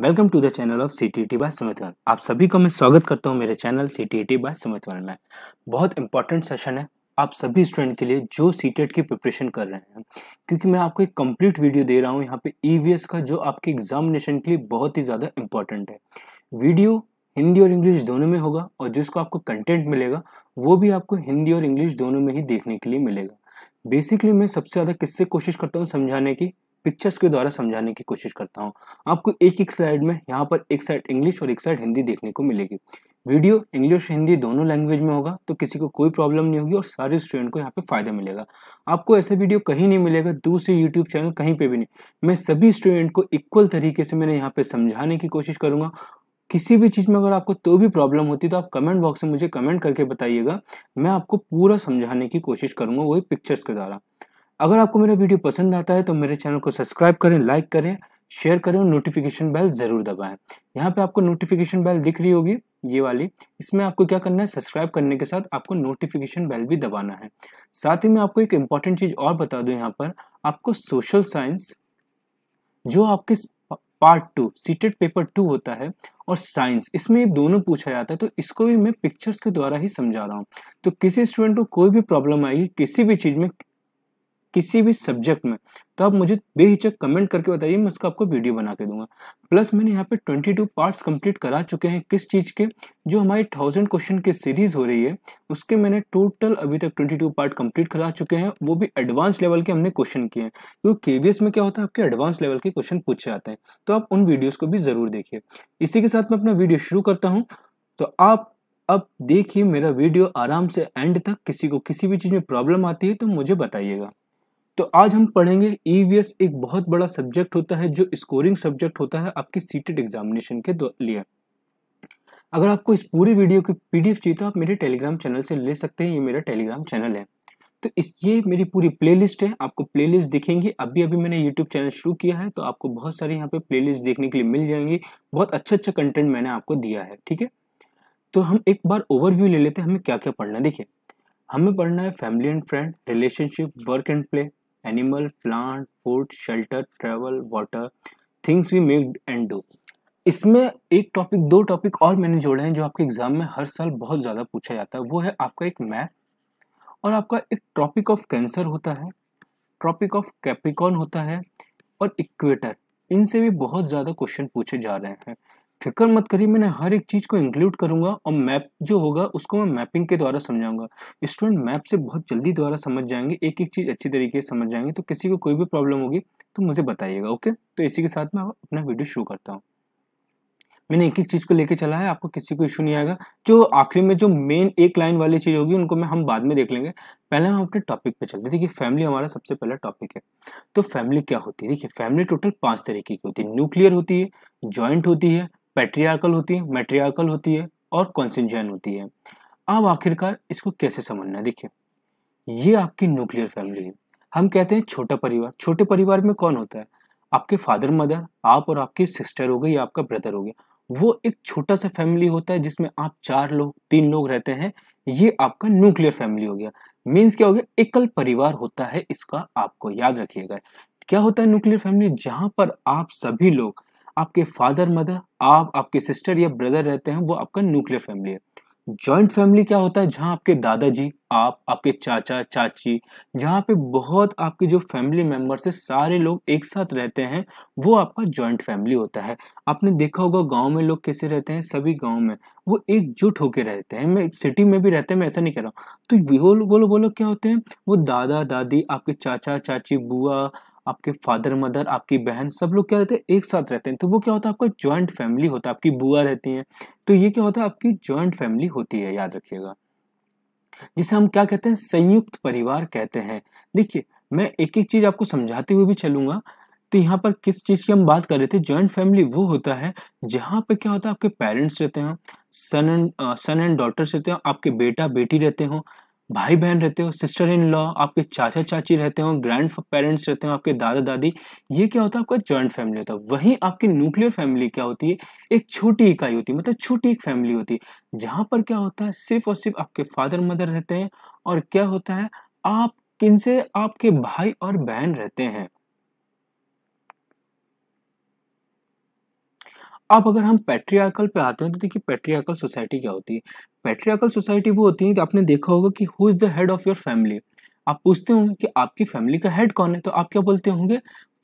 Welcome to the channel of C T by Sumitvan आप सभी को मैं स्वागत करता हूँ मेरे channel C T by Sumitvan में बहुत इंपॉर्टेंट सेशन है आप सभी स्टूडेंट के लिए जो सी e की प्रिपरेशन कर रहे हैं क्योंकि मैं आपको एक कंप्लीट वीडियो दे रहा हूँ यहाँ पे ई e का जो आपके एग्जामिनेशन के लिए बहुत ही ज़्यादा इंपॉर्टेंट है वीडियो हिंदी और इंग्लिश दोनों में होगा और जिसको आपको कंटेंट मिलेगा वो भी आपको हिंदी और इंग्लिश दोनों में ही देखने के लिए मिलेगा बेसिकली मैं सबसे ज़्यादा किससे कोशिश करता हूँ समझाने की पिक्चर्स के द्वारा समझाने की कोशिश करता हूँ आपको एक एक साइड में यहाँ पर एक साइड इंग्लिश और एक साइड हिंदी देखने को मिलेगी वीडियो इंग्लिश हिंदी दोनों लैंग्वेज में होगा तो किसी को कोई प्रॉब्लम नहीं होगी और सारे स्टूडेंट को यहाँ पे फ़ायदा मिलेगा आपको ऐसा वीडियो कहीं नहीं मिलेगा दूसरे यूट्यूब चैनल कहीं पे भी नहीं मैं सभी स्टूडेंट को इक्वल तरीके से मैंने यहाँ पे समझाने की कोशिश करूंगा किसी भी चीज़ में अगर आपको तो भी प्रॉब्लम होती तो आप कमेंट बॉक्स में मुझे कमेंट करके बताइएगा मैं आपको पूरा समझाने की कोशिश करूंगा वही पिक्चर्स के द्वारा अगर आपको मेरा वीडियो पसंद आता है तो मेरे चैनल को सब्सक्राइब करें लाइक करें शेयर करें और नोटिफिकेशन बेल ज़रूर दबाएं यहाँ पे आपको नोटिफिकेशन बेल दिख रही होगी ये वाली इसमें आपको क्या करना है सब्सक्राइब करने के साथ आपको नोटिफिकेशन बेल भी दबाना है साथ ही मैं आपको एक इम्पॉर्टेंट चीज़ और बता दूँ यहाँ पर आपको सोशल साइंस जो आपके part two CTET paper two होता है और साइंस इसमें ये दोनों पूछा जाता है तो इसको भी मैं पिक्चर्स के द्वारा ही समझा रहा हूँ तो किसी स्टूडेंट को कोई भी प्रॉब्लम आएगी किसी भी चीज़ में किसी भी सब्जेक्ट में तो आप मुझे बेहिचक कमेंट करके बताइए मैं उसका आपको वीडियो बना के दूंगा प्लस मैंने यहाँ पे 22 पार्ट्स कंप्लीट करा चुके हैं किस चीज़ के जो हमारी थाउजेंड क्वेश्चन की सीरीज हो रही है उसके मैंने टोटल अभी तक 22 पार्ट कंप्लीट करा चुके हैं वो भी एडवांस लेवल के हमने क्वेश्चन किए हैं क्योंकि तो के में क्या होता है आपके एडवांस लेवल के क्वेश्चन पूछे जाते हैं तो आप उन वीडियोज़ को भी ज़रूर देखिए इसी के साथ मैं अपना वीडियो शुरू करता हूँ तो आप अब देखिए मेरा वीडियो आराम से एंड तक किसी को किसी भी चीज़ में प्रॉब्लम आती है तो मुझे बताइएगा तो आज हम पढ़ेंगे ईवीएस e एक बहुत बड़ा सब्जेक्ट होता है जो स्कोरिंग सब्जेक्ट होता है आपकी सीटेड एग्जामिनेशन के लिए अगर आपको इस पूरी वीडियो की पीडीएफ चाहिए तो आप मेरे टेलीग्राम चैनल से ले सकते हैं ये मेरा टेलीग्राम चैनल है तो इस ये मेरी पूरी प्लेलिस्ट है आपको प्लेलिस्ट दिखेंगी अभी अभी मैंने यूट्यूब चैनल शुरू किया है तो आपको बहुत सारी यहाँ पे प्लेलिस्ट देखने के लिए मिल जाएंगी बहुत अच्छा अच्छा कंटेंट मैंने आपको दिया है ठीक है तो हम एक बार ओवरव्यू ले लेते हैं हमें क्या क्या पढ़ना है देखिए हमें पढ़ना है family and friend relationship work and play animal plant food shelter travel water things we make and do इसमें एक टॉपिक दो टॉपिक और मैंने जोड़े हैं जो आपके एग्जाम में हर साल बहुत ज़्यादा पूछा जाता है वो है आपका एक मैप और आपका एक ट्रॉपिक ऑफ कैंसर होता है ट्रॉपिक ऑफ कैप्रिकॉन होता है और इक्वेटर इनसे भी बहुत ज़्यादा क्वेश्चन पूछे जा रहे हैं फिक्र मत करिए मैंने हर एक चीज़ को इंक्लूड करूंगा और मैप जो होगा उसको मैं मैपिंग के द्वारा समझाऊंगा स्टूडेंट मैप से बहुत जल्दी द्वारा समझ जाएंगे एक एक चीज़ अच्छी तरीके से समझ जाएंगे तो किसी को कोई भी प्रॉब्लम होगी तो मुझे बताइएगा ओके तो इसी के साथ मैं अपना वीडियो शुरू करता हूँ मैंने एक एक चीज़ को लेके चला है आपको किसी को इशू नहीं आएगा जो आखिरी में जो मेन एक लाइन वाली चीज़ होगी उनको मैं हम बाद में देख लेंगे पहले हम अपने टॉपिक पे चलते देखिए फैमिली हमारा सबसे पहला टॉपिक है तो फैमिली क्या होती है देखिए फैमिली टोटल पांच तरीके की होती है न्यूक्लियर होती है ज्वाइंट होती है पेट्रियार्कल होती है मेट्रियाकल होती है और कॉन्सिंजन होती है अब आखिरकार इसको कैसे समझना है देखिए ये आपकी न्यूक्लियर फैमिली है हम कहते हैं छोटा परिवार छोटे परिवार में कौन होता है आपके फादर मदर आप और आपकी सिस्टर हो गई या आपका ब्रदर हो गया वो एक छोटा सा फैमिली होता है जिसमें आप चार लोग तीन लोग रहते हैं ये आपका न्यूक्लियर फैमिली हो गया मीन्स क्या हो गया एकल परिवार होता है इसका आपको याद रखिएगा क्या होता है न्यूक्लियर फैमिली जहां पर आप सभी लोग आपके फादर मदर आप आपके सिस्टर या ब्रदर रहते हैं वो आपका न्यूक्लियर फैमिली है जॉइंट फैमिली क्या होता है जहाँ आपके दादाजी आप आपके चाचा चाची जहाँ पे बहुत आपके जो फैमिली मेम्बर से सारे लोग एक साथ रहते हैं वो आपका जॉइंट फैमिली होता है आपने देखा होगा गांव में लोग कैसे रहते हैं सभी गांव में वो एकजुट होकर रहते हैं मैं सिटी में भी रहते हैं मैं ऐसा नहीं कह रहा हूँ तो वो वो लोग क्या होते हैं वो दादा दादी आपके चाचा चाची बुआ आपके फादर मदर आपकी बहन सब लोग क्या रहते हैं एक साथ रहते हैं तो वो क्या होता है आपका ज्वाइंट फैमिली होता है आपकी बुआ रहती हैं तो ये क्या होता है आपकी ज्वाइंट फैमिली होती है याद रखिएगा जिसे हम क्या कहते हैं संयुक्त परिवार कहते हैं देखिए मैं एक एक चीज आपको समझाते हुए भी चलूंगा तो यहाँ पर किस चीज़ की हम बात कर रहे थे ज्वाइंट फैमिली वो होता है जहाँ पे क्या होता है आपके पेरेंट्स रहते हो son and son and daughters रहते हो आपके बेटा बेटी रहते हो भाई बहन रहते हो सिस्टर इन लॉ आपके चाचा चाची रहते हो ग्रैंड पेरेंट्स रहते हो आपके दादा दादी ये क्या होता है आपका जॉइंट फैमिली होता है वहीं आपकी न्यूक्लियर फैमिली क्या होती है एक छोटी इकाई होती है मतलब छोटी एक फैमिली होती है जहाँ पर क्या होता है सिर्फ और सिर्फ आपके फादर मदर रहते हैं और क्या होता है आप किनसे आपके भाई और बहन रहते हैं अब अगर हम पेट्रियाकल पे आते हैं तो देखिए पेट्रियाकल सोसाइटी क्या होती है पैट्रियाकल सोसाइटी वो होती है तो आपने देखा होगा कि who is the head of your family आप पूछते होंगे कि आपकी फैमिली का हेड कौन है तो आप क्या बोलते होंगे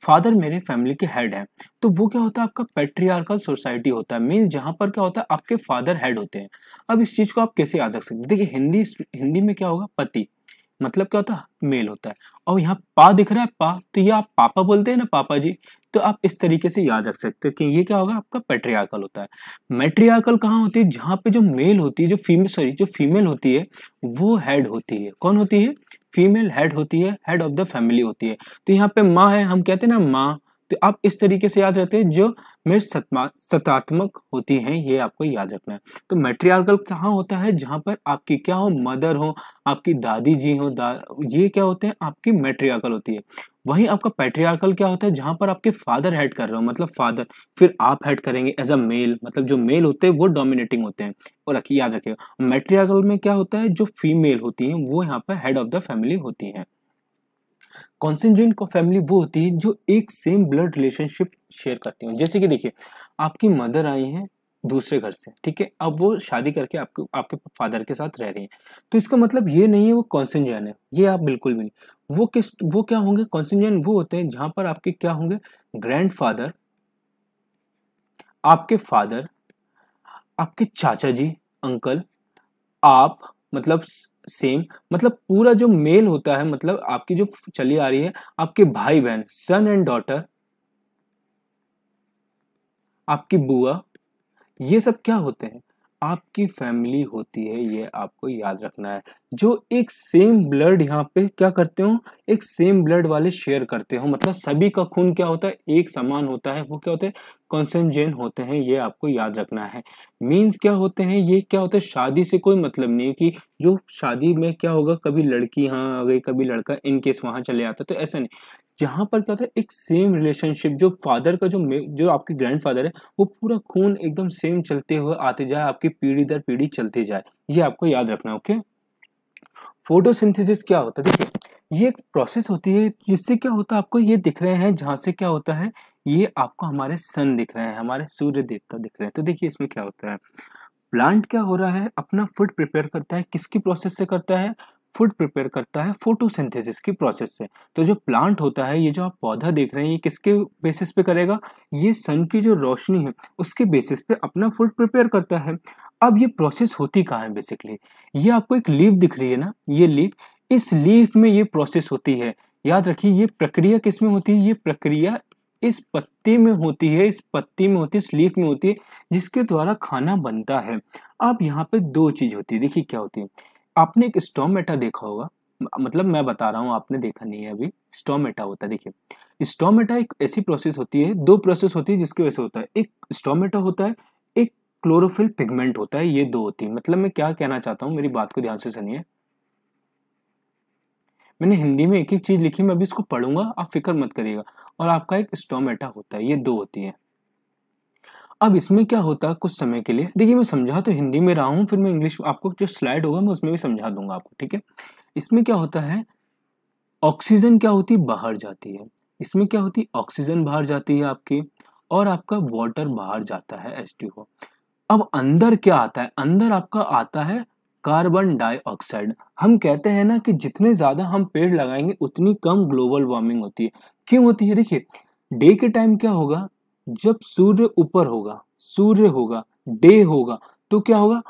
फादर मेरे फैमिली के हेड हैं तो वो क्या होता है आपका पेट्रियार्कल सोसाइटी होता है मीन जहाँ पर क्या होता है आपके फादर हेड होते हैं अब इस चीज़ को आप कैसे याद रख सकते हैं देखिए हिंदी हिंदी में क्या होगा पति मतलब क्या होता है मेल होता है और यहाँ पा दिख रहा है पा तो ये आप पापा बोलते हैं ना पापा जी तो आप इस तरीके से याद रख सकते हैं कि ये क्या होगा आपका पेट्रियाकल होता है मेट्रियाकल कहाँ होती है जहाँ पे जो मेल होती है जो फीमेल सॉरी जो फीमेल होती है वो हेड होती है कौन होती है फीमेल हेड होती है हेड ऑफ द फैमिली होती है तो यहाँ पे माँ है हम कहते हैं ना माँ तो आप इस तरीके से याद रहते हैं जो मेट सतात्मक होती हैं ये आपको याद रखना है तो मेट्रियार्कल कहाँ होता है जहाँ पर आपकी क्या हो मदर हो आपकी दादी जी हो दा ये क्या होते हैं आपकी मेट्रियार्कल होती है वहीं आपका पेट्रियार्कल क्या होता है जहाँ पर आपके फादर हेड कर रहे हो मतलब फादर फिर आप हेड करेंगे एज अ मेल मतलब जो मेल होते हैं वो डोमिनेटिंग होते हैं और याद रखिएगा मेट्रियार्कल में क्या होता है जो फीमेल होती हैं वो यहाँ पर हेड ऑफ द फैमिली होती हैं कॉन्सेंग्रीन को फैमिली वो होती है जो एक सेम ब्लड रिलेशनशिप शेयर करती हूँ जैसे कि देखिए आपकी मदर आई हैं दूसरे घर से ठीक है अब वो शादी करके आपके आपके फादर के साथ रह रही हैं तो इसका मतलब ये नहीं है वो कॉन्सेंजन है ये आप बिल्कुल भी नहीं वो किस वो क्या होंगे कॉन्सेंजन वो होते हैं जहां पर आपके क्या होंगे ग्रैंडफादर आपके फादर आपके चाचा जी अंकल आप मतलब सेम मतलब पूरा जो मेल होता है मतलब आपकी जो चली आ रही है आपके भाई बहन सन एंड डॉटर आपकी बुआ ये सब क्या होते हैं आपकी फैमिली होती है ये आपको याद रखना है जो एक सेम ब्लड यहाँ पे क्या करते हो एक सेम ब्लड वाले शेयर करते हो मतलब सभी का खून क्या होता है एक समान होता है वो क्या होते हैं कॉन्सेंजेन होते हैं ये आपको याद रखना है मीन्स क्या होते हैं ये क्या होता है शादी से कोई मतलब नहीं है कि जो शादी में क्या होगा कभी लड़की यहाँ आ गई कभी लड़का इनकेस वहां चले आता तो ऐसा नहीं जहां पर क्या होता है एक सेम रिलेशनशिप जो फादर का जो जो आपके ग्रैंडफादर है वो पूरा खून एकदम सेम चलते हुए आते जाए आपकी पीढ़ी दर पीढ़ी चलते जाए ये आपको याद रखना ओके फोटोसिंथेसिस क्या होता है देखिए ये एक प्रोसेस होती है जिससे क्या होता है आपको ये दिख रहे हैं जहां से क्या होता है ये आपको हमारे सन दिख रहे हैं हमारे सूर्य देवता दिख रहे हैं तो देखिए इसमें क्या होता है प्लांट क्या हो रहा है अपना फूड प्रिपेयर करता है किसकी प्रोसेस से करता है फूड प्रिपेयर करता है फोटोसिंथेसिस की प्रोसेस से तो जो प्लांट होता है ये जो आप पौधा देख रहे हैं ये किसके बेसिस पे करेगा ये सन की जो रोशनी है उसके बेसिस पे अपना फूड प्रिपेयर करता है अब ये प्रोसेस होती कहाँ है बेसिकली ये आपको एक लीव दिख रही है ना ये लीव इस लीव में ये प्रोसेस होती है याद रखिए ये प्रक्रिया किस में होती है ये प्रक्रिया इस पत्ती में होती है इस पत्ती में होती है इस लीफ में होती है जिसके द्वारा खाना बनता है अब यहाँ पे दो चीज होती है देखिए क्या होती है आपने एक स्टोमेटा देखा होगा मतलब मैं बता रहा हूँ आपने देखा नहीं है अभी स्टोमेटा होता है देखिए स्टोमेटा एक ऐसी प्रोसेस होती है दो प्रोसेस होती है जिसकी वजह से होता है एक स्टोमेटा होता है एक क्लोरोफिल पिगमेंट होता है ये दो होती है मतलब मैं क्या कहना चाहता हूँ मेरी बात को ध्यान से सुनिए मैंने हिंदी में एक एक चीज़ लिखी मैं अभी इसको पढ़ूंगा आप फिक्र मत करिएगा और आपका एक स्टोमेटा होता है ये दो होती है अब इसमें क्या होता है कुछ समय के लिए देखिए मैं समझा तो हिंदी में रहा हूँ फिर मैं इंग्लिश आपको जो स्लाइड होगा मैं उसमें भी समझा दूंगा आपको ठीक है इसमें क्या होता है ऑक्सीजन क्या होती है बाहर जाती है इसमें क्या होती है ऑक्सीजन बाहर जाती है आपकी और आपका वाटर बाहर जाता है एस अब अंदर क्या आता है अंदर आपका आता है कार्बन डाइऑक्साइड हम कहते हैं ना कि जितने ज़्यादा हम पेड़ लगाएंगे उतनी कम ग्लोबल वार्मिंग होती है क्यों होती है देखिए डे के टाइम क्या होगा जब सूर्य ऊपर होगा सूर्य होगा डे होगा तो क्या होगा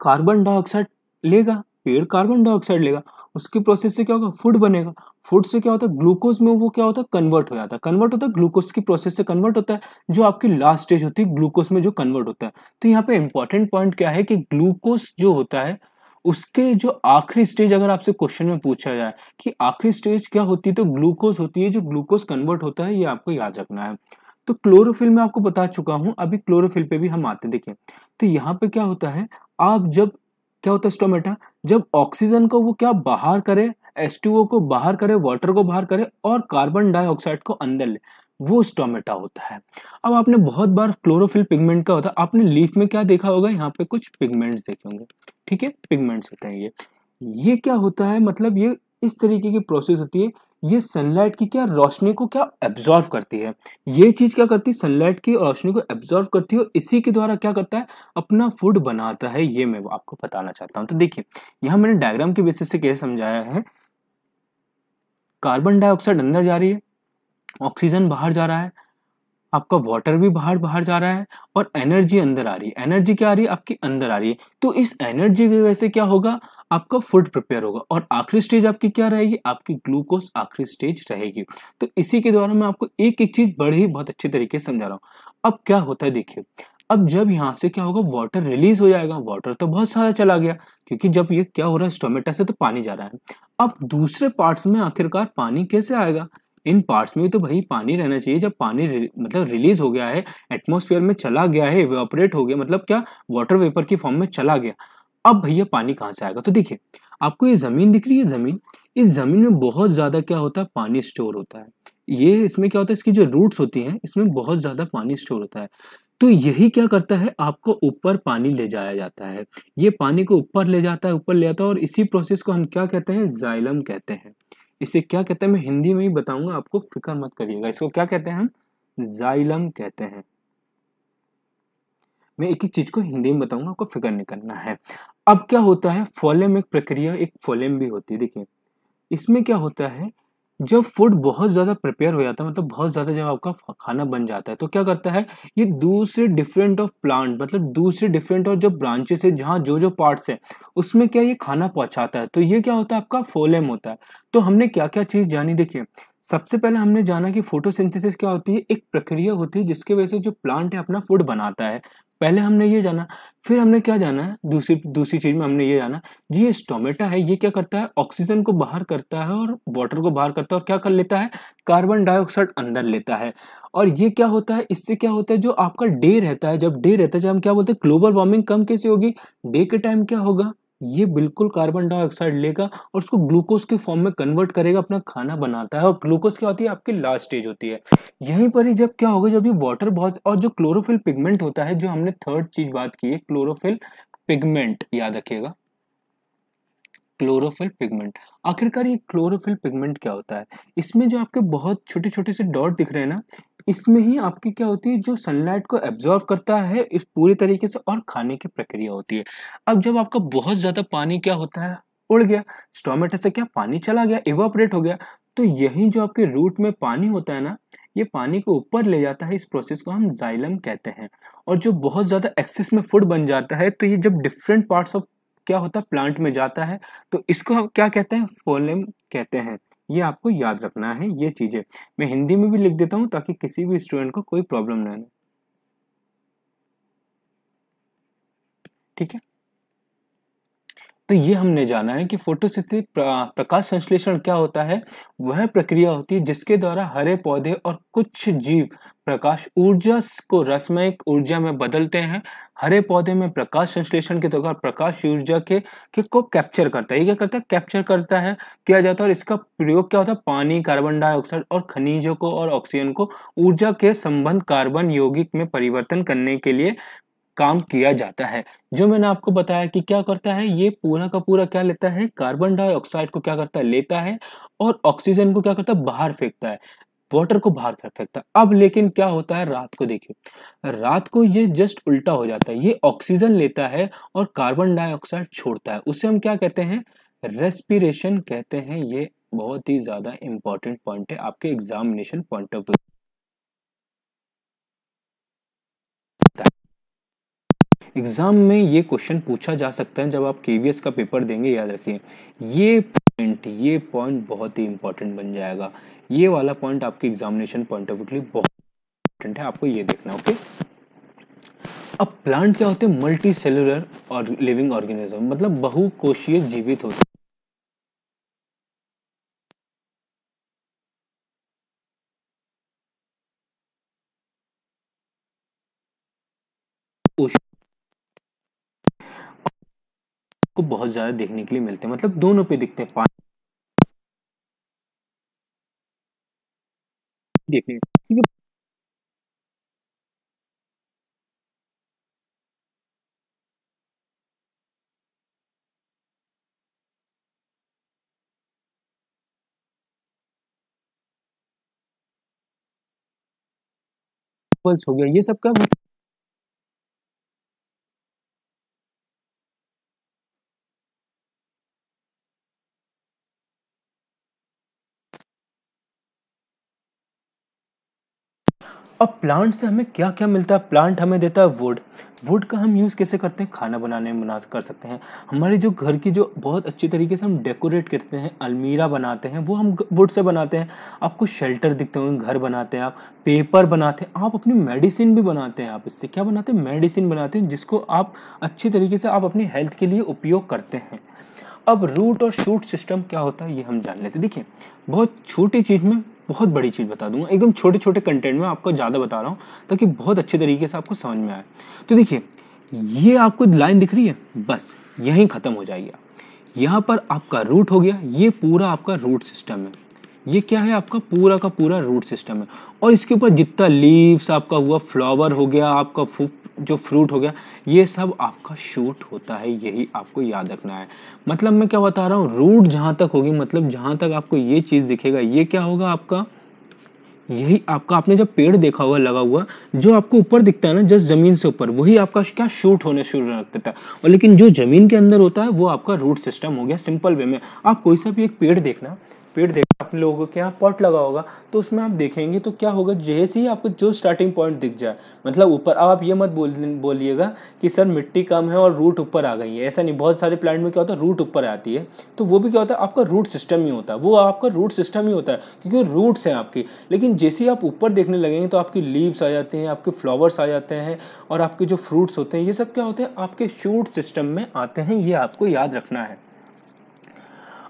कार्बन डाइऑक्साइड लेगा पेड़ कार्बन डाइऑक्साइड लेगा उसके प्रोसेस से क्या होगा फूड बनेगा फूड से क्या होता है ग्लूकोज में वो क्या होता है कन्वर्ट हो जाता है कन्वर्ट होता है ग्लूकोज की प्रोसेस से कन्वर्ट होता है जो आपकी लास्ट स्टेज होती है ग्लूकोज में जो कन्वर्ट होता है तो यहाँ पे इंपॉर्टेंट पॉइंट क्या है कि ग्लूकोज जो होता है उसके जो आखिरी स्टेज अगर आपसे क्वेश्चन में पूछा जाए कि आखिरी स्टेज क्या होती है तो ग्लूकोज होती है जो ग्लूकोज कन्वर्ट होता है ये आपको याद रखना है तो क्लोरोफिल में आपको बता चुका हूं अभी क्लोरोफिल पे भी हम आते हैं देखिए तो यहाँ पे क्या होता है आप जब क्या होता है स्टोमेटा जब ऑक्सीजन को वो क्या बाहर करे एस को बाहर करे वाटर को बाहर करे और कार्बन डाइऑक्साइड को अंदर ले वो स्टोमेटा होता है अब आपने बहुत बार क्लोरोफिल पिगमेंट का होता है आपने लीफ में क्या देखा होगा यहाँ पे कुछ पिगमेंट्स देखे होंगे ठीक है पिगमेंट्स होते हैं ये ये क्या होता है मतलब ये इस तरीके की प्रोसेस होती है ये सनलाइट की क्या रोशनी को क्या एब्जॉर्व करती है ये चीज़ क्या करती है सनलाइट की रोशनी को एब्जॉर्व करती है और इसी के द्वारा क्या करता है अपना फूड बनाता है ये मैं आपको बताना चाहता हूं तो देखिए यहां मैंने डायग्राम के बेसिस से कैसे समझाया है कार्बन डाइऑक्साइड अंदर जा रही है ऑक्सीजन बाहर जा रहा है आपका वाटर भी बाहर बाहर जा रहा है और एनर्जी अंदर आ रही है एनर्जी क्या आ रही है आपकी अंदर आ रही है तो इस एनर्जी की वजह से क्या होगा आपका फूड प्रिपेयर होगा और आखिरी स्टेज आपकी क्या रहेगी आपकी ग्लूकोज आखिरी स्टेज रहेगी तो इसी के द्वारा मैं आपको एक एक चीज बड़े ही बहुत अच्छे तरीके से समझा रहा हूँ अब क्या होता है देखिए अब जब यहाँ से क्या होगा वाटर रिलीज हो जाएगा वाटर तो बहुत सारा चला गया क्योंकि जब ये क्या हो रहा है स्टोमेटा से तो पानी जा रहा है अब दूसरे पार्ट्स में आखिरकार पानी कैसे आएगा इन पार्ट्स में तो भाई पानी रहना चाहिए जब पानी रि, मतलब रिलीज हो गया है एटमोसफियर में चला गया है इवेपोरेट हो गया मतलब क्या वाटर वेपर की फॉर्म में चला गया अब भैया पानी कहाँ से आएगा तो देखिए आपको ये ज़मीन दिख रही है ज़मीन इस ज़मीन में बहुत ज़्यादा क्या होता है पानी स्टोर होता है ये इसमें क्या होता है इसकी जो रूट्स होती हैं इसमें बहुत ज़्यादा पानी स्टोर होता है तो यही क्या करता है आपको ऊपर पानी ले जाया जाता है ये पानी को ऊपर ले जाता है ऊपर ले जाता है और इसी प्रोसेस को हम क्या कहते हैं जाइलम कहते हैं इसे क्या कहते हैं मैं हिंदी में ही बताऊंगा आपको फिक्र मत करिएगा इसको क्या कहते हैं हम जाइलम कहते हैं मैं एक एक चीज को हिंदी में बताऊंगा आपको फिक्र नहीं करना है अब क्या होता है फॉलेम एक प्रक्रिया एक फॉलेम भी होती है देखिए इसमें क्या होता है जब फूड बहुत ज़्यादा प्रिपेयर हो जाता है मतलब बहुत ज़्यादा जब आपका खाना बन जाता है तो क्या करता है ये दूसरे डिफरेंट ऑफ प्लांट मतलब दूसरे डिफरेंट ऑफ जो ब्रांचेस है जहाँ जो जो पार्ट्स है उसमें क्या ये खाना पहुंचाता है तो ये क्या होता है आपका फोलेम होता है तो हमने क्या क्या चीज़ जानी देखिए सबसे पहले हमने जाना कि फोटोसिंथेसिस क्या होती है एक प्रक्रिया होती है जिसके वजह से जो प्लांट है अपना फूड बनाता है पहले हमने ये जाना फिर हमने क्या जाना है दूसरी दूसरी चीज़ में हमने ये जाना जी ये स्टोमेटा है ये क्या करता है ऑक्सीजन को बाहर करता है और वाटर को बाहर करता है और क्या कर लेता है कार्बन डाइऑक्साइड अंदर लेता है और ये क्या होता है इससे क्या होता है जो आपका डे रहता है जब डे रहता है जब हम क्या बोलते हैं ग्लोबल वार्मिंग कम कैसे होगी डे के टाइम क्या होगा ये बिल्कुल कार्बन डाइऑक्साइड लेगा और उसको ग्लूकोज के फॉर्म में कन्वर्ट करेगा अपना खाना बनाता है और ग्लूकोज क्या होती है आपकी लास्ट स्टेज होती है यहीं पर ही जब क्या होगा जब ये वाटर बहुत और जो क्लोरोफिल पिगमेंट होता है जो हमने थर्ड चीज बात की है क्लोरोफिल पिगमेंट याद रखिएगा क्लोरोफिल पिगमेंट आखिरकार ये क्लोरोफिल पिगमेंट क्या होता है इसमें जो आपके बहुत छोटे छोटे से डॉट दिख रहे हैं ना इसमें ही आपकी क्या होती है जो सनलाइट को एब्जॉर्व करता है इस पूरी तरीके से और खाने की प्रक्रिया होती है अब जब आपका बहुत ज़्यादा पानी क्या होता है उड़ गया स्टोमेटो से क्या पानी चला गया इवापरेट हो गया तो यही जो आपके रूट में पानी होता है ना ये पानी को ऊपर ले जाता है इस प्रोसेस को हम जाइलम कहते हैं और जो बहुत ज़्यादा एक्सेस में फूड बन जाता है तो ये जब डिफरेंट पार्ट्स ऑफ क्या होता है प्लांट में जाता है तो इसको हम क्या कहते हैं फोलेम कहते हैं ये आपको याद रखना है ये चीज़ें मैं हिंदी में भी लिख देता हूं ताकि किसी भी स्टूडेंट को कोई प्रॉब्लम ना हो ठीक है तो ये हमने जाना है कि फोटोसिस प्रकाश संश्लेषण क्या होता है वह प्रक्रिया होती है जिसके द्वारा हरे पौधे और कुछ जीव प्रकाश ऊर्जा को रसमय ऊर्जा में बदलते हैं हरे पौधे में प्रकाश संश्लेषण के द्वारा प्रकाश ऊर्जा के, के को कैप्चर करता है ये क्या करता है कैप्चर करता है किया जाता है और इसका प्रयोग क्या होता है पानी कार्बन डाइऑक्साइड और खनिजों को और ऑक्सीजन को ऊर्जा के संबंध कार्बन यौगिक में परिवर्तन करने के लिए काम किया जाता है जो मैंने आपको बताया कि क्या करता है ये पूरा का पूरा क्या लेता है कार्बन डाइऑक्साइड को क्या करता है लेता है और ऑक्सीजन को क्या करता है बाहर फेंकता है वाटर को बाहर कर फेंकता है अब लेकिन क्या होता है रात को देखिए रात को ये जस्ट उल्टा हो जाता है ये ऑक्सीजन लेता है और कार्बन डाइऑक्साइड छोड़ता है उसे हम क्या कहते हैं रेस्पिरेशन कहते हैं ये बहुत ही ज़्यादा इंपॉर्टेंट पॉइंट है आपके examination point of view exam में ये क्वेश्चन पूछा जा सकता है जब आप के का पेपर देंगे याद रखिए ये पॉइंट ये पॉइंट बहुत ही इंपॉर्टेंट बन जाएगा ये वाला पॉइंट आपके एग्जामिनेशन पॉइंट ऑफ व्यू बहुत इंपॉर्टेंट है आपको ये देखना ओके अब प्लांट क्या होते हैं मल्टी सेलुलर और लिविंग ऑर्गेनिज्म मतलब बहुकोशीय जीवित होते हैं ocean को बहुत ज़्यादा देखने के लिए मिलते हैं मतलब दोनों पे दिखते हैं पानी देखने हो गया ये सब का अब प्लांट से हमें क्या क्या मिलता है प्लांट हमें देता है वुड वुड का हम यूज़ कैसे करते हैं खाना बनाने में बना कर सकते हैं हमारे जो घर की जो बहुत अच्छी तरीके से हम डेकोरेट करते हैं अलमीरा बनाते हैं वो हम वुड से बनाते हैं आपको शेल्टर दिखते होंगे घर बनाते हैं आप पेपर बनाते हैं आप अपनी मेडिसिन भी बनाते हैं आप इससे क्या बनाते हैं मेडिसिन बनाते हैं जिसको आप अच्छी तरीके से आप अपनी हेल्थ के लिए उपयोग करते हैं अब रूट और शूट सिस्टम क्या होता है ये हम जान लेते देखिए बहुत छोटी चीज़ में बहुत बड़ी चीज़ बता दूंगा एकदम छोटे छोटे कंटेंट में आपको ज़्यादा बता रहा हूँ ताकि बहुत अच्छे तरीके से आपको समझ में आए तो देखिए ये आपको लाइन दिख रही है बस यहीं ख़त्म हो जाएगी यहाँ पर आपका रूट हो गया ये पूरा आपका रूट सिस्टम है ये क्या है आपका पूरा का पूरा रूट सिस्टम है और इसके ऊपर जितना लीव्स आपका हुआ फ्लावर हो गया आपका जो फ्रूट हो गया ये सब आपका शूट होता है यही आपको याद रखना है मतलब मैं क्या बता रहा हूँ रूट जहाँ तक होगी मतलब जहाँ तक आपको ये चीज़ दिखेगा ये क्या होगा आपका यही आपका आपने जब पेड़ देखा होगा लगा हुआ जो आपको ऊपर दिखता है ना जस्ट ज़मीन से ऊपर वही आपका क्या शूट होने शुरू रखता था है और लेकिन जो ज़मीन के अंदर होता है वो आपका रूट सिस्टम हो गया सिंपल वे में आप कोई सा भी एक पेड़ देखना पेड़ देखा अपने लोगों के यहाँ पॉट लगा होगा तो उसमें आप देखेंगे तो क्या होगा जैसे ही आपको जो स्टार्टिंग पॉइंट दिख जाए मतलब ऊपर अब आप ये मत बोल बोलिएगा कि सर मिट्टी कम है और रूट ऊपर आ गई है ऐसा नहीं बहुत सारे प्लांट में क्या होता है रूट ऊपर आती है तो वो भी क्या होता है आपका रूट सिस्टम ही होता है वो आपका रूट सिस्टम ही होता है क्योंकि रूट्स हैं आपकी लेकिन जैसे ही आप ऊपर देखने लगेंगे तो आपकी लीव्स आ जाते हैं आपके फ्लावर्स आ जाते हैं और आपके जो फ्रूट्स होते हैं ये सब क्या होते हैं आपके शूट सिस्टम में आते हैं ये आपको याद रखना है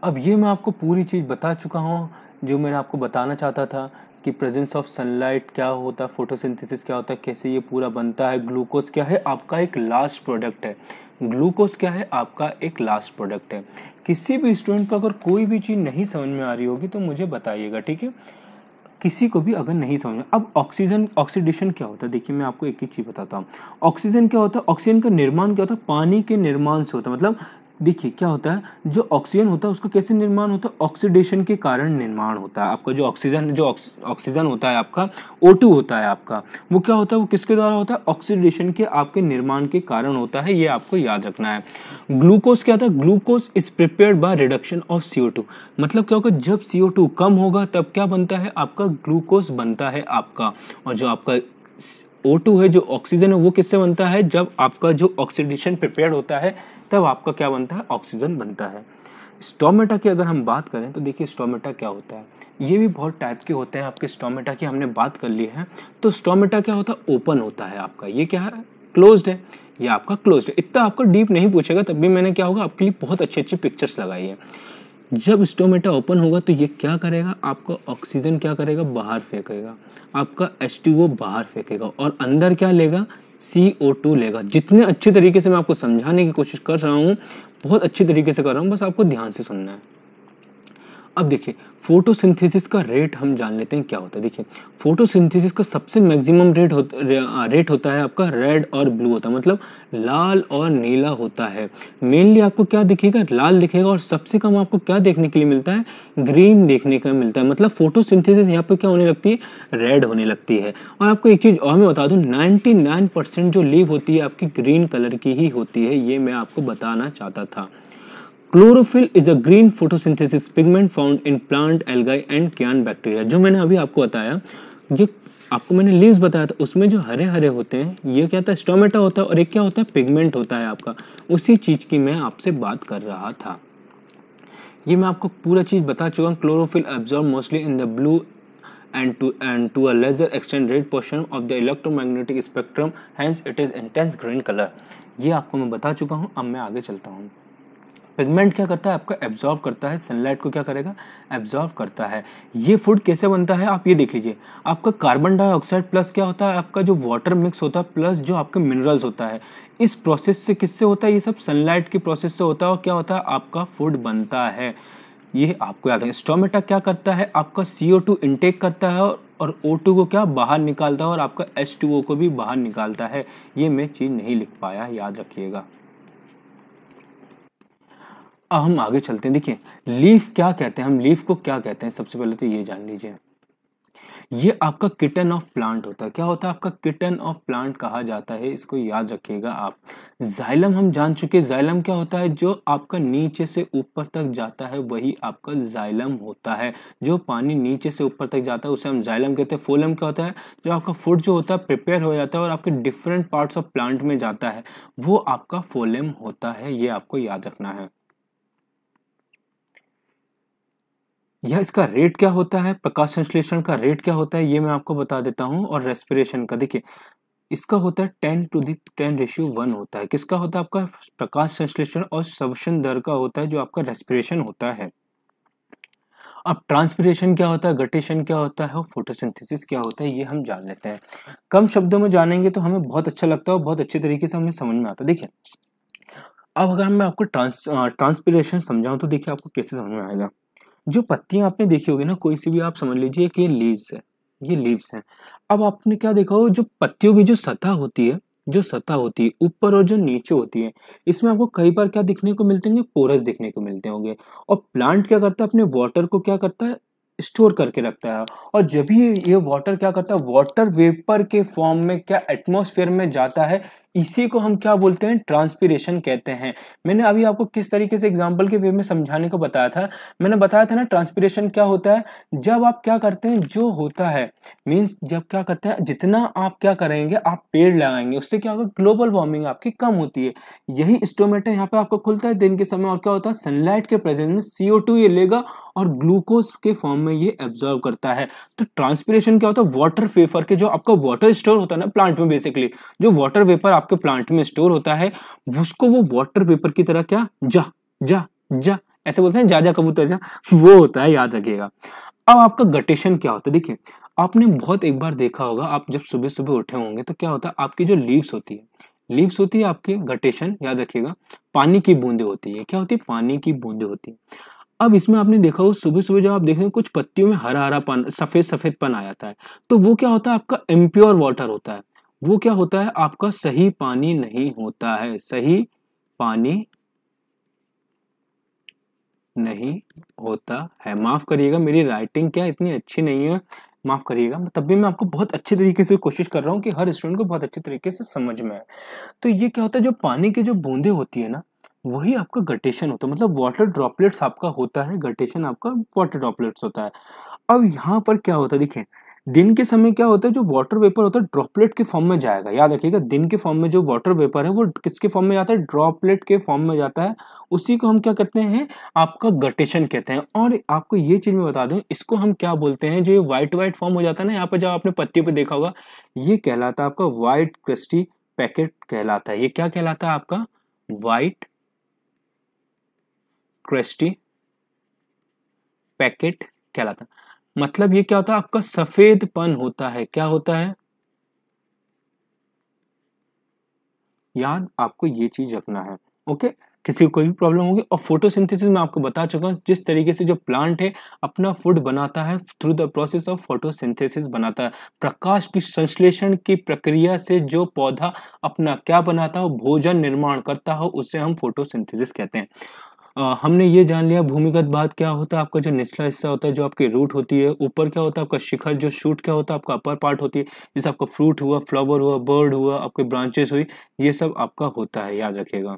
अब ये मैं आपको पूरी चीज़ बता चुका हूँ जो मैंने आपको बताना चाहता था कि प्रेजेंस ऑफ सनलाइट क्या होता है फोटोसिंथेसिस क्या होता है कैसे ये पूरा बनता है ग्लूकोज क्या है आपका एक लास्ट प्रोडक्ट है ग्लूकोज क्या है आपका एक लास्ट प्रोडक्ट है किसी भी स्टूडेंट को अगर कोई भी चीज़ नहीं समझ में आ रही होगी तो मुझे बताइएगा ठीक है किसी को भी अगर नहीं समझ में अब ऑक्सीजन ऑक्सीडेशन क्या होता है देखिए मैं आपको एक ही चीज़ बताता हूँ ऑक्सीजन क्या होता है ऑक्सीजन का निर्माण क्या होता है पानी के निर्माण से होता है मतलब देखिए क्या होता है जो ऑक्सीजन होता है उसका कैसे निर्माण होता है ऑक्सीडेशन के कारण निर्माण होता है आपका जो ऑक्सीजन जो ऑक्सीजन होता है आपका ओ होता है आपका वो क्या होता है वो किसके द्वारा होता है ऑक्सीडेशन के आपके निर्माण के कारण होता है ये आपको याद रखना है ग्लूकोज क्या होता है glucose is prepare by reduction of C मतलब क्या होगा जब सी कम होगा तब क्या बनता है आपका ग्लूकोज बनता है आपका और जो आपका O2 है जो ऑक्सीजन है वो किससे बनता है जब आपका जो ऑक्सीडेशन प्रिपेयर होता है तब आपका क्या बनता है ऑक्सीजन बनता है स्टोमेटा की अगर हम बात करें तो देखिए स्टोमेटा क्या होता है ये भी बहुत टाइप के होते हैं आपके स्टोमेटा की हमने बात कर ली है तो स्टोमेटा क्या होता है ओपन होता है आपका ये क्या है क्लोज है ये आपका क्लोज है इतना आपका डीप नहीं पूछेगा तब भी मैंने क्या होगा आपके लिए बहुत अच्छी अच्छी पिक्चर्स लगाई है जब स्टोमेटा ओपन होगा तो ये क्या करेगा आपका ऑक्सीजन क्या करेगा बाहर फेंकेगा आपका एच बाहर फेंकेगा और अंदर क्या लेगा सी ओ टू लेगा जितने अच्छे तरीके से मैं आपको समझाने की कोशिश कर रहा हूँ बहुत अच्छे तरीके से कर रहा हूँ बस आपको ध्यान से सुनना है अब देखिए फोटोसिंथेसिस का रेट हम जान लेते हैं क्या होता है देखिए फोटोसिंथेसिस का सबसे मैक्सिमम रेट होता रेट होता है आपका रेड और ब्लू होता है मतलब लाल और नीला होता है मेनली आपको क्या दिखेगा लाल दिखेगा और सबसे कम आपको क्या देखने के लिए मिलता है ग्रीन देखने का मिलता है मतलब फोटो सिंथेसिस यहाँ क्या होने लगती है रेड होने लगती है और आपको एक चीज़ और मैं बता दूँ नाइन्टी जो लीव होती है आपकी ग्रीन कलर की ही होती है ये मैं आपको बताना चाहता था chlorophyll is a green photosynthesis pigment found in plant algae and cyanobacteria जो मैंने अभी आपको बताया जो आपको मैंने लीव्स बताया था उसमें जो हरे हरे होते हैं ये क्या होता है स्टोमेटा होता है और एक क्या होता है पिगमेंट होता है आपका उसी चीज़ की मैं आपसे बात कर रहा था ये मैं आपको पूरा चीज़ बता चुका हूँ chlorophyll absorb mostly in the blue and to and to a lesser extent red portion of the electromagnetic spectrum hence it is intense green colour ये आपको मैं बता चुका हूँ अब मैं आगे चलता हूँ पिगमेंट क्या करता है आपका एब्जॉर्व करता है सनलाइट को क्या करेगा एब्जॉर्व करता है ये फूड कैसे बनता है आप ये देख लीजिए आपका कार्बन डाइऑक्साइड प्लस क्या होता है आपका जो वाटर मिक्स होता है प्लस जो आपके मिनरल्स होता है इस प्रोसेस से किससे होता है ये सब सनलाइट की प्रोसेस से होता है और क्या होता है आपका फूड बनता है ये आपको याद है स्टोमेटा क्या करता है आपका सी इनटेक करता है और ओ टू को क्या बाहर निकालता है और आपका ओ को भी बाहर निकालता है ये मैं चीज़ नहीं लिख पाया याद रखिएगा अब हम आगे चलते हैं देखिए लीफ क्या कहते हैं हम लीफ को क्या कहते हैं सबसे पहले तो ये जान लीजिए ये आपका किटन ऑफ प्लांट होता है क्या होता है आपका किटन ऑफ प्लांट कहा जाता है इसको याद रखिएगा आप जाइलम हम जान चुके हैं जाइलम क्या होता है जो आपका नीचे से ऊपर तक जाता है वही आपका जाइलम होता है जो पानी नीचे से ऊपर तक जाता है उसे हम जाइलम कहते हैं फोलम क्या होता है जो आपका फूड जो होता है प्रिपेयर हो जाता है और आपके डिफरेंट पार्ट्स ऑफ प्लांट में जाता है वो आपका फोलम होता है ये आपको याद रखना है या इसका रेट क्या होता है प्रकाश संश्लेषण का रेट क्या होता है ये मैं आपको बता देता हूँ और रेस्पिरेशन का देखिए इसका होता है ten to the ten ratio one होता है किसका होता है आपका प्रकाश संश्लेषण और सवशन दर का होता है जो आपका रेस्पिरेशन होता है अब ट्रांसपिरेशन क्या होता है गटेशन क्या होता है और फोटोसिंथेसिस क्या होता है ये हम जान लेते हैं कम शब्दों में जानेंगे तो हमें बहुत अच्छा लगता है और बहुत अच्छे तरीके से हमें समझ में आता है देखिए अब अगर मैं आपको ट्रांस ट्रांसपिरेशन समझाऊं तो देखिए आपको कैसे समझ में आएगा जो पत्तियां आपने देखी होगी ना कोई सी भी आप समझ लीजिए कि ये लीव्स है ये लीव्स हैं अब आपने क्या देखा हो जो पत्तियों की जो सतह होती है जो सतह होती है ऊपर और जो नीचे होती है इसमें आपको कई बार क्या दिखने को मिलते हैं पोरस दिखने को मिलते होंगे और प्लांट क्या करता है अपने वाटर को क्या करता है स्टोर करके रखता है और जब भी ये वाटर क्या करता है वाटर वेपर के फॉर्म में क्या एटमॉस्फेयर में जाता है इसी को हम क्या बोलते हैं ट्रांसपीरेशन कहते हैं मैंने अभी आपको किस तरीके से एग्जाम्पल के वे में समझाने को बताया था मैंने बताया था ना ट्रांसपीरेशन क्या होता है जब आप क्या करते हैं जो होता है मीन्स जब क्या करते हैं जितना आप क्या करेंगे आप पेड़ लगाएंगे उससे क्या होगा ग्लोबल वार्मिंग आपकी कम होती है यही स्टोमेटा यहाँ पर आपको खुलता है दिन के समय और क्या होता है सनलाइट के प्रेजेंस में सीओ ये लेगा और ग्लूकोज के फॉर्म में ये एब्जॉर्व करता है तो ट्रांसपीरेशन क्या होता है वाटर फेफर के जो आपका वाटर स्टोर होता है ना प्लांट में बेसिकली जो वाटर वेपर आप आपके प्लांट में स्टोर होता है उसको वो वाटर पेपर की तरह क्या जा जा जा ऐसे बोलते हैं जा जा कबूतर जा वो होता है याद रखिएगा अब आपका गटेशन क्या होता है देखिए आपने बहुत एक बार देखा होगा आप जब सुबह सुबह उठे होंगे तो क्या होता है आपकी जो लीव्स होती है लीव्स होती है आपके गटेशन याद रखिएगा पानी की बूंदे होती है क्या होती है पानी की बूंदे होती है अब इसमें आपने देखा हो सुबह सुबह जब आप देखेंगे कुछ पत्तियों में हरा हरा पान सफेद सफेद पन आ जाता है तो वो क्या होता है आपका इम्प्योर वाटर होता है वो क्या होता है आपका सही पानी नहीं होता है सही पानी नहीं होता है माफ करिएगा मेरी राइटिंग क्या इतनी अच्छी नहीं है माफ करिएगा तब भी मैं आपको बहुत अच्छे तरीके से कोशिश कर रहा हूँ कि हर स्टूडेंट को बहुत अच्छे तरीके से समझ में आए तो ये क्या होता है जो पानी की जो बूंदे होती है ना वही आपका गटेशन होता है मतलब वाटर ड्रॉपलेट्स आपका होता है गटेशन आपका वाटर ड्रॉपलेट्स होता है अब यहाँ पर क्या होता है देखिये दिन के समय क्या होता है जो वाटर वेपर होता है ड्रॉपलेट के फॉर्म में जाएगा याद रखिएगा दिन के फॉर्म में जो वाटर वेपर है वो किसके फॉर्म में जाता है ड्रॉपलेट के फॉर्म में जाता है उसी को हम क्या कहते हैं आपका गटेशन कहते हैं और आपको ये चीज़ में बता दू इसको हम क्या बोलते हैं जो ये व्हाइट व्हाइट फॉर्म हो जाता है ना यहाँ पर जब आपने पत्ती पर देखा होगा ये कहलाता है आपका व्हाइट क्रिस्टी पैकेट कहलाता है ये क्या कहलाता है आपका व्हाइट क्रिस्टी पैकेट कहलाता है मतलब ये क्या होता है आपका सफेदपन होता है क्या होता है याद आपको ये चीज रखना है ओके किसी को कोई भी प्रॉब्लम होगी और फोटोसिंथेसिस में आपको बता चुका हूँ जिस तरीके से जो प्लांट है अपना फूड बनाता है through the process of photosynthesis बनाता है प्रकाश की संश्लेषण की प्रक्रिया से जो पौधा अपना क्या बनाता हो भोजन निर्माण करता हो उसे हम फोटोसिंथेसिस कहते हैं आ, हमने ये जान लिया भूमिगत बात क्या होता है आपका जो निचला हिस्सा होता है जो आपकी रूट होती है ऊपर क्या होता है आपका शिखर जो शूट क्या होता है आपका अपर पार्ट होती है जैसे आपका फ्रूट हुआ फ्लावर हुआ बर्ड हुआ आपके ब्रांचेस हुई ये सब आपका होता है याद रखेगा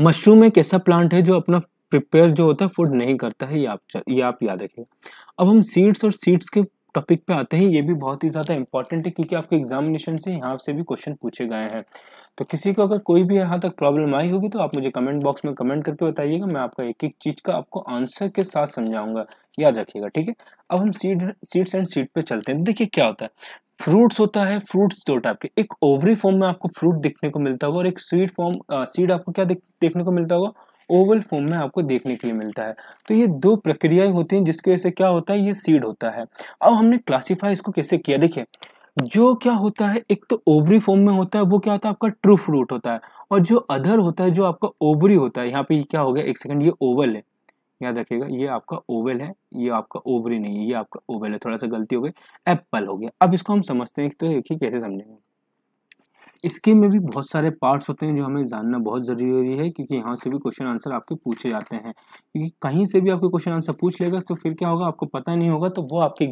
मशरूम एक ऐसा प्लांट है जो अपना प्रिपेयर जो होता है फूड नहीं करता है ये आप ये आप याद रखिएगा अब हम सीड्स और सीड्स के टॉपिक पे आते हैं ये भी बहुत ही ज़्यादा इंपॉर्टेंट है क्योंकि आपके एग्जामिनेशन से यहाँ से भी क्वेश्चन पूछे गए हैं तो किसी को अगर कोई भी यहाँ तक प्रॉब्लम आई होगी तो आप मुझे कमेंट बॉक्स में कमेंट करके बताइएगा मैं आपका एक एक चीज़ का आपको आंसर के साथ समझाऊंगा याद रखिएगा ठीक है अब हम सीड सीड्स एंड सीड पे चलते हैं देखिए क्या होता है फ्रूट्स होता है फ्रूट्स दो टाइप के एक ओवरी फॉर्म में आपको फ्रूट देखने को मिलता होगा और एक स्वीट फॉर्म सीड आपको क्या देखने को मिलता होगा ओवल फॉर्म में आपको देखने के लिए मिलता है तो ये दो प्रक्रियाएं होती हैं जिसकी वजह से क्या होता है ये सीड होता है अब हमने क्लासीफाई इसको कैसे किया देखिए जो क्या होता है एक तो ओवरी फॉर्म में होता है वो क्या होता है आपका ट्रू फ्रूट होता है और जो अधर होता है जो आपका ओवरी होता है यहाँ पे क्या हो गया एक सेकंड ये ओवल है याद रखिएगा ये आपका ओवल है ये आपका ओवरी नहीं है ये आपका ओवल है थोड़ा सा गलती हो गई एप्पल हो गया अब इसको हम समझते हैं तो देखिए कैसे समझेंगे इसके में भी बहुत सारे पार्ट्स होते हैं जो हमें जानना बहुत ज़रूरी है क्योंकि यहाँ से भी क्वेश्चन आंसर आपके पूछे जाते हैं क्योंकि कहीं से भी आपके क्वेश्चन आंसर पूछ लेगा तो फिर क्या होगा आपको पता नहीं होगा तो वो आपके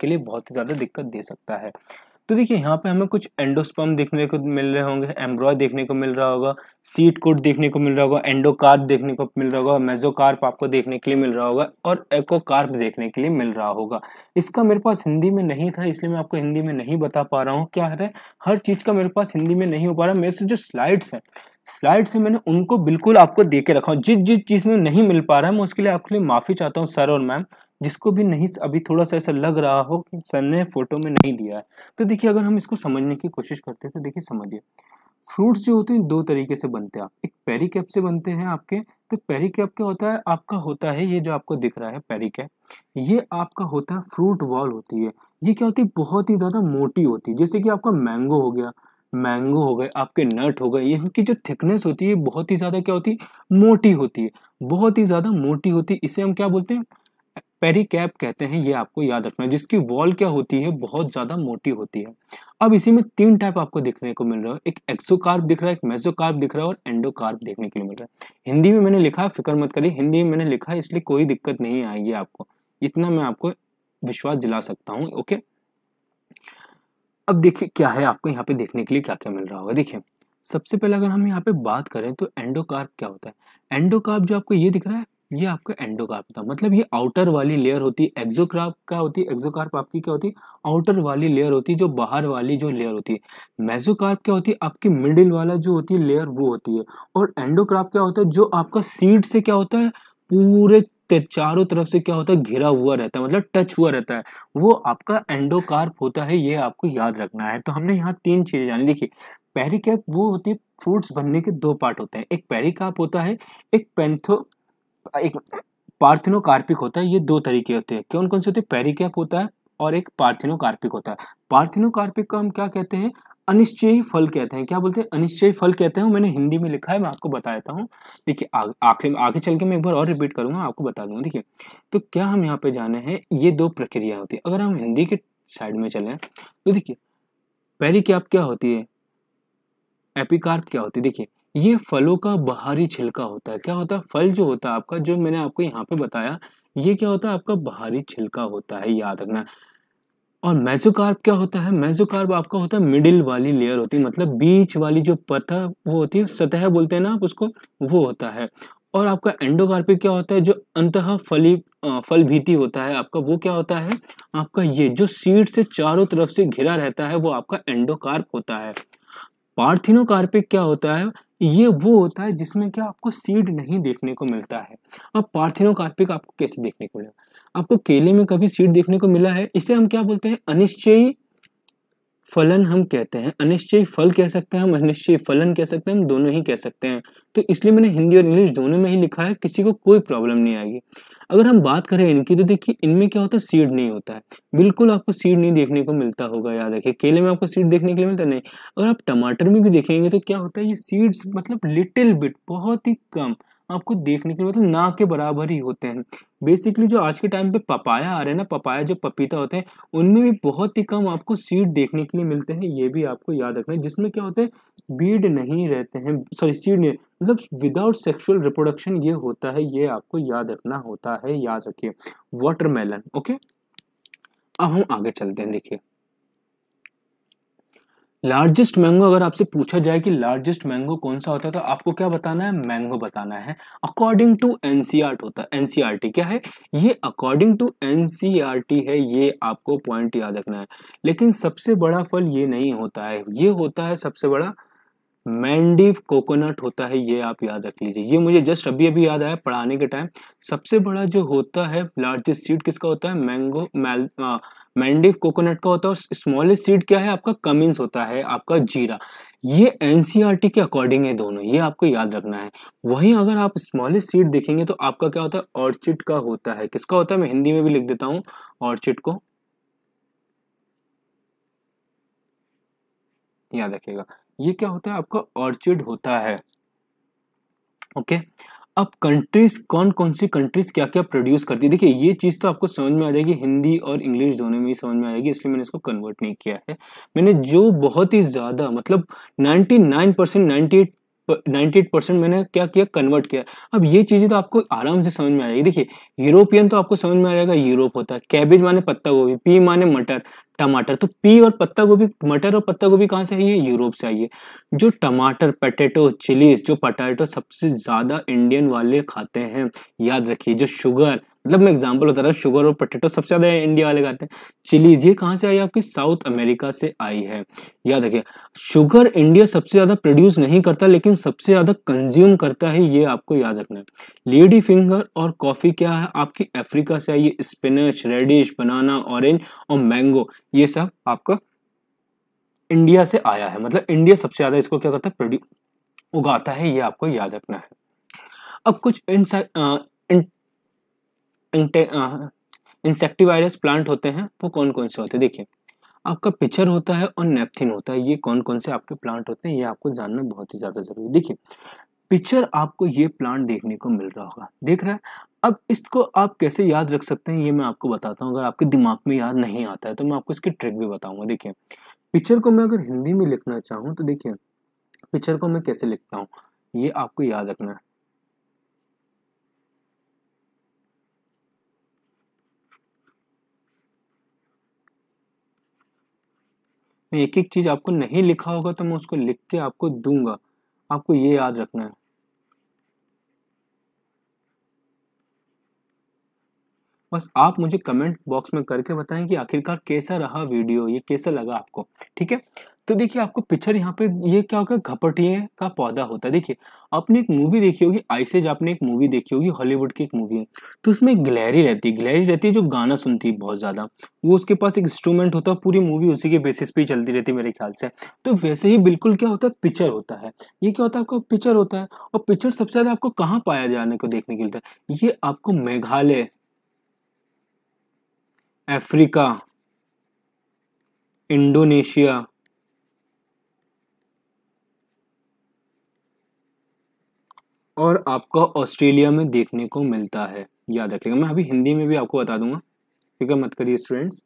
के लिए बहुत ज़्यादा दिक्कत दे सकता है तो देखिए यहाँ पे हमें कुछ एंडोस्पम देखने को मिल रहे होंगे एम्ब्रॉय देखने को मिल रहा होगा सीट कोट देखने को मिल रहा होगा एंडोकार्प देखने को मिल रहा होगा मेजोकार्प आपको देखने के लिए मिल रहा होगा और एकोकार्प देखने के लिए मिल रहा होगा इसका मेरे पास हिंदी में नहीं था इसलिए मैं आपको हिंदी में नहीं बता पा रहा हूँ क्या है हर चीज़ का मेरे पास हिंदी में नहीं हो पा रहा मेरे से जो स्लाइड्स है स्लाइड से मैंने उनको बिल्कुल आपको दे के रखा हूँ जिस जिस चीज़ में नहीं मिल पा रहा है मैं उसके लिए आपके लिए माफ़ी चाहता हूँ सर और मैम जिसको भी नहीं अभी थोड़ा सा ऐसा लग रहा हो कि सर ने फोटो में नहीं दिया है तो देखिए अगर हम इसको समझने की कोशिश करते हैं तो देखिए समझिए फ्रूट्स जो होते हैं दो तरीके से बनते हैं एक पेरी कैप से बनते हैं आपके तो पेरी कैप क्या होता है आपका होता है ये जो आपको दिख रहा है पेरी कैप ये आपका होता है फ्रूट वॉल होती है ये क्या होती है बहुत ही ज़्यादा मोटी होती है जैसे कि आपका मैंगो हो गया मैंगो हो गए आपके नट हो गए इनकी जो थिकनेस होती है बहुत ही ज़्यादा क्या होती है मोटी होती है बहुत ही ज़्यादा मोटी होती है इसे हम क्या बोलते हैं पेरिकैप कहते हैं ये आपको याद रखना है जिसकी वॉल क्या होती है बहुत ज़्यादा मोटी होती है अब इसी में तीन टाइप आपको देखने को मिल रहा है एक एक्सोकार्प दिख रहा है एक मेसोकार्प दिख रहा है और एंडोकार्प देखने के लिए मिल रहा है हिंदी में मैंने लिखा है फिक्र मत करिए हिंदी में मैंने लिखा है इसलिए कोई दिक्कत नहीं आएगी आपको इतना मैं आपको विश्वास दिला सकता हूँ ओके अब देखिए क्या है आपको यहाँ पे देखने के लिए क्या क्या मिल रहा होगा देखिए सबसे पहले अगर हम यहाँ पे बात करें तो एंडोकार्प क्या होता है एंडोकार्प जो आपको ये दिख रहा है ये आपका एंडोकार्प था मतलब ये आउटर वाली लेयर होती है एक्जोक्राप क्या होती है एक्जोकार्प आपकी क्या होती है आउटर वाली लेयर होती है जो बाहर वाली जो लेयर होती है मेजोकार्प क्या होती है आपकी मिडिल वाला जो होती है लेयर वो होती है और एंडोक्राप क्या होता है जो आपका सीड से क्या होता है पूरे चारों तरफ से क्या होता है घिरा हुआ रहता है मतलब टच हुआ रहता है वो आपका एंडोकार्प होता है ये आपको याद रखना है तो हमने यहाँ तीन चीज़ें जानी देखिए पेरिकैप वो होती है फ्रूट्स बनने के दो पार्ट होते हैं एक पेरिकाप होता है एक पेंथो एक पार्थिनो कार्पिक होता है ये दो तरीके होते हैं कौन कौन से होते हैं पेरिकैप होता है और एक पार्थिनो कार्पिक होता है पार्थिनो कार्पिक का हम क्या कहते हैं अनिश्चयी फल कहते हैं क्या बोलते हैं अनिश्चयी फल कहते हैं मैंने हिंदी में लिखा है मैं आपको बता देता हूँ देखिए आखिर में आगे चल के मैं एक बार और रिपीट करूंगा आपको बता दूंगा देखिए तो क्या हम यहाँ पे जाने हैं ये दो प्रक्रिया होती है अगर हम हिंदी के साइड में चले तो देखिए पहली क्या क्या होती है एपिकार्प क्या होती है देखिए ये फलों का बाहरी छिलका होता है क्या होता है फल जो होता है आपका जो मैंने आपको यहाँ पे बताया ये क्या होता है आपका बाहरी छिलका होता है याद रखना और मैजोकार्प क्या होता है मेसोकार्प आपका होता है मिडिल वाली लेयर होती है मतलब बीच वाली जो पता वो होती है सतह बोलते हैं ना आप उसको वो होता है और आपका एंडोकार्पिक क्या होता है जो अंत फली फल भीति होता है आपका वो क्या होता है आपका ये जो सीड से चारों तरफ से घिरा रहता है वो आपका एंडोकार्प होता है पार्थिनोकार्पिक क्या होता है ये वो होता है जिसमें क्या आपको सीड नहीं देखने को मिलता है अब पार्थिनोकार्पिक आपको कैसे देखने को मिलेगा आपको केले में कभी सीड देखने को मिला है इसे हम क्या बोलते हैं अनिश्चयी फलन हम कहते हैं अनिश्चय फल कह सकते हैं हम अनिश्चय फलन कह सकते हैं हम दोनों ही कह सकते हैं तो इसलिए मैंने हिंदी और इंग्लिश दोनों में ही लिखा है किसी को कोई प्रॉब्लम नहीं आएगी अगर हम बात करें इनकी तो देखिए इनमें क्या होता है सीड नहीं होता है बिल्कुल आपको सीड नहीं देखने को मिलता होगा याद रखिए केले में आपको सीड देखने के लिए मिलता नहीं अगर आप टमाटर में भी देखेंगे तो क्या होता है ये सीड्स मतलब लिटिल बिट बहुत ही कम आपको देखने के लिए मतलब ना के बराबर ही होते हैं बेसिकली जो आज के टाइम पे पपाया आ रहे हैं ना पपाया जो पपीता होते हैं उनमें भी बहुत ही कम आपको सीड देखने के लिए मिलते हैं ये भी आपको याद रखना है जिसमें क्या होते हैं बीड नहीं रहते हैं सॉरी सीड नहीं मतलब विदाउट सेक्सुअल रिप्रोडक्शन ये होता है ये आपको याद रखना होता है याद रखिए वाटरमेलन ओके अब हम आगे चलते हैं देखिए लार्जेस्ट मैंगो अगर आपसे पूछा जाए कि लार्जेस्ट मैंगो कौन सा होता है तो आपको क्या बताना है मैंगो बताना है अकॉर्डिंग टू एनसीआर होता है एनसीआरटी e क्या है ये अकॉर्डिंग टू एनसीआरटी है ये आपको पॉइंट याद रखना है लेकिन सबसे बड़ा फल ये नहीं होता है ये होता है सबसे बड़ा मैंडिव कोकोनट होता है ये आप याद रख लीजिए ये मुझे जस्ट अभी अभी याद आया पढ़ाने के टाइम सबसे बड़ा जो होता है लार्जेस्ट सीड किसका होता है मैंगो मैल मैंडिव कोकोनट का होता है और स्मॉलेस्ट सीड क्या है आपका कमिंस होता है आपका जीरा ये एनसीईआरटी e के अकॉर्डिंग है दोनों ये आपको याद रखना है वहीं अगर आप स्मॉलेस्ट सीड देखेंगे तो आपका क्या होता है ऑर्चिड का होता है किसका होता है मैं हिंदी में भी लिख देता हूँ ऑर्चिड को याद रखेगा ये क्या होता है आपका ऑर्चिड होता है ओके okay? अब कंट्रीज कौन कौन सी कंट्रीज क्या क्या प्रोड्यूस करती है देखिए ये चीज़ तो आपको समझ में आ जाएगी हिंदी और इंग्लिश दोनों में ही समझ में आ जाएगी इसलिए मैंने इसको कन्वर्ट नहीं किया है मैंने जो बहुत ही ज़्यादा मतलब 99 percent ninety ninety eight percent मैंने क्या किया कन्वर्ट किया अब ये चीज़ें तो आपको आराम से समझ में आ जाएगी देखिए यूरोपियन तो आपको समझ में आ जाएगा यूरोप होता है कैबेज माने पत्ता गोभी पी माने मटर टमाटर तो पी और पत्ता गोभी मटर और पत्ता गोभी कहाँ से आई है यूरोप से आई है जो टमाटर पटेटो चिलीज जो पटेटो सबसे ज़्यादा इंडियन वाले खाते हैं याद रखिए जो शुगर मतलब मैं एग्जांपल बता रहा हूँ शुगर और पटेटो सबसे ज़्यादा इंडिया वाले खाते हैं चिलीज ये कहाँ से आई है आपकी साउथ अमेरिका से आई है याद रखिए शुगर इंडिया सबसे ज़्यादा प्रोड्यूस नहीं करता लेकिन सबसे ज़्यादा कंज्यूम करता है ये आपको याद रखना है लेडी फिंगर और कॉफ़ी क्या है आपकी अफ्रीका से आई है स्पिनच रेडिश बनाना ऑरेंज और मैंगो ये सब आपका इंडिया से आया है मतलब इंडिया सबसे ज्यादा इसको क्या करता है प्रोड्यू उगाता है ये आपको याद रखना है अब कुछ इंसेक्टिवायरस प्लांट होते हैं वो कौन कौन से होते हैं देखिए आपका पिचर होता है और नेपथिन होता है ये कौन कौन से आपके प्लांट होते हैं ये आपको जानना बहुत ही ज़्यादा ज़रूरी देखिए पिक्चर आपको ये प्लांट देखने को मिल रहा होगा देख रहा है अब इसको आप कैसे याद रख सकते हैं ये मैं आपको बताता हूँ अगर आपके दिमाग में याद नहीं आता है तो मैं आपको इसकी ट्रिक भी बताऊंगा देखिए पिक्चर को मैं अगर हिंदी में लिखना चाहूँ तो देखिए पिक्चर को मैं कैसे लिखता हूँ ये आपको याद रखना है मैं एक एक चीज़ आपको नहीं लिखा होगा तो मैं उसको लिख के आपको दूंगा आपको ये याद रखना है बस आप मुझे कमेंट बॉक्स में करके बताएं कि आखिरकार कैसा रहा वीडियो ये कैसा लगा आपको ठीक है तो देखिए आपको पिक्चर यहाँ पे ये क्या होगा घपटिए का पौधा होता है देखिए आपने एक मूवी देखी होगी आइसेज आपने एक मूवी देखी होगी हॉलीवुड की एक मूवी है तो उसमें एक ग्लैरी रहती है ग्लैरी रहती है जो गाना सुनती है बहुत ज़्यादा वो उसके पास एक इंस्ट्रूमेंट होता है पूरी मूवी उसी के बेसिस पे चलती रहती है मेरे ख्याल से तो वैसे ही बिल्कुल क्या होता है पिक्चर होता है ये क्या होता है आपका पिक्चर होता है और पिक्चर सबसे ज़्यादा आपको कहाँ पाया जाने को देखने के लिए ये आपको मेघालय अफ्रीका इंडोनेशिया और आपका ऑस्ट्रेलिया में देखने को मिलता है याद रखिएगा मैं अभी हिंदी में भी आपको बता दूंगा ठीक है मत करिए स्टूडेंट्स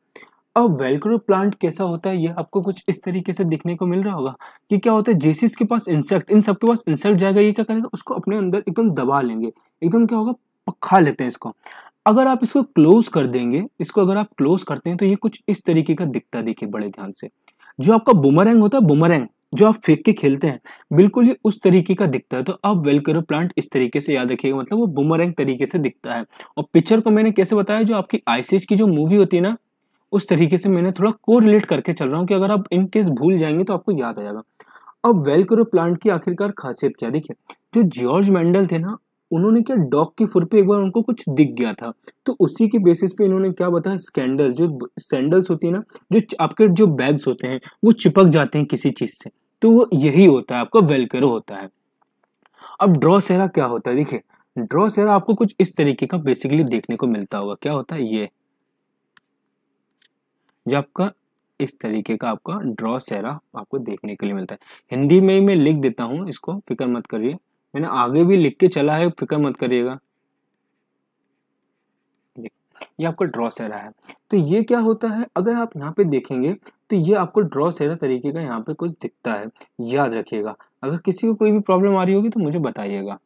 अब वेलक्रो प्लांट कैसा होता है ये आपको कुछ इस तरीके से देखने को मिल रहा होगा कि क्या होता है जेसिस के पास इंसेक्ट इन सबके पास इंसेक्ट जाएगा ये क्या करेगा उसको अपने अंदर एकदम दबा लेंगे एकदम क्या होगा पखा लेते हैं इसको अगर आप इसको क्लोज कर देंगे इसको अगर आप क्लोज करते हैं तो ये कुछ इस तरीके का दिखता देखिए बड़े ध्यान से जो आपका बुमरैंग होता है बुमरैंग जो आप फेंक के खेलते हैं बिल्कुल ये उस तरीके का दिखता है तो अब वेलकरो प्लांट इस तरीके से याद रखिएगा मतलब वो बुमरैंग तरीके से दिखता है और पिक्चर को मैंने कैसे बताया जो आपकी आईसीएच की जो मूवी होती है ना उस तरीके से मैंने थोड़ा को रिलेट करके चल रहा हूँ कि अगर आप इन केस भूल जाएंगे तो आपको याद आ जाएगा अब वेलकरो प्लांट की आखिरकार खासियत क्या देखिए जो जॉर्ज मैंडल थे ना उन्होंने क्या डॉग की फुर पे एक बार उनको कुछ दिख गया था तो उसी के बेसिस पे इन्होंने क्या बताया स्कैंडल्स जो सैंडल्स होती है ना जो आपके जो बैग्स होते हैं वो चिपक जाते हैं किसी चीज़ से तो वो यही होता है आपका वेलकर होता है अब ड्रॉ सेरा क्या होता है देखिए ड्रॉ सेरा आपको कुछ इस तरीके का बेसिकली देखने को मिलता होगा क्या होता है ये जो आपका इस तरीके का आपका ड्रॉ सेरा आपको देखने के लिए मिलता है हिंदी में ही मैं लिख देता हूं इसको फिक्र मत करिए मैंने आगे भी लिख के चला है फिक्र मत करिएगा ये आपका ड्रॉ सेरा है तो ये क्या होता है अगर आप यहाँ पे देखेंगे तो ये आपको ड्रॉ सेरा तरीके का यहाँ पे कुछ दिखता है याद रखिएगा अगर किसी को कोई भी प्रॉब्लम आ रही होगी तो मुझे बताइएगा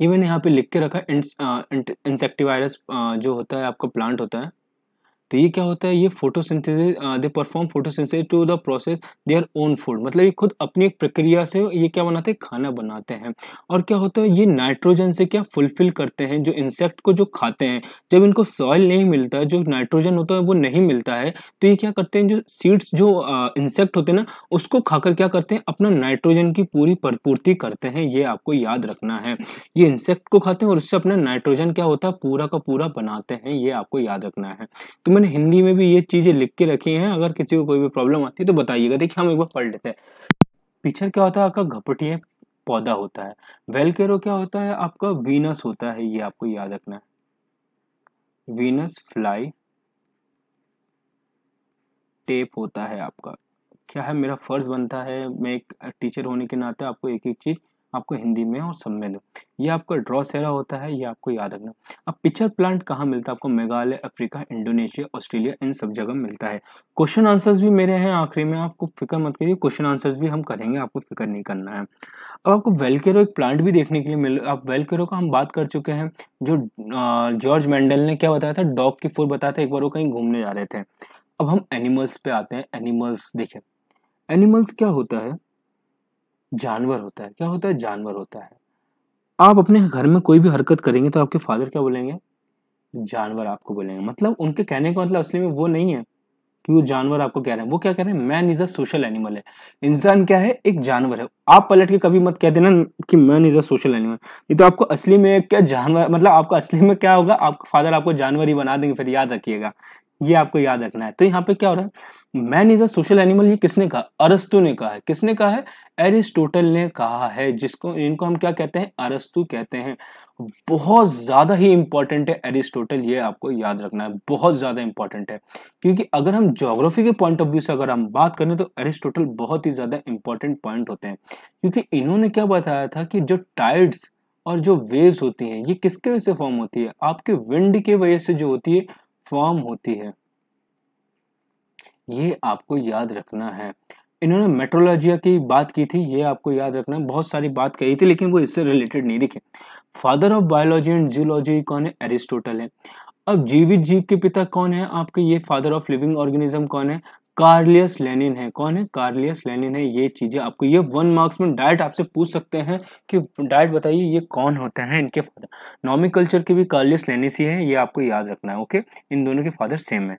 ये मैंने यहाँ पे लिख के रखा है इंसेक्टिवायरस जो होता है आपका प्लांट होता है तो ये क्या होता है ये photosynthesis they perform photosynthesis to the process their own food मतलब ये खुद अपनी एक प्रक्रिया से ये क्या बनाते हैं खाना बनाते हैं और क्या होता है ये नाइट्रोजन से क्या फुलफिल करते हैं जो इंसेक्ट को जो खाते हैं जब इनको सॉइल नहीं मिलता जो नाइट्रोजन होता है वो नहीं मिलता है तो ये क्या करते हैं जो सीड्स जो इंसेक्ट uh, होते हैं ना उसको खाकर क्या करते हैं अपना नाइट्रोजन की पूरी परपूर्ति करते हैं ये आपको याद रखना है ये इंसेक्ट को खाते हैं और उससे अपना नाइट्रोजन क्या होता है पूरा का पूरा बनाते हैं ये आपको याद रखना है तो मैंने मैंने हिंदी में भी ये चीज़ें लिख के रखी हैं अगर किसी को कोई भी प्रॉब्लम आती है तो बताइएगा देखिए हम एक बार पढ़ लेते हैं पिक्चर क्या होता है आपका घपटी पौधा होता है वेलकेरो क्या होता है आपका वीनस होता है ये आपको याद रखना है वीनस फ्लाई टेप होता है आपका क्या है मेरा फर्ज बनता है मैं एक टीचर होने के नाते आपको एक एक चीज़ आपको हिंदी में और सब में दो ये आपका ड्रॉ सेरा होता है ये आपको याद रखना अब पिक्चर प्लांट कहाँ मिलता है आपको मेघालय अफ्रीका इंडोनेशिया ऑस्ट्रेलिया इन सब जगह मिलता है क्वेश्चन आंसर्स भी मेरे हैं आखिरी में आपको फिक्र मत करिए क्वेश्चन आंसर्स भी हम करेंगे आपको फिक्र नहीं करना है अब आपको वेलकेरो एक प्लांट भी देखने के लिए मिल आप वेलकेरो का हम बात कर चुके हैं जो जॉर्ज मैंडल ने क्या बताया था डॉग की फूल बताया था एक बार वो कहीं घूमने जा रहे थे अब हम एनिमल्स पे आते हैं एनिमल्स देखें एनिमल्स क्या होता है जानवर होता है क्या होता है जानवर होता है आप अपने घर में कोई भी हरकत करेंगे तो आपके फादर क्या बोलेंगे जानवर आपको बोलेंगे मतलब उनके कहने का मतलब असली में वो नहीं है कि वो जानवर आपको कह रहे हैं वो क्या कह रहे हैं man is a social animal है इंसान क्या है एक जानवर है आप पलट के कभी मत कह देना कि man is a social animal नहीं तो आपको असली में क्या जानवर मतलब आपको असली में क्या होगा आपका फादर आपको जानवर ही बना देंगे फिर याद रखिएगा ये आपको याद रखना है तो यहाँ पे क्या हो रहा है man is a social animal ये किसने कहा अरस्तु ने कहा है किसने कहा है एरिस्टोटल ने कहा है जिसको इनको हम क्या कहते हैं अरस्तु कहते हैं बहुत ज़्यादा ही इंपॉर्टेंट है एरिस्टोटल ये आपको याद रखना है बहुत ज़्यादा इंपॉर्टेंट है क्योंकि अगर हम जोग्राफी के पॉइंट ऑफ व्यू से अगर हम बात करें तो एरिस्टोटल बहुत ही ज़्यादा इंपॉर्टेंट पॉइंट होते हैं क्योंकि इन्होंने क्या बताया था कि जो टाइड्स और जो वेव्स होती हैं ये किसके वजह से फॉर्म होती है आपके विंड के वजह से जो होती है फॉर्म होती है ये आपको याद रखना है इन्होंने मेट्रोलॉजिया की बात की थी ये आपको याद रखना बहुत सारी बात कही थी लेकिन वो इससे रिलेटेड नहीं दिखे father of biology and geology कौन है एरिस्टोटल है अब जीवित जीव के पिता कौन है आपके ये फादर ऑफ लिविंग ऑर्गेनिज्म कौन है कार्लियस लेनिन है कौन है कार्लियस लेनिन है ये चीज़ें आपको ये वन मार्क्स में डायट आपसे पूछ सकते हैं कि डायट बताइए ये कौन होते हैं इनके फादर नॉमी कल्चर के भी कार्लियस लेनिस ही है ये आपको याद रखना है ओके इन दोनों के फादर सेम है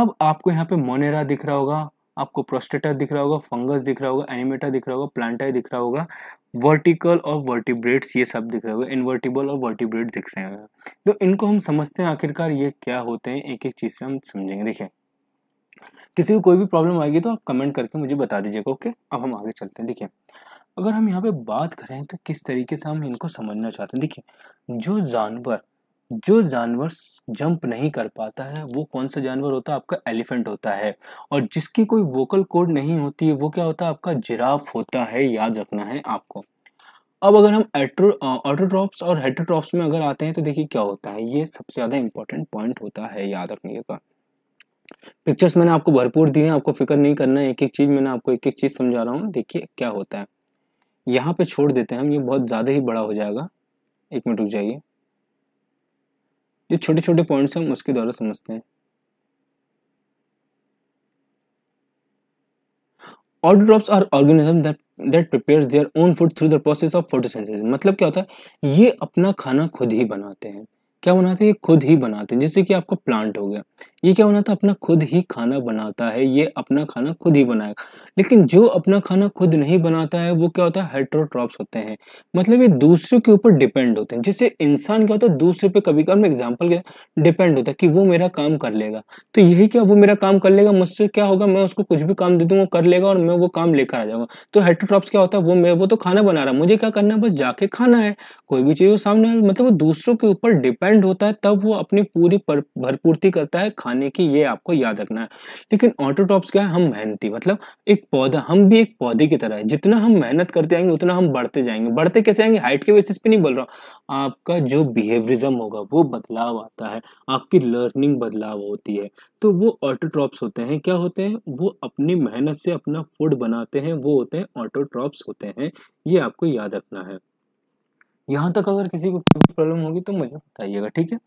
अब आपको यहाँ पे मोनेरा दिख रहा होगा आपको प्रोस्टेटा दिख रहा होगा फंगस दिख रहा होगा एनिमेटा दिख रहा होगा प्लांटा दिख रहा होगा वर्टिकल और वर्टिब्रेट्स ये सब दिख रहे होगा इनवर्टिबल और वर्टिब्रेट दिख रहे होंगे तो इनको हम समझते हैं आखिरकार ये क्या होते हैं एक एक चीज़ से हम समझेंगे देखिए किसी को कोई भी प्रॉब्लम आएगी तो आप कमेंट करके मुझे बता दीजिएगा ओके अब हम आगे चलते हैं देखिए अगर हम यहाँ पे बात करें तो किस तरीके से हम इनको समझना चाहते हैं देखिए जो जानवर जो जानवर जंप नहीं कर पाता है वो कौन सा जानवर होता है आपका एलिफेंट होता है और जिसकी कोई वोकल कोड नहीं होती है वो क्या होता है आपका जिराफ होता है याद रखना है आपको अब अगर हम एट्रो ऑटोट्रॉप्स और हेट्रोट्रॉप्स में अगर आते हैं तो देखिए क्या होता है ये सबसे ज़्यादा इंपॉर्टेंट पॉइंट होता है याद रखने का पिक्चर्स मैंने आपको भरपूर दिए हैं आपको फिक्र नहीं करना है एक एक चीज़ मैंने आपको एक एक चीज़ समझा रहा हूँ देखिए क्या होता है यहाँ पे छोड़ देते हैं हम ये बहुत ज़्यादा ही बड़ा हो जाएगा एक मिनट रुक जाइए जो छोटे छोटे पॉइंट्स हैं हम उसके द्वारा समझते हैं autotrophs are organism that that their own food through the process of photosynthesis मतलब क्या होता है ये अपना खाना खुद ही बनाते हैं क्या बनाते हैं ये खुद ही बनाते हैं जैसे कि आपका प्लांट हो गया ये क्या बनाता है अपना खुद ही खाना बनाता है ये अपना खाना खुद ही बनाएगा लेकिन जो अपना खाना खुद नहीं बनाता है वो क्या होता है हेट्रोट्रॉप्स होते हैं मतलब ये दूसरों के ऊपर डिपेंड होते हैं जैसे इंसान क्या होता है दूसरे पे कभी कभी एग्जाम्पल डिपेंड होता है कि वो मेरा काम कर लेगा तो यही क्या वो मेरा काम कर लेगा मुझसे क्या होगा मैं उसको कुछ भी काम दे दूँ वो कर लेगा और मैं वो काम लेकर आ जाऊँगा तो हेट्रोट्रॉप्स क्या होता है वो मैं वो तो खाना बना रहा मुझे क्या करना है बस जाके खाना है कोई भी चीज़ वो सामने मतलब वो दूसरों के ऊपर डिपेंड एंड होता है तब वो अपनी पूरी भरपूर्ति करता है खाने की ये आपको याद रखना है लेकिन ऑटोटॉप्स क्या है हम मेहनती मतलब एक पौधा हम भी एक पौधे की तरह है जितना हम मेहनत करते आएंगे उतना हम बढ़ते जाएंगे बढ़ते कैसे आएंगे हाइट के बेसिस पे नहीं बोल रहा आपका जो बिहेवियरिज्म होगा वो बदलाव आता है आपकी लर्निंग बदलाव होती है तो वो ऑटोट्रॉप्स होते हैं क्या होते हैं वो अपनी मेहनत से अपना फूड बनाते हैं वो होते हैं ऑटोट्रॉप्स होते हैं ये आपको याद रखना है यहाँ तक अगर किसी को प्रॉब्लम होगी तो मुझे बताइएगा ठीक है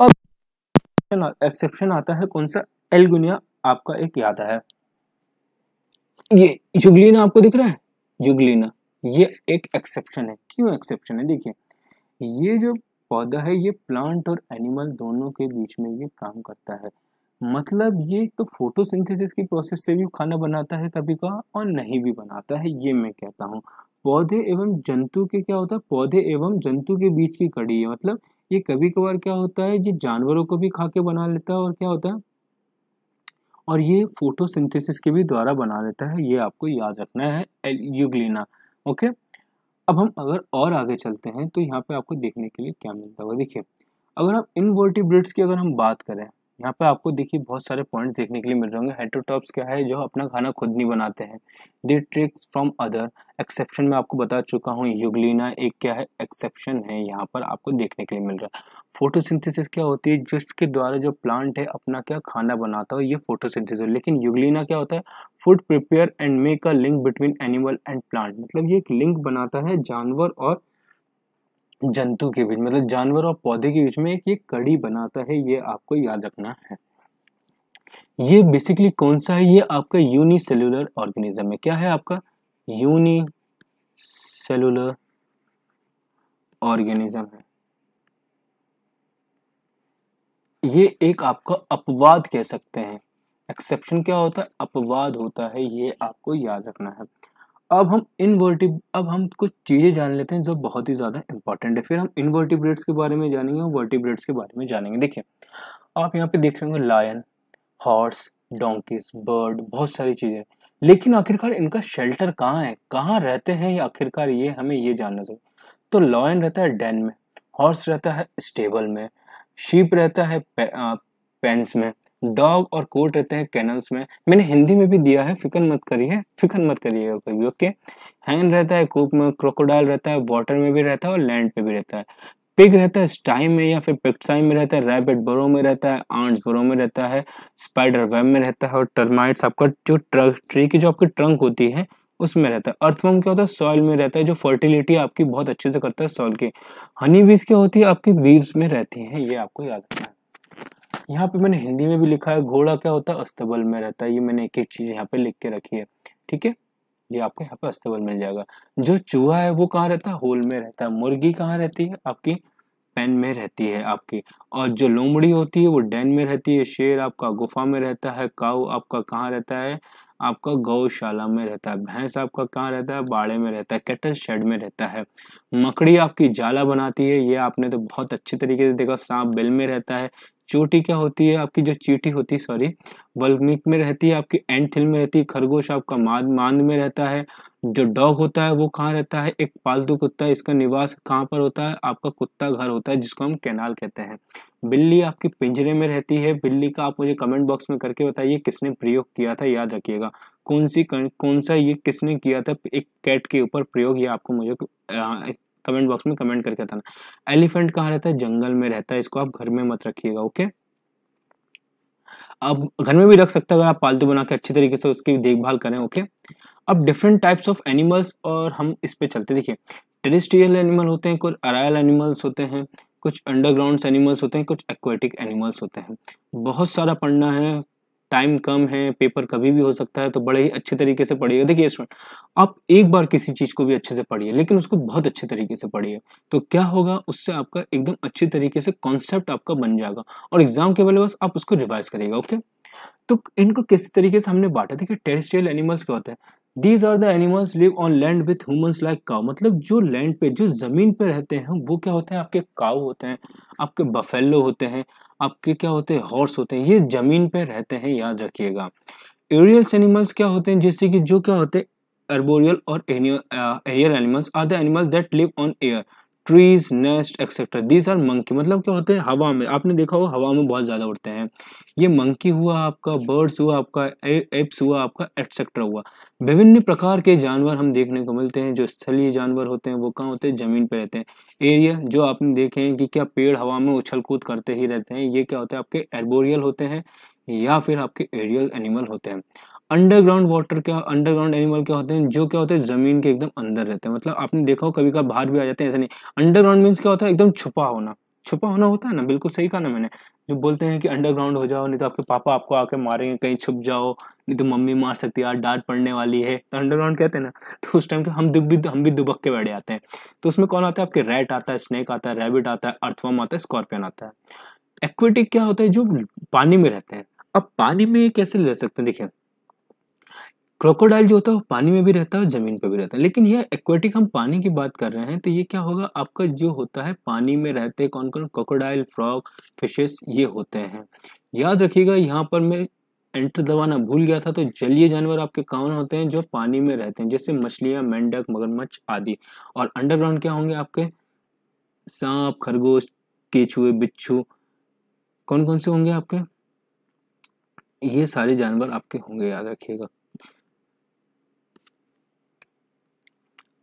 अब एक्सेप्शन आता है कौन सा एलगुनिया आपका एक याद है ये युगलीना आपको दिख रहा है युगलीना ये एक एक्सेप्शन है क्यों एक्सेप्शन है देखिए ये जो पौधा है ये प्लांट और एनिमल दोनों के बीच में ये काम करता है मतलब ये तो फोटोसिंथेसिस की प्रोसेस से भी खाना बनाता है कभी का और नहीं भी बनाता है ये मैं कहता हूँ पौधे एवं जंतु के क्या होता है पौधे एवं जंतु के बीच की कड़ी है मतलब ये कभी कभार क्या होता है ये जानवरों को भी खा के बना लेता है और क्या होता है और ये फोटोसिंथेसिस के भी द्वारा बना लेता है ये आपको याद रखना है युगलिना ओके अब हम अगर और आगे चलते हैं तो यहाँ पे आपको देखने के लिए क्या मिलता होगा देखिए अगर हम इनवर्टिब्रेट्स की अगर हम बात करें यहाँ पे आपको देखिए बहुत सारे पॉइंट देखने के लिए मिल रहे होंगे हेट्रोटॉप्स क्या है जो अपना खाना खुद नहीं बनाते हैं they tricks from other exception में आपको बता चुका हूँ युगलिना एक क्या है एक्सेप्शन है यहाँ पर आपको देखने के लिए मिल रहा है फोटोसिंथेसिस क्या होती है जिसके द्वारा जो प्लांट है अपना क्या खाना बनाता हो ये फोटोसिंथेसिस लेकिन युगलिना क्या होता है food prepare and make a link between animal and plant मतलब ये एक लिंक बनाता है जानवर और जंतु के बीच मतलब जानवर और पौधे के बीच में एक ये कड़ी बनाता है ये आपको याद रखना है ये बेसिकली कौन सा है ये आपका यूनिसेलुलर ऑर्गेनिज्म है क्या है आपका यूनिसेलुलर ऑर्गेनिज्म है ये एक आपका अपवाद कह सकते हैं एक्सेप्शन क्या होता है अपवाद होता है ये आपको याद रखना है अब हम इनवर्टिब अब हम कुछ चीज़ें जान लेते हैं जो बहुत ही ज़्यादा इंपॉर्टेंट है फिर हम इनवर्टिब्रेट्स के बारे में जानेंगे और वर्टिब्रेट्स के बारे में जानेंगे देखिए आप यहाँ पे देख रहे होंगे लायन हॉर्स डोंकीस बर्ड बहुत सारी चीज़ें लेकिन आखिरकार इनका शेल्टर कहाँ है कहाँ रहते हैं आखिरकार ये हमें ये जानना चाहिए तो लॉयन रहता है डैन में हॉर्स रहता है स्टेबल में शीप रहता है पे, आ, पेंस में डॉग और कोट रहते हैं कैनल्स में मैंने हिंदी में भी दिया है फिकन मत करिए फिकन मत करिएगा कोई भी ओके हैंड रहता है कूप में क्रोकोडाइल रहता है वाटर में भी रहता है और लैंड पे भी रहता है पिग रहता है स्टाइम में या फिर पेक्साइम में रहता है रैबिट बरो में रहता है आंट्स बरो में रहता है स्पाइडर वेब में रहता है और टर्माइट्स आपका जो ट्रक ट्री की जो आपकी ट्रंक होती है उसमें रहता है अर्थवर्म क्या होता है सॉइल में रहता है जो फर्टिलिटी आपकी बहुत अच्छे से करता है सॉइल की हनी बीज क्या होती है आपकी बीव्स में रहती है ये आपको याद रखना है यहाँ पे मैंने हिंदी में भी लिखा है घोड़ा क्या होता है अस्तबल में रहता है ये मैंने एक एक चीज़ यहाँ पे लिख के रखी है ठीक है ये आपको यहाँ पे अस्तबल मिल जाएगा जो चूहा है वो कहाँ रहता है होल में रहता है मुर्गी कहाँ रहती है आपकी पेन में रहती है आपकी और जो लोमड़ी होती है वो डैन में रहती है शेर आपका गुफा में रहता है काऊ आपका कहाँ रहता है आपका गौशाला में रहता है भैंस आपका कहाँ रहता है बाड़े में रहता है कैटल शेड में रहता है मकड़ी आपकी जाला बनाती है ये आपने तो बहुत अच्छे तरीके से देखा सांप बिल में रहता है चोटी क्या होती है आपकी जो चीटी होती है सॉरी वल्मिक में रहती है आपकी एंड में रहती है खरगोश आपका माद मांद में रहता है जो डॉग होता है वो कहाँ रहता है एक पालतू कुत्ता इसका निवास कहाँ पर होता है आपका कुत्ता घर होता है जिसको हम कैनाल कहते हैं बिल्ली आपकी पिंजरे में रहती है बिल्ली का आप मुझे कमेंट बॉक्स में करके बताइए किसने प्रयोग किया था याद रखिएगा कौन सी कौन सा ये किसने किया था एक कैट के ऊपर प्रयोग ये आपको मुझे कमेंट बॉक्स में कमेंट करके बताना एलिफेंट कहाँ रहता है जंगल में रहता है इसको आप घर में मत रखिएगा ओके आप घर में भी रख सकते हैं अगर आप पालतू बना के अच्छी तरीके से उसकी देखभाल करें ओके अब डिफरेंट टाइप्स ऑफ एनिमल्स और हम इस पे चलते देखिए टेरिस्ट्रियल एनिमल होते हैं कुछ अरायल एनिमल्स होते हैं कुछ अंडरग्राउंड एनिमल्स होते हैं कुछ एक्वेटिक एनिमल्स होते हैं बहुत सारा पढ़ना है टाइम कम है पेपर कभी भी हो सकता है तो बड़े ही अच्छे तरीके से पढ़िएगा देखिए स्टूडेंट आप एक बार किसी चीज़ को भी अच्छे से पढ़िए लेकिन उसको बहुत अच्छे तरीके से पढ़िए तो क्या होगा उससे आपका एकदम अच्छे तरीके से कॉन्सेप्ट आपका बन जाएगा और एग्जाम के बल्ले बस आप उसको रिवाइज करिएगा ओके तो इनको किस तरीके से हमने बांटा देखिए टेरिस्ट्रियल एनिमल्स क्या होते हैं these are the animals live on land with humans like cow मतलब जो लैंड पे जो ज़मीन पे रहते हैं वो क्या होते हैं आपके काउ होते हैं आपके बफेलो होते हैं आपके क्या होते हैं हॉर्स होते हैं ये ज़मीन पे रहते हैं याद रखिएगा एरियल्स एनिमल्स क्या होते हैं जैसे कि जो क्या होते हैं एरबोरियल और aerial animals are the animals that live on air trees nest etcetera these are monkey मतलब क्या होते हैं हवा में आपने देखा हो हवा में बहुत ज़्यादा उड़ते हैं ये मंकी हुआ आपका बर्ड्स हुआ आपका एप्स हुआ आपका एक्सेट्रा हुआ विभिन्न प्रकार के जानवर हम देखने को मिलते हैं जो स्थलीय जानवर होते हैं वो कहाँ होते हैं ज़मीन पर रहते हैं एरिया जो आपने देखे हैं कि क्या पेड़ हवा में उछल कूद करते ही रहते हैं ये क्या होते हैं आपके एरबोरियल होते हैं या फिर आपके एरियल एनिमल होते हैं अंडरग्राउंड वाटर क्या अंडरग्राउंड एनिमल क्या होते हैं जो क्या होते हैं जमीन के एकदम अंदर रहते हैं मतलब आपने देखा हो कभी कभी बाहर भी आ जाते हैं ऐसा नहीं अंडरग्राउंड मीन्स क्या होता है एकदम छुपा होना छुपा होना होता है ना बिल्कुल सही कहा ना मैंने जो बोलते हैं कि अंडरग्राउंड हो जाओ नहीं तो आपके पापा आपको आके मारेंगे कहीं छुप जाओ नहीं तो मम्मी मार सकती यार डांट पड़ने वाली है तो अंडरग्राउंड कहते हैं ना तो उस टाइम के हम दुब भी हम भी दुबक के बैठे आते हैं तो उसमें कौन आता है आपके रैट आता है स्नेक आता है रैबिट आता है अर्थवम आता है स्कॉर्पियन आता है एक्विटिक क्या होता है जो पानी में रहते हैं अब पानी में कैसे रह सकते हैं देखिए क्रोकोडाइल जो होता है वो पानी में भी रहता है और ज़मीन पर भी रहता है लेकिन यह एक्वेटिक हम पानी की बात कर रहे हैं तो ये क्या होगा आपका जो होता है पानी में रहते कौन कौन क्रोकोडाइल फ्रॉग फिशेस ये होते हैं याद रखिएगा यहाँ पर मैं एंटर दबाना भूल गया था तो जलीय जानवर आपके कौन होते हैं जो पानी में रहते हैं जैसे मछलियाँ मेंढक मगरमच्छ आदि और अंडरग्राउंड क्या होंगे आपके सांप खरगोश केचुए बिच्छू कौन कौन से होंगे आपके ये सारे जानवर आपके होंगे याद रखिएगा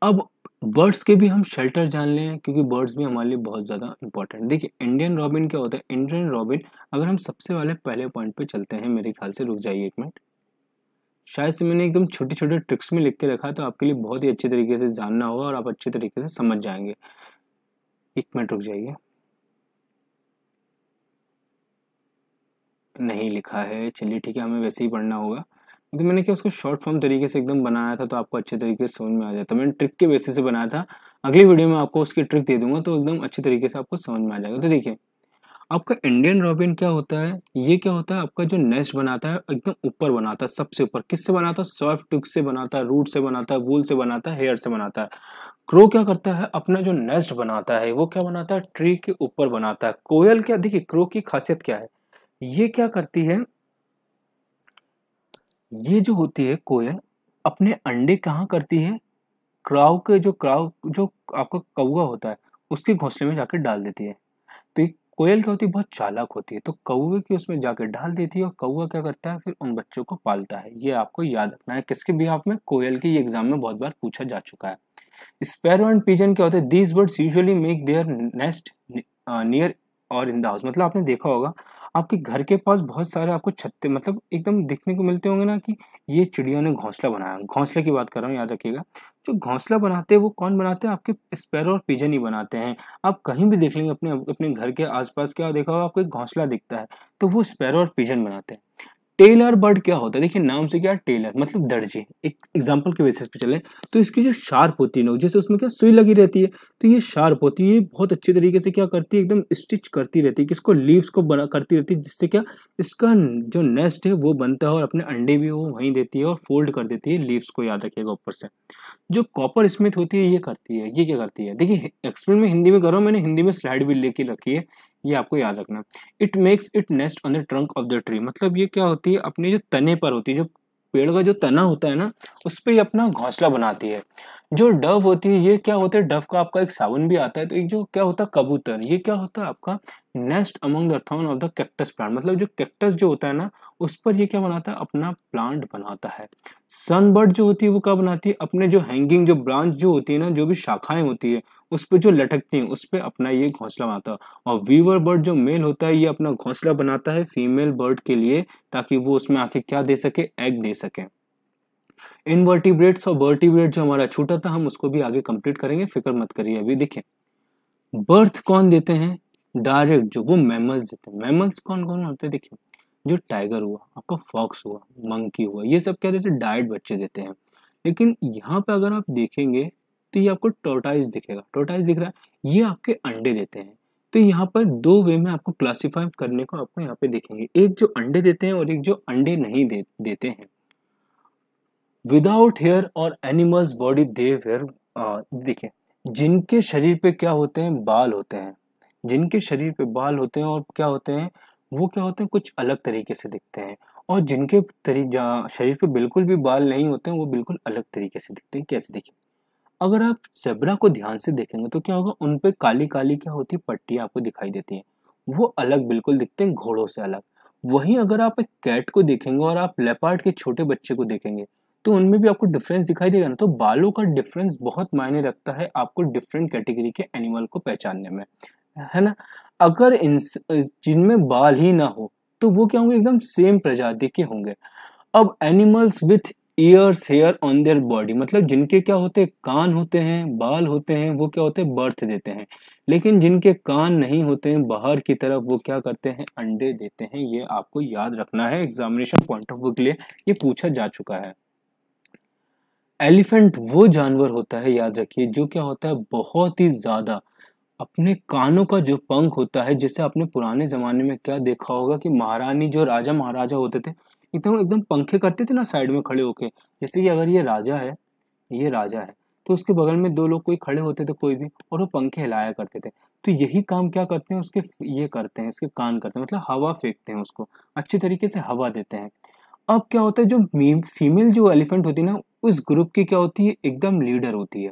अब बर्ड्स के भी हम शेल्टर जान लें क्योंकि बर्ड्स भी हमारे लिए बहुत ज़्यादा इंपॉर्टेंट देखिए इंडियन रॉबिन क्या होता है इंडियन रॉबिन अगर हम सबसे वाले पहले पॉइंट पे चलते हैं मेरे ख्याल से रुक जाइए एक मिनट शायद से मैंने एकदम छोटे छोटे ट्रिक्स में लिख के रखा तो आपके लिए बहुत ही अच्छे तरीके से जानना होगा और आप अच्छे तरीके से समझ जाएंगे एक मिनट रुक जाइए नहीं लिखा है चलिए ठीक है हमें वैसे ही पढ़ना होगा तो मैंने क्या उसको शॉर्ट फॉर्म तरीके से एकदम बनाया था तो आपको अच्छे तरीके से समझ में आ जाता मैंने ट्रिक के बेसिस से बनाया था अगली वीडियो में आपको उसकी ट्रिक दे दूंगा तो एकदम अच्छे तरीके से आपको समझ में आ जाएगा तो देखिए आपका इंडियन रॉबिन क्या होता है ये क्या होता है आपका जो नेस्ट बनाता है एकदम ऊपर बनाता है सबसे ऊपर किससे बनाता है सॉफ्ट टुक से बनाता है रूट से बनाता है वूल से बनाता है हेयर से बनाता है क्रो क्या करता है अपना जो नेस्ट बनाता है वो क्या बनाता है ट्री के ऊपर बनाता है कोयल क्या देखिए क्रो की खासियत क्या है ये क्या करती है ये जो होती है कोयल अपने अंडे कहाँ करती है क्राउ के जो क्राउ जो आपका कौआ होता है उसके घोंसले में जाकर डाल देती है तो ये कोयल क्या होती है बहुत चालाक होती है तो कौए की उसमें जाकर डाल देती है और कौआ क्या करता है फिर उन बच्चों को पालता है ये आपको याद रखना है किसके भी आप में कोयल की एग्जाम में बहुत बार पूछा जा चुका है स्पेरो एंड पिजन क्या होते हैं these birds usually make their nest near और इन द हाउस मतलब आपने देखा होगा आपके घर के पास बहुत सारे आपको छत्ते मतलब एकदम देखने को मिलते होंगे ना कि ये चिड़िया ने घोंसला बनाया घोंसले की बात कर रहा हूँ याद रखिएगा जो घोंसला बनाते हैं वो कौन बनाते हैं आपके स्पैरो और पिजन ही बनाते हैं आप कहीं भी देख लेंगे अपने अपने घर के आसपास क्या देखा होगा आपको एक घोंसला दिखता है तो वो स्पैरो और पिजन बनाते हैं टेलर बर्ड क्या होता है देखिए नाम से क्या टेलर मतलब दर्जी एक एग्जांपल के बेसिस पे चलें तो इसकी जो शार्प होती है नोक जैसे उसमें क्या सुई लगी रहती है तो ये शार्प होती है बहुत अच्छे तरीके से क्या करती है एकदम स्टिच करती रहती है किसको लीव्स को बना करती रहती है जिससे क्या इसका जो नेस्ट है वो बनता है और अपने अंडे भी वो वहीं देती है और फोल्ड कर देती है लीव्स को याद रखिएगा ऊपर से जो कॉपर स्मिथ होती है ये करती है ये क्या करती है देखिए एक्सप्लेन में हिंदी में कर रहा हूँ मैंने हिंदी में स्लाइड भी लेके रखी है ये आपको याद रखना it makes it nest on the trunk of the tree मतलब ये क्या होती है अपने जो तने पर होती है जो पेड़ का जो तना होता है ना उस पर अपना घोंसला बनाती है जो डव होती है ये क्या होता है डव का आपका एक सावन भी आता है तो एक जो क्या होता है कबूतर ये क्या होता है आपका nest among the thorn of the cactus plant मतलब जो कैक्टस जो होता है ना उस पर ये क्या बनाता है अपना प्लांट बनाता है सनबर्ड जो होती है वो क्या बनाती है अपने जो हैंगिंग जो ब्रांच जो होती है ना जो भी शाखाएं होती है उस पर जो लटकती है उस पर अपना ये घोंसला बनाता है और वीवर बर्ड जो मेल होता है ये अपना घोंसला बनाता है फीमेल बर्ड के लिए ताकि वो उसमें आके क्या दे सके एग दे सकें इनवर्टिब्रेट्स और वर्टिब्रेट जो हमारा छोटा था हम उसको भी आगे कंप्लीट करेंगे फिक्र मत करिए अभी देखिए बर्थ कौन देते हैं डायरेक्ट जो वो मैमल्स देते हैं मैमल्स कौन कौन होते हैं देखिए जो टाइगर हुआ आपका फॉक्स हुआ मंकी हुआ ये सब क्या देते हैं डायरेक्ट बच्चे देते हैं लेकिन यहाँ पे अगर आप देखेंगे तो ये आपको टोटाइज दिखेगा टोटाइज दिख रहा है ये आपके अंडे देते हैं तो यहाँ पर दो वे में आपको क्लासीफाई करने को आपको यहाँ पे देखेंगे एक जो अंडे देते हैं और एक जो अंडे नहीं दे, देते हैं विदाउट हेयर और एनिमल्स बॉडी दे वेयर देखिए जिनके शरीर पे क्या होते हैं बाल होते हैं जिनके शरीर पे बाल होते हैं और क्या होते हैं वो क्या होते हैं कुछ अलग तरीके से दिखते हैं और जिनके शरीर पे बिल्कुल भी बाल नहीं होते हैं वो बिल्कुल अलग तरीके से दिखते हैं कैसे देखिए अगर आप जेबरा को ध्यान से देखेंगे तो क्या होगा उन पर काली काली क्या होती है पट्टियाँ आपको दिखाई देती हैं वो अलग बिल्कुल दिखते हैं घोड़ों से अलग वहीं अगर आप एक कैट को देखेंगे और आप लेपार्ड के छोटे बच्चे को देखेंगे तो उनमें भी आपको डिफरेंस दिखाई देगा ना तो बालों का डिफरेंस बहुत मायने रखता है आपको डिफरेंट कैटेगरी के एनिमल को पहचानने में है ना अगर इन जिनमें बाल ही ना हो तो वो क्या होंगे एकदम सेम प्रजाति के होंगे अब animals with ears hair on their body मतलब जिनके क्या होते हैं कान होते हैं बाल होते हैं वो क्या होते हैं बर्थ देते हैं लेकिन जिनके कान नहीं होते हैं बाहर की तरफ वो क्या करते हैं अंडे देते हैं ये आपको याद रखना है एग्जामिनेशन पॉइंट ऑफ व्यू के लिए ये पूछा जा चुका है एलिफेंट वो जानवर होता है याद रखिए जो क्या होता है बहुत ही ज़्यादा अपने कानों का जो पंख होता है जैसे आपने पुराने ज़माने में क्या देखा होगा कि महारानी जो राजा महाराजा होते थे एकदम एकदम पंखे करते थे ना साइड में खड़े होके जैसे कि अगर ये राजा है ये राजा है तो उसके बगल में दो लोग कोई खड़े होते थे कोई भी और वो पंखे हिलाया करते थे तो यही काम क्या करते हैं उसके ये करते हैं उसके कान करते हैं मतलब हवा फेंकते हैं उसको अच्छे तरीके से हवा देते हैं अब क्या होता है जो फीमेल जो एलिफेंट होती है ना उस ग्रुप की क्या होती है एकदम लीडर होती है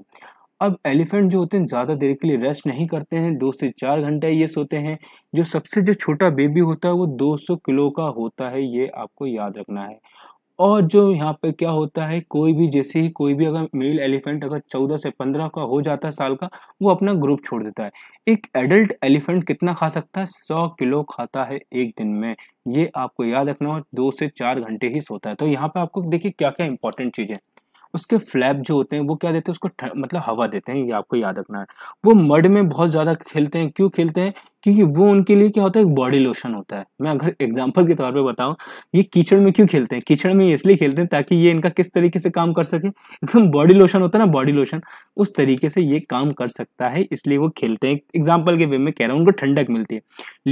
अब एलिफेंट जो होते हैं ज़्यादा देर के लिए रेस्ट नहीं करते हैं दो से चार घंटे ये सोते हैं जो सबसे जो छोटा बेबी होता है वो 200 किलो का होता है ये आपको याद रखना है और जो यहाँ पे क्या होता है कोई भी जैसे ही कोई भी अगर मेल एलिफेंट अगर चौदह से पंद्रह का हो जाता है साल का वो अपना ग्रुप छोड़ देता है एक एडल्ट एलिफेंट कितना खा सकता है सौ किलो खाता है एक दिन में ये आपको याद रखना हो दो से चार घंटे ही सोता है तो यहाँ पे आपको देखिए क्या क्या इंपॉर्टेंट चीज़ें उसके फ्लैप जो होते हैं वो क्या देते हैं उसको मतलब हवा देते हैं ये आपको याद रखना है वो मड में बहुत ज़्यादा खेलते हैं क्यों खेलते हैं क्योंकि वो उनके लिए क्या होता है एक बॉडी लोशन होता है मैं अगर एग्जाम्पल के तौर पर बताऊँ ये कीचड़ में क्यों खेलते हैं कीचड़ में इसलिए खेलते हैं ताकि ये इनका किस तरीके से काम कर सके एकदम बॉडी लोशन होता है ना बॉडी लोशन उस तरीके से ये काम कर सकता है इसलिए वो खेलते हैं एग्जाम्पल के वे में कह रहा हूँ उनको ठंडक मिलती है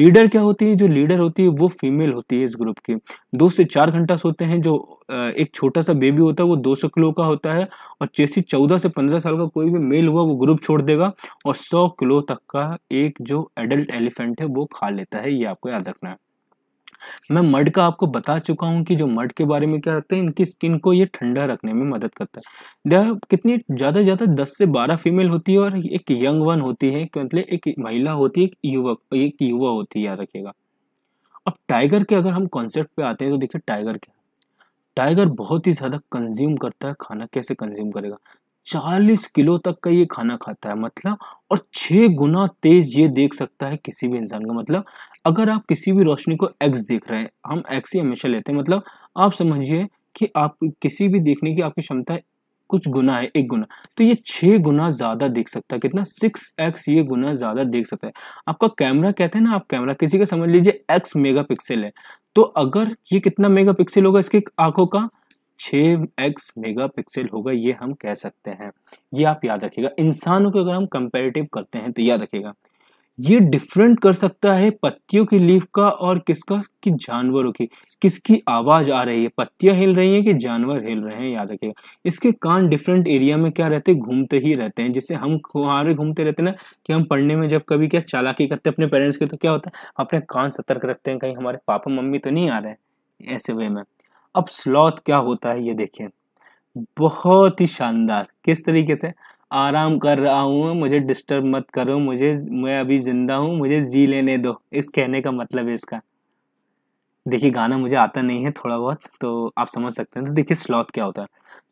लीडर क्या होती है जो लीडर होती है वो फीमेल होती है इस ग्रुप की दो से चार घंटा सोते हैं जो एक छोटा सा बेबी होता है वो 200 किलो का होता है और जैसे 14 से 15 साल का कोई भी मेल हुआ वो ग्रुप छोड़ देगा और 100 किलो तक का एक जो एडल्ट एलिफेंट है वो खा लेता है ये आपको याद रखना है मैं मड का आपको बता चुका हूं कि जो मड के बारे में क्या रखते हैं इनकी स्किन को ये ठंडा रखने में मदद करता है कितनी ज़्यादा से ज़्यादा दस से बारह फीमेल होती है और एक यंग वन होती है मतलब एक महिला होती है एक युवक एक युवा होती है याद रखिएगा अब टाइगर के अगर हम कॉन्सेप्ट पे आते हैं तो देखिए टाइगर क्या टाइगर बहुत ही ज़्यादा कंज्यूम करता है खाना कैसे कंज्यूम करेगा चालीस किलो तक का ये खाना खाता है मतलब और छह गुना तेज ये देख सकता है किसी भी इंसान का मतलब अगर आप किसी भी रोशनी को एक्स देख रहे हैं हम एक्स ही हमेशा लेते हैं मतलब आप समझिए कि आप किसी भी देखने की आपकी क्षमता कुछ गुना है एक गुना तो ये छह गुना ज़्यादा देख सकता है कितना सिक्स एक्स ये गुना ज़्यादा देख सकता है आपका कैमरा कहते हैं ना आप कैमरा किसी का समझ लीजिए एक्स मेगापिक्सल है तो अगर ये कितना मेगापिक्सल होगा इसकी आंखों का छः एक्स मेगा पिक्सल होगा ये हम कह सकते हैं ये आप याद रखिएगा इंसानों को अगर हम कंपेरेटिव करते हैं तो याद रखिएगा ये डिफरेंट कर सकता है पत्तियों की लीफ का और किसका कि जानवरों की किसकी आवाज आ रही है पत्तियां हिल रही हैं कि जानवर हिल रहे हैं याद रखिएगा इसके कान डिफरेंट एरिया में क्या रहते हैं घूमते ही रहते हैं जिससे हम हमारे घूमते रहते हैं ना कि हम पढ़ने में जब कभी क्या चालाकी करते हैं अपने पेरेंट्स के तो क्या होता है अपने कान सतर्क रखते हैं कहीं हमारे पापा मम्मी तो नहीं आ रहे हैं ऐसे वे में अब स्लॉथ क्या होता है ये देखिए बहुत ही शानदार किस तरीके से आराम कर रहा हूँ मुझे डिस्टर्ब मत करो मुझे मैं अभी ज़िंदा हूँ मुझे जी लेने दो इस कहने का मतलब है इसका देखिए गाना मुझे आता नहीं है थोड़ा बहुत तो आप समझ सकते हैं तो देखिए स्लॉथ क्या होता है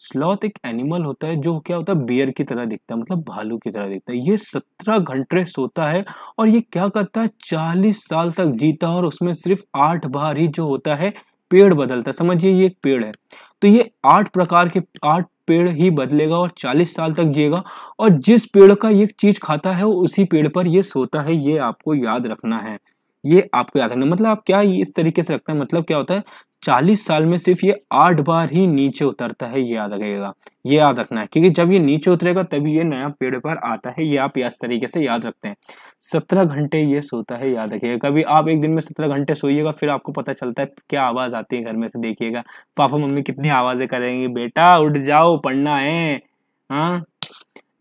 स्लॉथ एक एनिमल होता है जो क्या होता है बियर की तरह दिखता है मतलब भालू की तरह दिखता है ये सत्रह घंटे सोता है और ये क्या करता है चालीस साल तक जीता और उसमें सिर्फ आठ बार ही जो होता है पेड़ बदलता है समझिए ये एक पेड़ है तो ये आठ प्रकार के आठ पेड़ ही बदलेगा और 40 साल तक जिएगा और जिस पेड़ का ये चीज खाता है उसी पेड़ पर ये सोता है ये आपको याद रखना है ये आपको याद रखना मतलब आप क्या इस तरीके से रखते हैं मतलब क्या होता है 40 साल में सिर्फ ये आठ बार ही नीचे उतरता है ये याद रखेगा ये याद रखना है क्योंकि जब ये नीचे उतरेगा तभी ये नया पेड़ पर आता है ये आप इस तरीके से याद रखते हैं सत्रह घंटे ये सोता है याद रखिएगा कभी आप एक दिन में सत्रह घंटे सोइएगा फिर आपको पता चलता है क्या आवाज़ आती है घर में से देखिएगा पापा मम्मी कितनी आवाज़ें करेंगी बेटा उठ जाओ पढ़ना है हाँ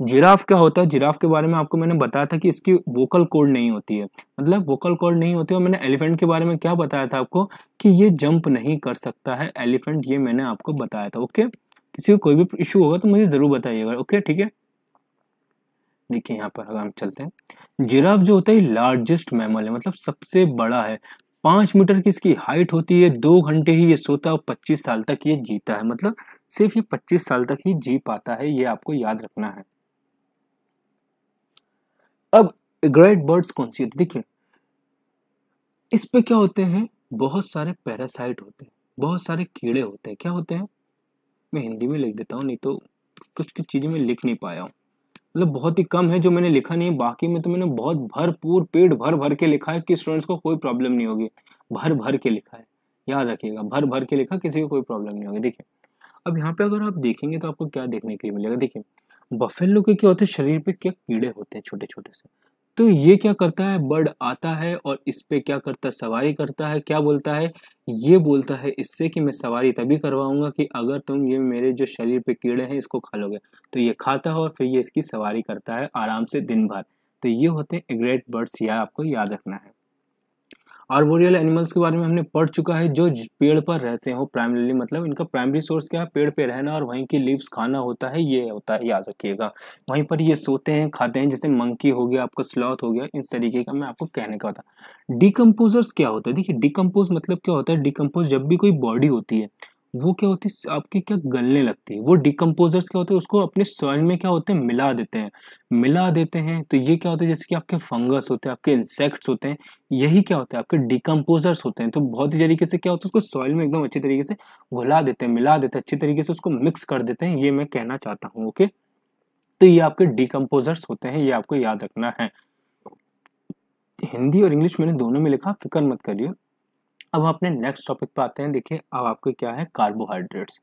जिराफ क्या होता है जिराफ के बारे में आपको मैंने बताया था कि इसकी वोकल कोड नहीं होती है मतलब वोकल कोड नहीं होती है और मैंने एलिफेंट के बारे में क्या बताया था आपको कि ये जंप नहीं कर सकता है एलिफेंट ये मैंने आपको बताया था ओके किसी को कोई भी इशू होगा तो मुझे ज़रूर बताइएगा ओके ठीक है देखिए यहाँ पर अगर हम चलते हैं जिराफ जो होता है लार्जेस्ट मैमल है मतलब सबसे बड़ा है पांच मीटर की इसकी हाइट होती है दो घंटे ही ये सोता है और पच्चीस साल तक ये जीता है मतलब सिर्फ ये पच्चीस साल तक ही जी पाता है ये आपको याद रखना है अब ग्रेट बर्ड्स कौन सी होती है देखिए इस पे क्या होते हैं बहुत सारे पैरासाइट होते हैं बहुत सारे कीड़े होते हैं क्या होते हैं मैं हिंदी में लिख देता हूँ नहीं तो कुछ कुछ चीज़ें मैं लिख नहीं पाया हूँ मतलब बहुत ही कम है जो मैंने लिखा नहीं है बाकी में तो मैंने बहुत भरपूर पेट भर भर के लिखा है कि स्टूडेंट्स को कोई प्रॉब्लम नहीं होगी भर भर के लिखा है याद रखिएगा भर भर के लिखा किसी को कोई प्रॉब्लम नहीं होगी देखिए अब यहाँ पे अगर आप देखेंगे तो आपको क्या देखने के लिए मिलेगा देखिए बफेलो के क्या होते हैं शरीर पे क्या कीड़े होते हैं छोटे छोटे से तो ये क्या करता है बर्ड आता है और इस पे क्या करता है सवारी करता है क्या बोलता है ये बोलता है इससे कि मैं सवारी तभी करवाऊंगा कि अगर तुम ये मेरे जो शरीर पे कीड़े हैं इसको खा लोगे तो ये खाता है और फिर ये इसकी सवारी करता है आराम से दिन भर तो ये होते हैं ग्रेट बर्ड्स यह आपको याद रखना है आर्बोरियल एनिमल्स के बारे में हमने पढ़ चुका है जो पेड़ पर रहते हो प्राइमरीली मतलब इनका प्राइमरी सोर्स क्या है पेड़ पे रहना और वहीं की लीव्स खाना होता है ये होता है याद रखिएगा वहीं पर ये सोते हैं खाते हैं जैसे मंकी हो गया आपका स्लॉथ हो गया इस तरीके का मैं आपको कहने का होता डिकम्पोजर्स क्या होता है देखिए डिकम्पोज मतलब क्या होता है डिकम्पोज जब भी कोई बॉडी होती है वो क्या होती है आपके क्या गलने लगती है वो डिकम्पोजर्स क्या होते हैं उसको अपने सॉइल में क्या होते हैं मिला देते हैं मिला देते हैं तो ये क्या होता है जैसे कि आपके फंगस होते हैं आपके इंसेक्ट्स होते हैं यही क्या होते हैं आपके डिकम्पोजर्स होते हैं तो बहुत ही तरीके से क्या होता है उसको सॉइल में एकदम अच्छी तरीके से घुला देते हैं मिला देते हैं अच्छी तरीके से उसको मिक्स कर देते हैं ये मैं कहना चाहता हूँ ओके तो ये आपके डिकम्पोजर्स होते हैं ये आपको याद रखना है हिंदी और इंग्लिश मैंने दोनों में लिखा फिक्र मत करिए अब अपने नेक्स्ट टॉपिक पे आते हैं देखिए अब आपके क्या है कार्बोहाइड्रेट्स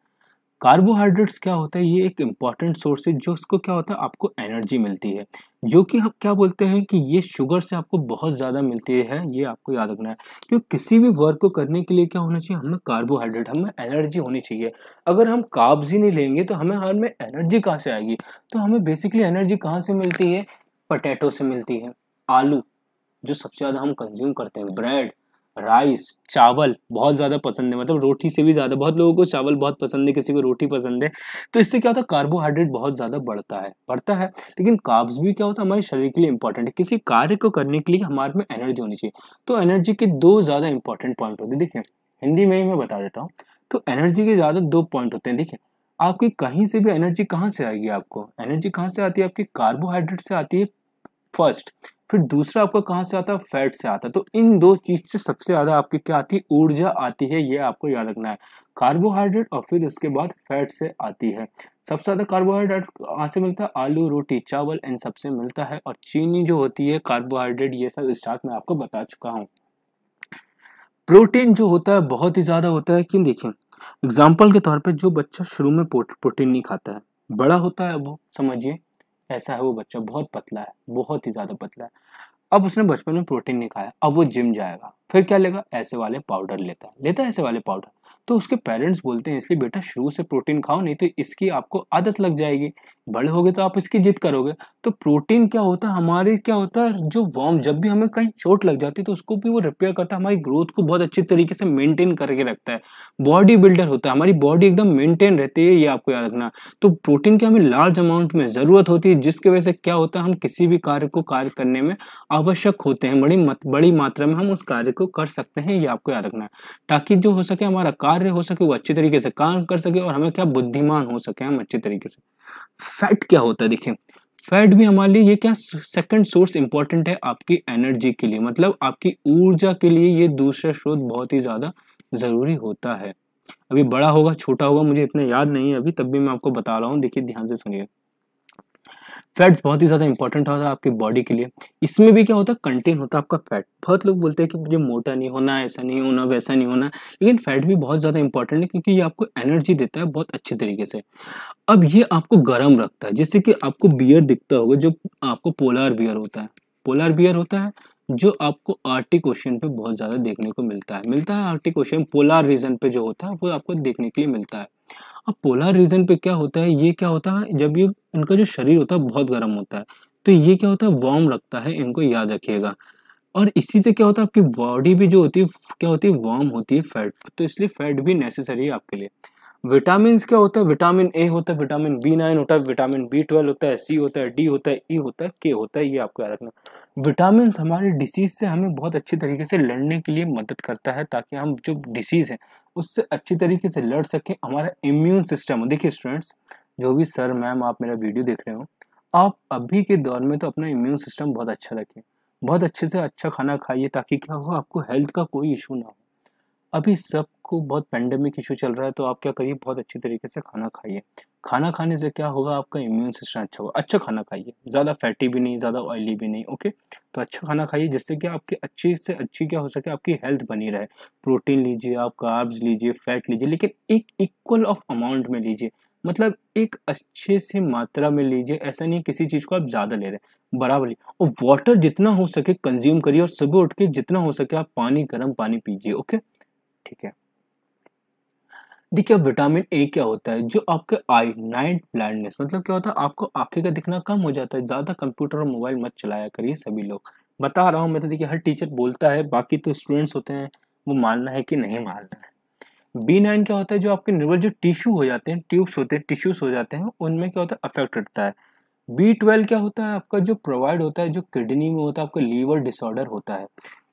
कार्बोहाइड्रेट्स क्या होता है ये एक इम्पॉर्टेंट सोर्स है जो उसको क्या होता है आपको एनर्जी मिलती है जो कि हम क्या बोलते हैं कि ये शुगर से आपको बहुत ज़्यादा मिलती है ये आपको याद रखना है क्योंकि किसी भी वर्क को करने के लिए क्या होना चाहिए हमें कार्बोहाइड्रेट हमें एनर्जी होनी चाहिए अगर हम काब्ज ही नहीं लेंगे तो हमें हर में एनर्जी कहाँ से आएगी तो हमें बेसिकली एनर्जी कहाँ से मिलती है पटेटो से मिलती है आलू जो सबसे ज़्यादा हम कंज्यूम करते हैं ब्रेड राइस चावल बहुत ज़्यादा पसंद है मतलब रोटी से भी ज़्यादा बहुत लोगों को चावल बहुत पसंद है किसी को रोटी पसंद है तो इससे क्या होता है कार्बोहाइड्रेट बहुत ज़्यादा बढ़ता है बढ़ता है लेकिन काब्स भी क्या होता है हमारे शरीर के लिए इंपॉर्टेंट है किसी कार्य को करने के लिए हमारे में एनर्जी होनी चाहिए तो एनर्जी के दो ज़्यादा इंपॉर्टेंट पॉइंट होते हैं देखिए हिंदी में ही मैं बता देता हूँ तो एनर्जी के ज़्यादा दो पॉइंट होते हैं देखिए आपकी कहीं से भी एनर्जी कहाँ से आएगी आपको एनर्जी कहाँ से आती है आपकी कार्बोहाइड्रेट से आती है फर्स्ट फिर दूसरा आपका कहाँ से आता है फैट से आता है तो इन दो चीज से सबसे ज़्यादा आपकी क्या आती है ऊर्जा आती है ये आपको याद रखना है कार्बोहाइड्रेट और फिर उसके बाद फैट से आती है सबसे ज़्यादा कार्बोहाइड्रेट कहाँ से मिलता है आलू रोटी चावल इन सबसे मिलता है और चीनी जो होती है कार्बोहाइड्रेट ये सब स्टार्ट में आपको बता चुका हूँ प्रोटीन जो होता है बहुत ही ज़्यादा होता है क्यों देखिए एग्जाम्पल के तौर पर जो बच्चा शुरू में प्रोटीन नहीं खाता है बड़ा होता है वो समझिए ऐसा है वो बच्चा बहुत पतला है बहुत ही ज़्यादा पतला है अब उसने बचपन में प्रोटीन नहीं खाया अब वो जिम जाएगा फिर क्या लेगा ऐसे वाले पाउडर लेता है लेता है ऐसे वाले पाउडर तो उसके पेरेंट्स बोलते हैं इसलिए बेटा शुरू से प्रोटीन खाओ नहीं तो इसकी आपको आदत लग जाएगी बड़े गए तो आप इसकी जिद करोगे तो प्रोटीन क्या होता है हमारे क्या होता है जो वॉर्म जब भी हमें कहीं चोट लग जाती है तो उसको भी वो रिपेयर करता है हमारी ग्रोथ को बहुत अच्छी तरीके से मेनटेन करके रखता है बॉडी बिल्डर होता है हमारी बॉडी एकदम मेनटेन रहती है ये आपको याद रखना तो प्रोटीन की हमें लार्ज अमाउंट में ज़रूरत होती है जिसकी वजह से क्या होता है हम किसी भी कार्य को कार्य करने में आवश्यक होते हैं बड़ी बड़ी मात्रा में हम उस कार्य को कर सकते हैं ये आपको याद रखना है ताकि जो हो सके हमारा कार्य हो सके वो अच्छे तरीके से काम कर सके और हमें क्या बुद्धिमान हो सके हम अच्छे तरीके से फैट क्या होता है देखिए फैट भी हमारे लिए ये क्या सेकंड सोर्स इंपॉर्टेंट है आपकी एनर्जी के लिए मतलब आपकी ऊर्जा के लिए ये दूसरा स्रोत बहुत ही ज़्यादा ज़रूरी होता है अभी बड़ा होगा छोटा होगा मुझे इतना याद नहीं है अभी तब भी मैं आपको बता रहा हूँ देखिए ध्यान से सुनिए फैट्स बहुत ही ज़्यादा इंपॉर्टेंट होता है आपकी बॉडी के लिए इसमें भी क्या होता है कंटेन होता है आपका फैट बहुत लोग बोलते हैं कि मुझे मोटा नहीं होना ऐसा नहीं होना वैसा नहीं होना लेकिन फैट भी बहुत ज़्यादा इंपॉर्टेंट है क्योंकि ये आपको एनर्जी देता है बहुत अच्छे तरीके से अब ये आपको गर्म रखता है जैसे कि आपको बियर दिखता होगा जो आपको पोलर बियर होता है पोलर बियर होता है जो आपको आर्टिक ओशन पे बहुत ज़्यादा देखने को मिलता है मिलता है आर्टिक ओशन पोलर रीजन पे जो होता है वो आपको देखने के लिए मिलता है अब पोलर रीजन पे क्या होता है ये क्या होता है जब ये इनका जो शरीर होता है बहुत गर्म होता है तो ये क्या होता है वार्म रखता है इनको याद रखिएगा और इसी से क्या होता है आपकी बॉडी भी जो होती है क्या होती है वार्म होती है फैट तो इसलिए फैट भी नेसेसरी है आपके लिए विटामिन क्या होता है विटामिन ए होता है विटामिन बी नाइन होता है विटामिन बी ट्वेल्व होता है सी होता है डी होता है ई e होता है के होता है ये आपको याद रखना विटामिन हमारे डिसीज से हमें बहुत अच्छे तरीके से लड़ने के लिए मदद करता है ताकि हम जो डिसीज़ है उससे अच्छी तरीके से लड़ सके हमारा इम्यून सिस्टम देखिए स्टूडेंट्स जो भी सर मैम आप मेरा वीडियो देख रहे हो आप अभी के दौर में तो अपना इम्यून सिस्टम बहुत अच्छा रखें बहुत अच्छे से अच्छा खाना खाइए ताकि क्या हो आपको हेल्थ का कोई इशू ना हो अभी सबको बहुत पेंडेमिक इशू चल रहा है तो आप क्या करिए बहुत अच्छी तरीके से खाना खाइए खाना खाने से क्या होगा आपका इम्यून सिस्टम अच्छा होगा अच्छा खाना खाइए ज़्यादा फैटी भी नहीं ज़्यादा ऑयली भी नहीं ओके तो अच्छा खाना खाइए जिससे कि आपकी अच्छी से अच्छी क्या हो सके आपकी हेल्थ बनी रहे प्रोटीन लीजिए आप कार्ब्स लीजिए फैट लीजिए लेकिन एक इक्वल ऑफ अमाउंट में लीजिए मतलब एक अच्छे से मात्रा में लीजिए ऐसा नहीं किसी चीज़ को आप ज़्यादा ले रहे हैं बराबर और वाटर जितना हो सके कंज्यूम करिए और सुबह उठ के जितना हो सके आप पानी गर्म पानी पीजिए ओके ठीक है देखिए अब विटामिन ए क्या होता है जो आपके आई नाइट ब्लाइंडनेस मतलब क्या होता है आपको आंखें का दिखना कम हो जाता है ज़्यादा कंप्यूटर और मोबाइल मत चलाया करिए सभी लोग बता रहा हूँ मैं तो देखिए हर टीचर बोलता है बाकी तो स्टूडेंट्स होते हैं वो मानना है कि नहीं मानना है बी नाइन क्या होता है जो आपके निर्वल जो टिश्यू हो जाते हैं ट्यूब्स होते हैं टिश्यूज हो जाते हैं उनमें क्या होता है अफेक्ट करता है बी ट्वेल्व क्या होता है आपका जो प्रोवाइड होता है जो किडनी में होता है आपका लीवर डिसऑर्डर होता है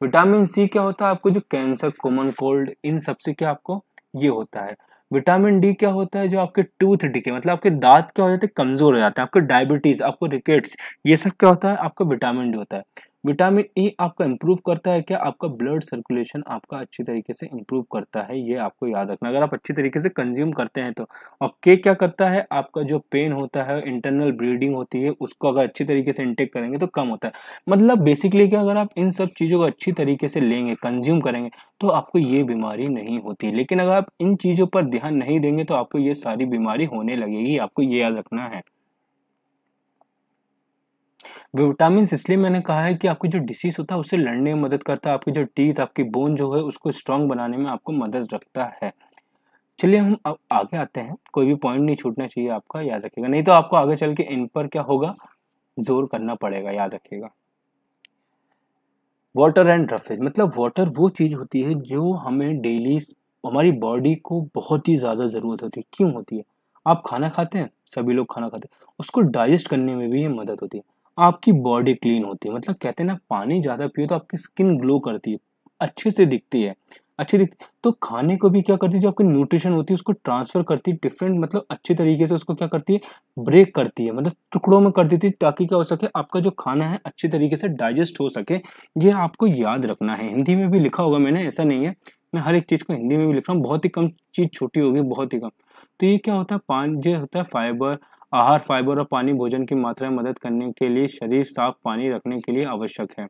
विटामिन सी क्या होता है आपको जो कैंसर कॉमन कोल्ड इन सबसे क्या आपको ये होता है विटामिन डी क्या होता है जो आपके टूथ डिके मतलब आपके दांत क्या हो जाते हैं कमज़ोर हो जाते हैं आपके डायबिटीज़ आपको रिकेट्स ये सब क्या होता है आपका विटामिन डी होता है विटामिन ई e आपका इंप्रूव करता है क्या आपका ब्लड सर्कुलेशन आपका अच्छी तरीके से इंप्रूव करता है ये आपको याद रखना अगर आप अच्छी तरीके से कंज्यूम करते हैं तो और के क्या करता है आपका जो पेन होता है इंटरनल ब्लीडिंग होती है उसको अगर अच्छी तरीके से इंटेक करेंगे तो कम होता है मतलब बेसिकली क्या अगर आप इन सब चीज़ों को अच्छी तरीके से लेंगे कंज्यूम करेंगे तो आपको ये बीमारी नहीं होती लेकिन अगर आप इन चीज़ों पर ध्यान नहीं देंगे तो आपको ये सारी बीमारी होने लगेगी आपको ये याद रखना है विटामिन इसलिए मैंने कहा है कि आपकी जो डिसीज होता है उससे लड़ने में मदद करता है आपकी जो टीथ आपकी बोन जो है उसको स्ट्रांग बनाने में आपको मदद रखता है चलिए हम अब आगे आते हैं कोई भी पॉइंट नहीं छूटना चाहिए आपका याद रखिएगा नहीं तो आपको आगे चल के इन पर क्या होगा जोर करना पड़ेगा याद रखिएगा वाटर एंड रफेज मतलब वाटर वो चीज़ होती है जो हमें डेली हमारी बॉडी को बहुत ही ज़्यादा ज़रूरत होती है क्यों होती है आप खाना खाते हैं सभी लोग खाना खाते हैं उसको डाइजेस्ट करने में भी ये मदद होती है आपकी बॉडी क्लीन होती है मतलब कहते हैं ना पानी ज़्यादा पियो तो आपकी स्किन ग्लो करती है अच्छे से दिखती है अच्छी दिखती तो खाने को भी क्या करती है जो आपकी न्यूट्रिशन होती है उसको ट्रांसफर करती है डिफरेंट मतलब अच्छे तरीके से उसको क्या करती है ब्रेक करती है मतलब टुकड़ों में कर देती है ताकि क्या हो सके आपका जो खाना है अच्छे तरीके से डाइजेस्ट हो सके ये आपको याद रखना है हिंदी में भी लिखा होगा मैंने ऐसा नहीं है मैं हर एक चीज़ को हिंदी में भी लिख रहा हूँ बहुत ही कम चीज़ छोटी होगी बहुत ही कम तो ये क्या होता है पान जो होता है फाइबर आहार फाइबर और पानी भोजन की मात्रा में मदद करने के लिए शरीर साफ पानी रखने के लिए आवश्यक है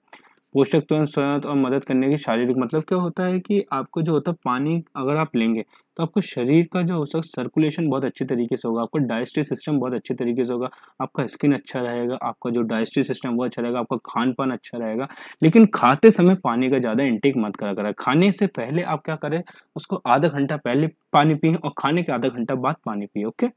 पोषक तत्व स्वयं और मदद करने की शारीरिक मतलब क्या होता है कि आपको जो होता है पानी अगर आप लेंगे तो आपको शरीर का जो हो सकता सर्कुलेशन बहुत अच्छे तरीके से होगा आपको डाइजेस्टिव सिस्टम बहुत अच्छे तरीके से होगा आपका स्किन अच्छा रहेगा आपका जो डाइजेस्टिव सिस्टम वो अच्छा रहेगा आपका खान पान अच्छा रहेगा लेकिन खाते समय पानी का ज़्यादा इंटेक मत करा करें खाने से पहले आप क्या करें उसको आधा घंटा पहले पानी पिए और खाने के आधा घंटा बाद पानी पिए ओके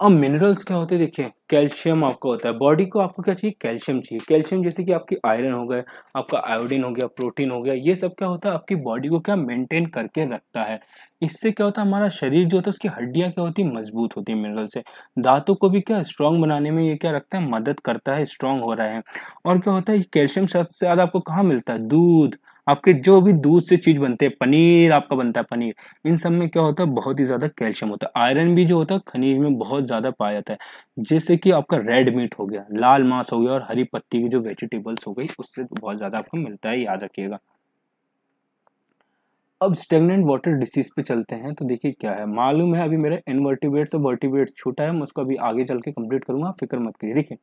अब मिनरल्स क्या होते हैं देखिए कैल्शियम आपको होता है बॉडी को आपको क्या चाहिए कैल्शियम चाहिए कैल्शियम जैसे कि आपकी आयरन हो गए आपका आयोडीन हो गया प्रोटीन हो गया ये सब क्या होता है आपकी बॉडी को क्या मेंटेन करके रखता है इससे क्या होता है हमारा शरीर जो होता है उसकी हड्डियाँ क्या होती है मजबूत होती है मिनरल से दांतों को भी क्या स्ट्रांग बनाने में ये क्या रखता है मदद करता है स्ट्रांग हो रहा है और क्या होता है कैल्शियम सबसे ज़्यादा आपको कहाँ मिलता है दूध आपके जो भी दूध से चीज़ बनते हैं पनीर आपका बनता है पनीर इन सब में क्या होता है बहुत ही ज़्यादा कैल्शियम होता है आयरन भी जो होता है खनिज में बहुत ज़्यादा पाया जाता है जैसे कि आपका रेड मीट हो गया लाल मांस हो गया और हरी पत्ती की जो वेजिटेबल्स हो गई उससे बहुत ज़्यादा आपको मिलता है याद रखिएगा अब स्टेगनेंट वाटर डिसीज पे चलते हैं तो देखिए क्या है मालूम है अभी मेरा इनवर्टिब्रेट और वर्टिवेट छूटा है मैं उसको अभी आगे चल के कंप्लीट करूंगा फिक्र मत करिए देखिए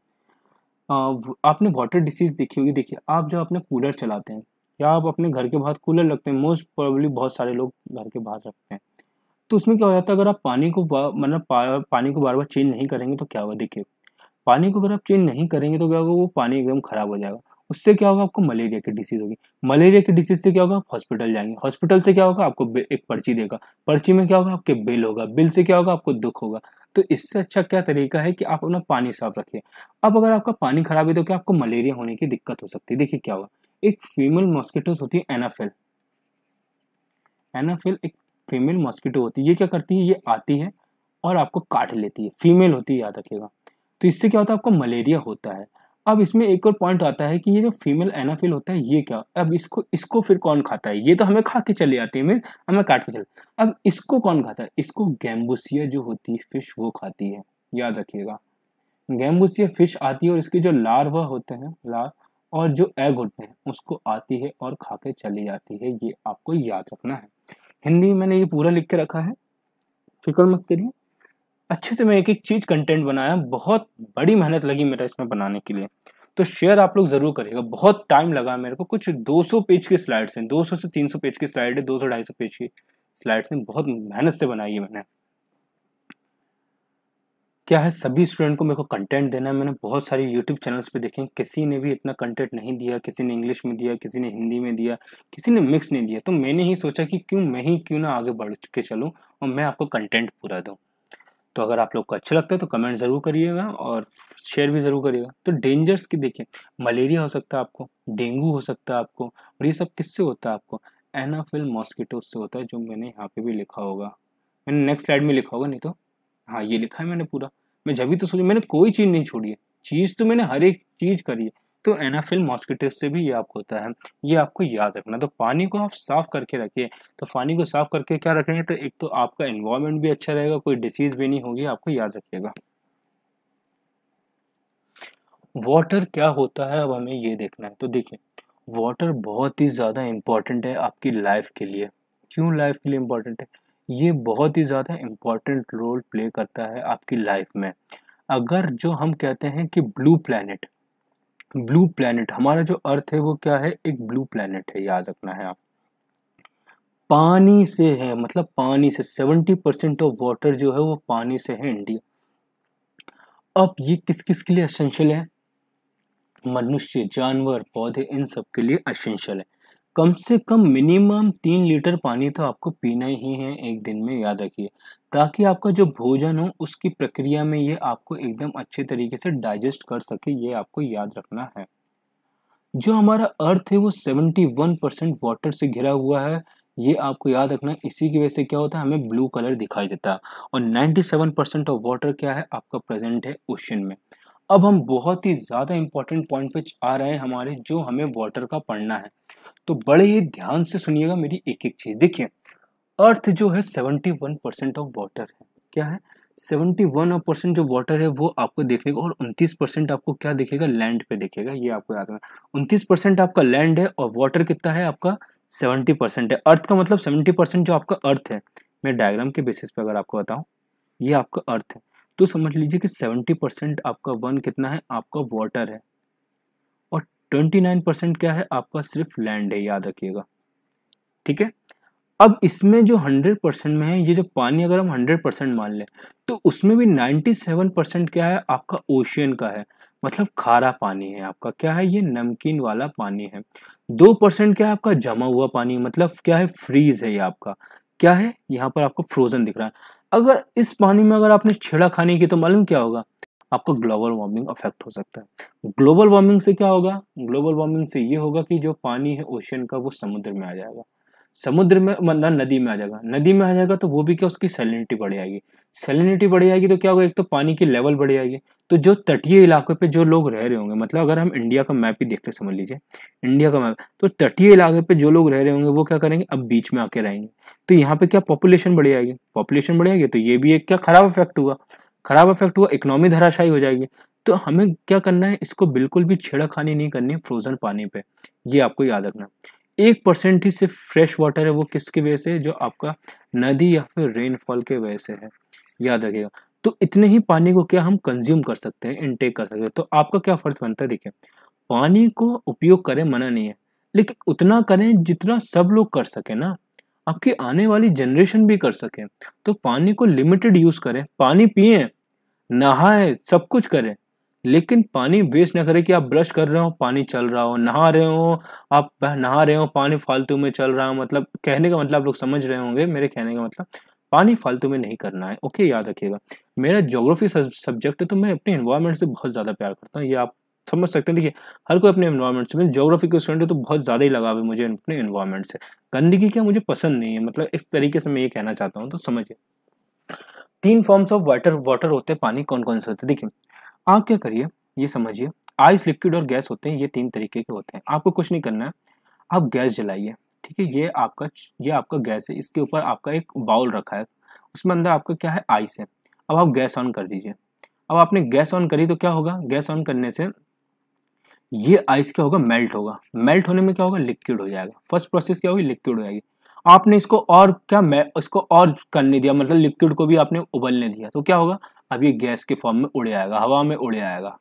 आपने वाटर डिसीज देखी होगी देखिए आप जो अपने कूलर चलाते हैं या आप अपने घर के बाहर कूलर रखते हैं मोस्ट प्रोबली बहुत सारे लोग घर के बाहर रखते हैं तो उसमें क्या हो जाता है अगर आप पानी को मतलब पानी को बार बार चेंज नहीं करेंगे तो क्या होगा देखिए पानी को अगर आप चेंज नहीं करेंगे तो क्या होगा वो पानी एकदम खराब हो जाएगा उससे क्या होगा आपको मलेरिया की डिसीज होगी मलेरिया की डिसीज से क्या होगा आप हॉस्पिटल जाएंगे हॉस्पिटल से क्या होगा आपको एक पर्ची देगा पर्ची में क्या होगा आपके बिल होगा बिल से क्या होगा आपको दुख होगा तो इससे अच्छा क्या तरीका है कि आप अपना पानी साफ रखिए अब अगर आपका पानी खराब है तो क्या आपको मलेरिया होने की दिक्कत हो सकती है देखिए क्या होगा एक फीमेल मॉस्किटो होती है एनाफेल एनाफेल एक फीमेल मॉस्किटो होती है ये क्या करती है ये आती है और आपको काट लेती है फीमेल होती है याद रखिएगा तो इससे क्या होता है आपको मलेरिया होता है अब इसमें एक और पॉइंट आता है कि ये जो फीमेल एनाफिल होता है ये क्या अब इसको इसको फिर कौन खाता है ये तो हमें खा के चले आती है मीन हमें काट के चले अब इसको कौन खाता है इसको गैम्बुसिया जो होती है फिश वो खाती है याद रखिएगा गैम्बुसिया फिश आती है और इसके जो लार्वा होते हैं लार और जो एग होते हैं उसको आती है और खा के चली जाती है ये आपको याद रखना है हिंदी में मैंने ये पूरा लिख के रखा है फिक्र मत करिए अच्छे से मैं एक एक चीज़ कंटेंट बनाया बहुत बड़ी मेहनत लगी मेरा इसमें बनाने के लिए तो शेयर आप लोग ज़रूर करिएगा बहुत टाइम लगा मेरे को कुछ 200 पेज की स्लाइड्स हैं 200 से 300 पेज की स्लाइड है दो सौ पेज की स्लाइड्स हैं बहुत मेहनत से बनाई है मैंने क्या है सभी स्टूडेंट को मेरे को कंटेंट देना है मैंने बहुत सारे यूट्यूब चैनल्स पे देखे किसी ने भी इतना कंटेंट नहीं दिया किसी ने इंग्लिश में दिया किसी ने हिंदी में दिया किसी ने मिक्स नहीं दिया तो मैंने ही सोचा कि क्यों मैं ही क्यों ना आगे बढ़ के चलूँ और मैं आपको कंटेंट पूरा दूँ तो अगर आप लोग को अच्छा लगता है तो कमेंट ज़रूर करिएगा और शेयर भी ज़रूर करिएगा तो डेंजर्स की देखिए मलेरिया हो सकता है आपको डेंगू हो सकता है आपको और ये सब किससे होता है आपको एनाफिल मॉस्किटोज से होता है जो मैंने यहाँ पे भी लिखा होगा मैंने नेक्स्ट स्लाइड में लिखा होगा नहीं तो हाँ ये लिखा है मैंने पूरा मैं जब भी तो सोचू मैंने कोई चीज़ नहीं छोड़ी है चीज़ तो मैंने हर एक चीज़ करी है तो एनाफिल मॉस्किटोज से भी ये आपको होता है ये आपको याद रखना तो पानी को आप साफ़ करके रखिए तो पानी को साफ़ करके क्या रखेंगे तो एक तो आपका इन्वायरमेंट भी अच्छा रहेगा कोई डिसीज़ भी नहीं होगी आपको याद रखिएगा वाटर क्या होता है अब हमें ये देखना है तो देखिए वाटर बहुत ही ज़्यादा इंपॉर्टेंट है आपकी लाइफ के लिए क्यों लाइफ के लिए इंपॉर्टेंट है ये बहुत ही ज़्यादा इम्पॉर्टेंट रोल प्ले करता है आपकी लाइफ में अगर जो हम कहते हैं कि ब्लू प्लानट ब्लू प्लानट हमारा जो अर्थ है वो क्या है एक ब्लू प्लानट है याद रखना है आप पानी से है मतलब पानी से सेवेंटी परसेंट ऑफ वाटर जो है वो पानी से है इंडिया अब ये किस किस के लिए असेंशियल है मनुष्य जानवर पौधे इन सब के लिए असेंशियल है कम से कम मिनिमम तीन लीटर पानी तो आपको पीना ही है एक दिन में याद रखिए ताकि आपका जो भोजन हो उसकी प्रक्रिया में ये आपको एकदम अच्छे तरीके से डाइजेस्ट कर सके ये आपको याद रखना है जो हमारा अर्थ है वो 71 परसेंट वाटर से घिरा हुआ है ये आपको याद रखना इसी की वजह से क्या होता है हमें ब्लू कलर दिखाई देता है और 97 परसेंट ऑफ वाटर क्या है आपका प्रेजेंट है ओशन में अब हम बहुत ही ज़्यादा इंपॉर्टेंट पॉइंट पे आ रहे हैं हमारे जो हमें वाटर का पढ़ना है तो बड़े ही ध्यान से सुनिएगा मेरी एक एक चीज़ देखिए अर्थ जो है seventy one percent of water है क्या है सेवेंटी वन परसेंट जो वाटर है वो आपको देखेगा और उनतीस परसेंट आपको क्या देखेगा लैंड पे देखेगा ये आपको याद रखना उनतीस परसेंट आपका लैंड है और वाटर कितना है आपका सेवेंटी परसेंट है अर्थ का मतलब सेवेंटी परसेंट जो आपका अर्थ है मैं डायग्राम के बेसिस पे अगर आपको बताऊँ ये आपका अर्थ है तो समझ लीजिए कि 70 परसेंट आपका वन कितना है आपका वाटर है और 29 परसेंट क्या है आपका सिर्फ लैंड है याद रखिएगा ठीक है अब इसमें जो 100 परसेंट में है ये जो पानी अगर हम 100 परसेंट मान लें तो उसमें भी 97 परसेंट क्या है आपका ओशियन का है मतलब खारा पानी है आपका क्या है ये नमकीन वाला पानी है दो परसेंट क्या है आपका जमा हुआ पानी मतलब क्या है फ्रीज है ये आपका क्या है यहाँ पर आपको फ्रोजन दिख रहा है अगर इस पानी में अगर आपने छेड़ा खाने की तो मालूम क्या होगा आपका ग्लोबल वार्मिंग अफेक्ट हो सकता है ग्लोबल वार्मिंग से क्या होगा ग्लोबल वार्मिंग से ये होगा कि जो पानी है ओशन का वो समुद्र में आ जाएगा समुद्र में मतलब नदी में आ जाएगा नदी में आ जाएगा तो वो भी क्या उसकी सैलिनिटी बढ़ जाएगी सैलिनिटी बढ़ जाएगी तो क्या होगा एक तो पानी की लेवल बढ़ जाएगी तो जो तटीय इलाके पे जो लोग रह रहे होंगे मतलब अगर हम इंडिया का मैप ही देख के समझ लीजिए इंडिया का मैप तो तटीय इलाके पे जो लोग रह रहे होंगे वो क्या करेंगे अब बीच में आके रहेंगे तो यहाँ पे क्या पॉपुलेशन बढ़ जाएगी पॉपुलेशन बढ़ जाएगी तो ये भी एक क्या खराब इफेक्ट हुआ खराब इफेक्ट हुआ इकोनॉमी धराशायी हो जाएगी तो हमें क्या करना है इसको बिल्कुल भी छेड़ाखानी नहीं करनी है फ्रोजन पानी पे ये आपको याद रखना एक परसेंट ही सिर्फ फ्रेश वाटर है वो किसकी वजह से जो आपका नदी या फिर रेनफॉल के वजह से है याद रखिएगा तो इतने ही पानी को क्या हम कंज्यूम कर सकते हैं इनटेक कर सकते हैं तो आपका क्या फर्ज बनता है देखिए पानी को उपयोग करें मना नहीं है लेकिन उतना करें जितना सब लोग कर सकें ना आपकी आने वाली जनरेशन भी कर सके तो पानी को लिमिटेड यूज करें पानी पिए नहाए सब कुछ करें लेकिन पानी वेस्ट ना करें कि आप ब्रश कर रहे हो पानी चल रहा हो नहा रहे हो आप नहा रहे हो पानी फालतू में चल रहा हो मतलब कहने का मतलब आप लोग समझ रहे होंगे मेरे कहने का मतलब पानी फालतू में नहीं करना है ओके याद रखिएगा मेरा जोग्राफी सब्जेक्ट है तो मैं अपने इन्वायरमेंट से बहुत ज़्यादा प्यार करता हूँ ये आप समझ सकते हैं देखिए हर कोई अपने इन्वायरमेंट से मैं जोग्राफी के स्टूडेंट है तो बहुत ज़्यादा ही लगाव है मुझे अपने इन्वायरमेंट से गंदगी क्या मुझे पसंद नहीं है मतलब इस तरीके से मैं ये कहना चाहता हूँ तो समझिए तीन फॉर्म्स ऑफ वाटर वाटर होते हैं पानी कौन कौन से होते हैं देखिए आप क्या करिए ये समझिए आइस लिक्विड और गैस होते हैं ये तीन तरीके के होते हैं आपको कुछ नहीं करना है आप गैस जलाइए ठीक है ये आपका ये आपका गैस है इसके ऊपर आपका एक बाउल रखा है उसमें अंदर आपका क्या है आइस है अब आप गैस ऑन कर दीजिए अब आपने गैस ऑन करी तो क्या होगा गैस ऑन करने से ये आइस क्या होगा मेल्ट होगा मेल्ट होने में क्या होगा लिक्विड हो जाएगा फर्स्ट प्रोसेस क्या होगी लिक्विड हो जाएगी आपने इसको और क्या इसको और करने दिया मतलब लिक्विड को भी आपने उबलने दिया तो क्या होगा अब ये गैस के फॉर्म में उड़ आएगा हवा में उड़ जाएगा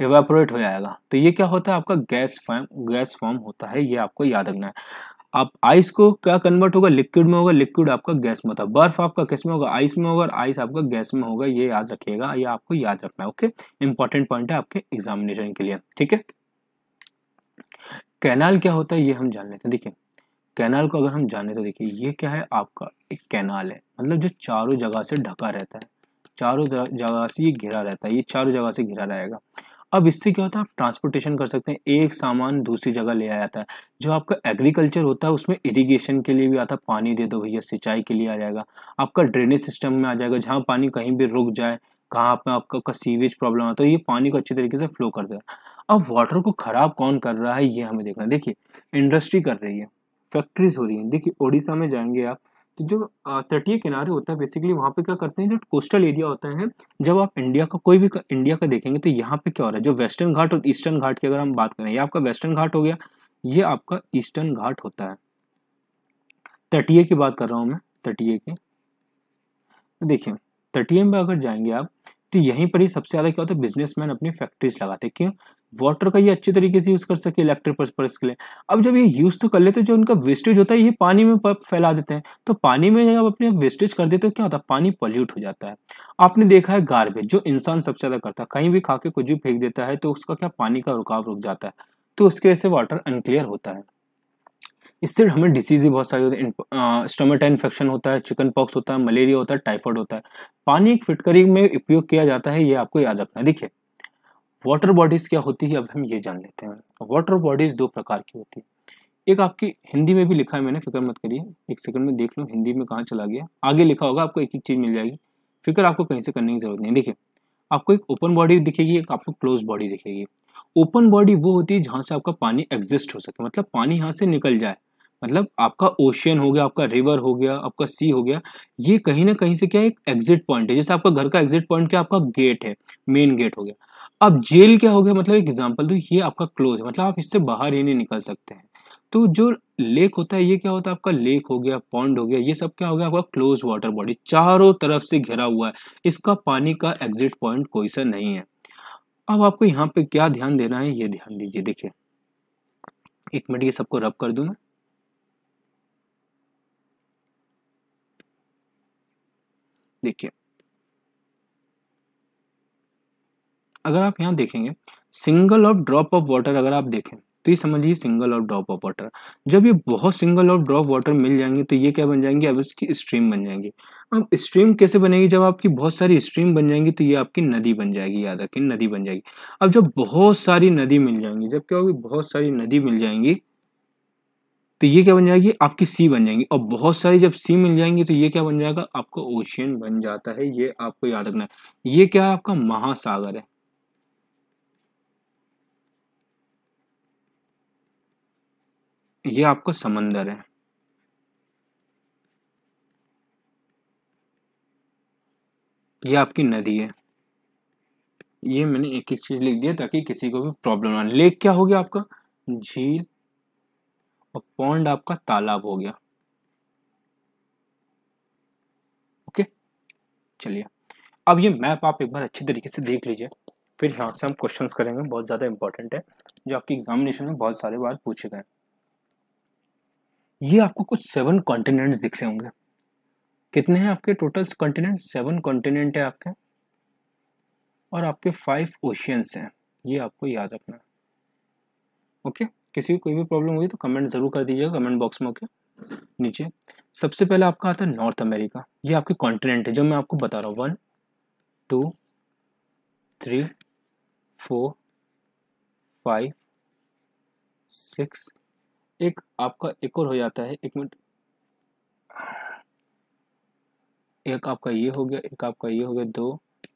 एवेपोरेट हो जाएगा तो ये क्या होता है आपका गैस फॉर्म गैस फॉर्म होता है ये आपको याद रखना है आप आइस को क्या कन्वर्ट होगा लिक्विड में होगा लिक्विड आपका गैस में है बर्फ आपका किस में होगा आइस में होगा और आइस आपका गैस में होगा ये याद रखिएगा ये आपको याद रखना है ओके इंपॉर्टेंट पॉइंट है आपके एग्जामिनेशन के लिए ठीक है कैनाल क्या होता है ये हम जान लेते हैं देखिए कैनाल को अगर हम जाने तो देखिए ये क्या है आपका एक कैनाल है मतलब जो चारों जगह से ढका रहता है चारों जगह से ये घिरा रहता है ये चारों जगह से घिरा रहेगा अब इससे क्या होता है आप ट्रांसपोर्टेशन कर सकते हैं एक सामान दूसरी जगह ले आया जाता है जो आपका एग्रीकल्चर होता है उसमें इरिगेशन के लिए भी आता है पानी दे दो भैया सिंचाई के लिए आ जाएगा आपका ड्रेनेज सिस्टम में आ जाएगा जहाँ पानी कहीं भी रुक जाए कहाँ पर आपका आपका सीवेज प्रॉब्लम आता है तो ये पानी को अच्छी तरीके से फ्लो कर देगा अब वाटर को ख़राब कौन कर रहा है ये हमें देखना है देखिए इंडस्ट्री कर रही है फैक्ट्रीज हो रही है देखिए ओडिशा में जाएंगे आप तो जो तटीय किनारे होता है बेसिकली वहाँ पे क्या करते हैं जो कोस्टल एरिया होता है जब आप इंडिया का कोई भी का, इंडिया का देखेंगे तो यहाँ पे क्या हो रहा है जो वेस्टर्न घाट और ईस्टर्न घाट की अगर हम बात करें ये आपका वेस्टर्न घाट हो गया ये आपका ईस्टर्न घाट होता है तटीय की बात कर रहा हूँ मैं तटीय की तो देखिए तटीय में अगर जाएंगे आप तो यहीं पर ही सबसे ज़्यादा क्या होता है बिजनेसमैन अपनी फैक्ट्रीज लगाते हैं क्यों वाटर का ये अच्छे तरीके से यूज़ कर सके इलेक्ट्रिक पर्पज़ के लिए अब जब ये यूज़ तो कर लेते हैं जो उनका वेस्टेज होता है ये पानी में फैला देते हैं तो पानी में जब अपने वेस्टेज कर देते हो तो क्या होता है पानी पॉल्यूट हो जाता है आपने देखा है गार्बेज जो इंसान सबसे ज़्यादा करता है कहीं भी खा के कुछ भी फेंक देता है तो उसका क्या पानी का रुकाव रुक जाता है तो उसकी वजह से वाटर अनक्लियर होता है इससे हमें डिसीज़ भी बहुत सारी होती है स्टोमेटा इन्फेक्शन होता है चिकन पॉक्स होता है मलेरिया होता है टाइफॉइड होता है पानी एक फिटकरी में उपयोग किया जाता है ये आपको याद रखना है देखिए वाटर बॉडीज क्या होती है अब हम ये जान लेते हैं वाटर बॉडीज दो प्रकार की होती है एक आपकी हिंदी में भी लिखा है मैंने फिक्र मत करिए एक सेकंड में देख लो हिंदी में कहाँ चला गया आगे लिखा होगा आपको एक एक चीज़ मिल जाएगी फिक्र आपको कहीं से करने की जरूरत नहीं देखिए आपको एक ओपन बॉडी दिखेगी एक आपको क्लोज बॉडी दिखेगी ओपन बॉडी वो होती है जहाँ से आपका पानी एग्जिस्ट हो सके मतलब पानी यहाँ से निकल जाए मतलब आपका ओशियन हो गया आपका रिवर हो गया आपका सी हो गया ये कहीं ना कहीं से क्या एक एग्जिट पॉइंट है जैसे आपका घर का एग्जिट पॉइंट क्या आपका गेट है मेन गेट हो गया अब जेल क्या हो गया मतलब एग्जाम्पल दो ये आपका क्लोज है मतलब आप इससे बाहर ही नहीं निकल सकते हैं तो जो लेक होता है ये क्या होता है आपका लेक हो गया पॉन्ड हो गया ये सब क्या हो गया आपका क्लोज वाटर बॉडी चारों तरफ से घिरा हुआ है इसका पानी का एग्जिट पॉइंट कोई सा नहीं है अब आपको यहाँ पे क्या ध्यान देना है ये ध्यान दीजिए देखिए एक मिनट ये सबको रब कर दू मैं देखिए अगर आप यहाँ देखेंगे single of drop of water अगर आप देखें तो ये समझ लीजिए single of drop of water जब ये बहुत सिंगल ऑफ ड्रॉप वाटर मिल जाएंगे तो ये क्या बन जाएंगे अब इसकी स्ट्रीम बन जाएंगी अब स्ट्रीम कैसे बनेगी जब आपकी बहुत सारी स्ट्रीम बन जाएंगी तो ये आपकी नदी बन जाएगी याद रखें नदी बन जाएगी अब जब बहुत सारी नदी मिल जाएंगी जब क्या होगी बहुत सारी नदी मिल जाएंगी तो ये क्या बन जाएगी आपकी सी बन जाएंगी और बहुत सारी जब सी मिल जाएंगी तो ये क्या बन जाएगा आपका ओशियन बन जाता है ये आपको याद रखना है ये क्या आपका महासागर है ये आपका समंदर है ये आपकी नदी है ये मैंने एक एक चीज लिख दिया ताकि किसी को भी प्रॉब्लम ना लेक क्या हो गया आपका झील और पॉन्ड आपका तालाब हो गया ओके चलिए अब ये मैप आप एक बार अच्छी तरीके से देख लीजिए फिर यहाँ से हम क्वेश्चंस करेंगे बहुत ज़्यादा इंपॉर्टेंट है जो आपके एग्जामिनेशन में बहुत सारे बार पूछे गए ये आपको कुछ सेवन कॉन्टिनेंट्स दिख रहे होंगे कितने हैं आपके टोटल कॉन्टिनेंट सेवन कॉन्टिनेंट है आपके और आपके फाइव ओशियंस हैं ये आपको याद रखना है ओके किसी कोई भी प्रॉब्लम होगी तो कमेंट ज़रूर कर दीजिएगा कमेंट बॉक्स में ओके नीचे सबसे पहले आपका आता है नॉर्थ अमेरिका ये आपके कॉन्टिनेंट है जो मैं आपको बता रहा हूँ one two three four five six एक आपका एक और हो जाता है एक मिनट एक आपका ये हो गया एक आपका ये हो गया दो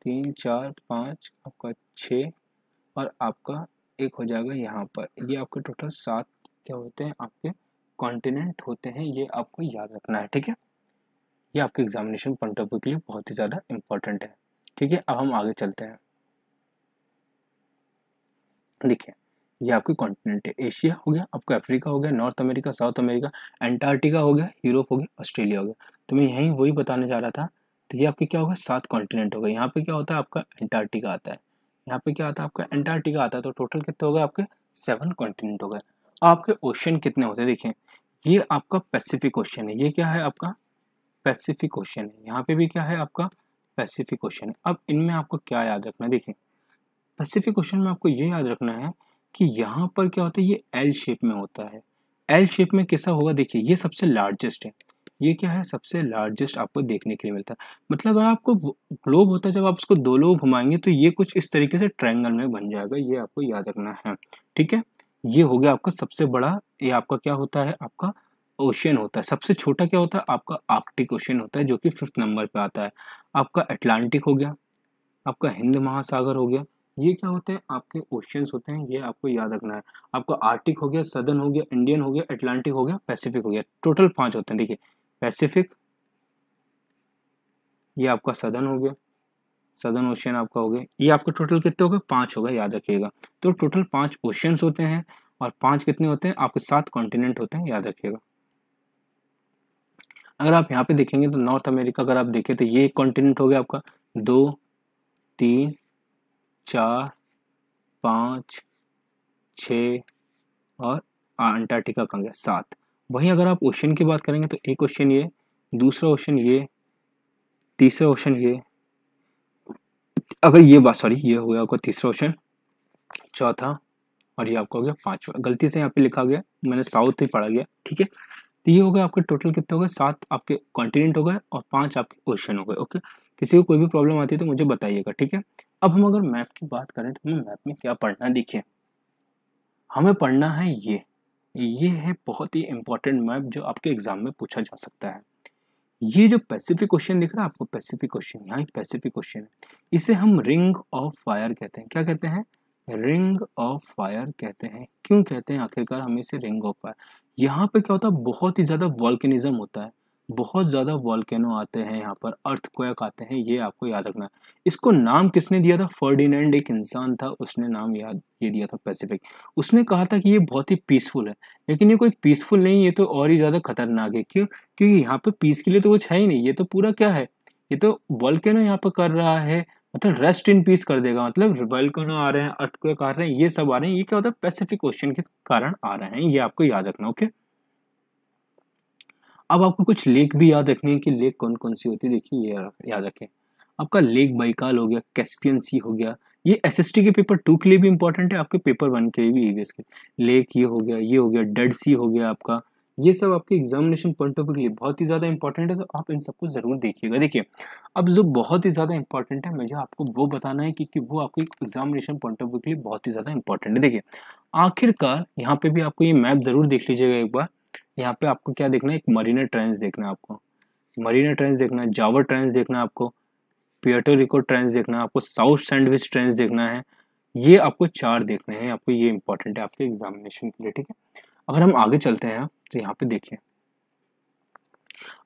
तीन चार पाँच आपका छ और आपका एक हो जाएगा यहाँ पर ये आपके टोटल सात क्या होते हैं आपके कॉन्टिनेंट होते हैं ये आपको याद रखना है ठीक है ये आपके एग्जामिनेशन पॉइंट ऑफ व्यू के लिए बहुत ही ज़्यादा इम्पोर्टेंट है ठीक है अब हम आगे चलते हैं देखिए ये आपकी कॉन्टिनेंट है एशिया हो गया आपको अफ्रीका हो गया North America South America Antarctica हो गया यूरोप हो गया ऑस्ट्रेलिया हो गया तो मैं यहीं वही बताने जा रहा था तो ये आपके क्या होगा सात कॉन्टिनेंट हो गए यहाँ पे क्या होता है आपका एंटार्क्टिका आता है यहाँ पे क्या आता है आपका एंटार्क्टिका आता है तो टोटल कितने हो गए आपके सेवन कॉन्टिनेंट हो गए आपके ओशन कितने होते हैं देखिए ये आपका पैसिफिक ओशन है ये क्या है आपका पैसिफिक ओशन है यहाँ पे भी क्या है आपका पैसिफिक ओशन है अब इनमें आपको क्या याद रखना है देखिए पैसिफिक ओशन में आपको ये याद रखना है कि यहाँ पर क्या होता है ये एल शेप में होता है एल शेप में कैसा होगा देखिए ये सबसे लार्जेस्ट है ये क्या है सबसे लार्जेस्ट आपको देखने के लिए मिलता है मतलब अगर आपको ग्लोब होता है जब आप उसको दो लोग घुमाएंगे तो ये कुछ इस तरीके से ट्रायंगल में बन जाएगा ये आपको याद रखना है ठीक है ये हो गया आपका सबसे बड़ा ये आपका क्या होता है आपका ओशियन होता है सबसे छोटा क्या होता है आपका आर्कटिक ओशियन होता है जो कि फिफ्थ नंबर पर आता है आपका अटलांटिक हो गया आपका हिंद महासागर हो गया ये क्या होते हैं आपके ओशियंस होते हैं ये आपको याद रखना है आपका आर्टिक हो गया सदर्न हो गया इंडियन हो गया अटलांटिक हो गया पैसिफिक हो गया टोटल पांच होते हैं देखिए पैसिफिक ये आपका सदर्न हो गया सदर्न ओशियन आपका हो गया ये आपके टोटल कितने हो गए पांच हो गए याद रखिएगा तो टोटल पांच ओशियंस होते हैं और पांच कितने होते हैं आपके सात कॉन्टिनेंट होते हैं याद रखिएगा अगर आप यहाँ पे देखेंगे तो नॉर्थ अमेरिका अगर आप देखें तो ये कॉन्टिनेंट हो गया आपका दो तीन चार पाँच छ और अंटार्कटिका कहाँ गया सात वहीं अगर आप ओशन की बात करेंगे तो एक ओशन ये दूसरा ओशन ये तीसरा ओशन ये अगर ये बात सॉरी ये हो गया आपका तीसरा ओशन चौथा और ये आपका हो गया पांचवा गलती से यहाँ पे लिखा गया मैंने साउथ ही पढ़ा गया ठीक है तो ये हो गया आपके टोटल कितने हो गए सात आपके कॉन्टिनेंट हो गए और पाँच आपके ओशन हो गए ओके किसी को कोई भी प्रॉब्लम आती है तो मुझे बताइएगा ठीक है अब हम अगर मैप की बात करें तो हमें मैप में क्या पढ़ना देखिए हमें पढ़ना है ये ये है बहुत ही इंपॉर्टेंट मैप जो आपके एग्जाम में पूछा जा सकता है ये जो पैसिफिक क्वेश्चन दिख रहा है आपको पैसिफिक क्वेश्चन यहाँ पैसिफिक क्वेश्चन है इसे हम रिंग ऑफ फायर कहते हैं क्या कहते हैं रिंग ऑफ फायर कहते हैं क्यों कहते हैं आखिरकार हमें इसे रिंग ऑफ फायर यहाँ पे क्या होता है बहुत ही ज़्यादा वॉल्किनिज्म होता है बहुत ज़्यादा वॉल्केनो आते हैं यहाँ पर अर्थक्वेक आते हैं ये आपको याद रखना है इसको नाम किसने दिया था फर्डिनेंड एक इंसान था उसने नाम याद ये दिया था पैसिफिक उसने कहा था कि ये बहुत ही पीसफुल है लेकिन ये कोई पीसफुल नहीं ये तो और ही ज़्यादा खतरनाक है क्यों क्योंकि यहाँ पर पीस के लिए तो कुछ है ही नहीं ये तो पूरा क्या है ये तो वॉल्केनो यहाँ पर कर रहा है मतलब रेस्ट इन पीस कर देगा मतलब वेलकनो आ रहे हैं अर्थक्वेक आ रहे हैं ये सब आ रहे हैं ये क्या होता है पैसिफिक ओशन के कारण आ रहे हैं ये आपको याद रखना ओके okay? अब आपको कुछ लेक भी याद रखनी है कि लेक कौन कौन सी होती है देखिए ये याद रखें आपका लेक बाइकाल हो गया कैस्पियन सी हो गया ये एस एस टी के पेपर टू के लिए भी इंपॉर्टेंट है आपके पेपर वन के लिए भी ईवीएस के लेक ये हो गया ये हो गया डेड सी हो गया आपका ये सब आपके एग्जामिनेशन पॉइंट ऑफ व्यू के लिए बहुत ही ज़्यादा इंपॉर्टेंट है तो आप इन सबको ज़रूर देखिएगा देखिए अब जो बहुत ही ज़्यादा इंपॉर्टेंट है मुझे आपको वो बताना है क्योंकि वो आपके एग्जामिनेशन पॉइंट ऑफ व्यू के लिए बहुत ही ज़्यादा इंपॉर्टेंट है देखिए आखिरकार यहाँ पे भी आपको ये मैप ज़रूर देख लीजिएगा एक बार यहाँ पे आपको क्या देखना है एक मरीना ट्रेंस देखना है आपको मरीना ट्रेंस देखना है जावर ट्रेंस देखना है आपको पियटोरिको ट्रेंस देखना है आपको साउथ सैंडविच ट्रेंस देखना है ये आपको चार देखने हैं आपको ये इंपॉर्टेंट है आपके एग्जामिनेशन के लिए ठीक है अगर हम आगे चलते हैं तो यहाँ पे देखिए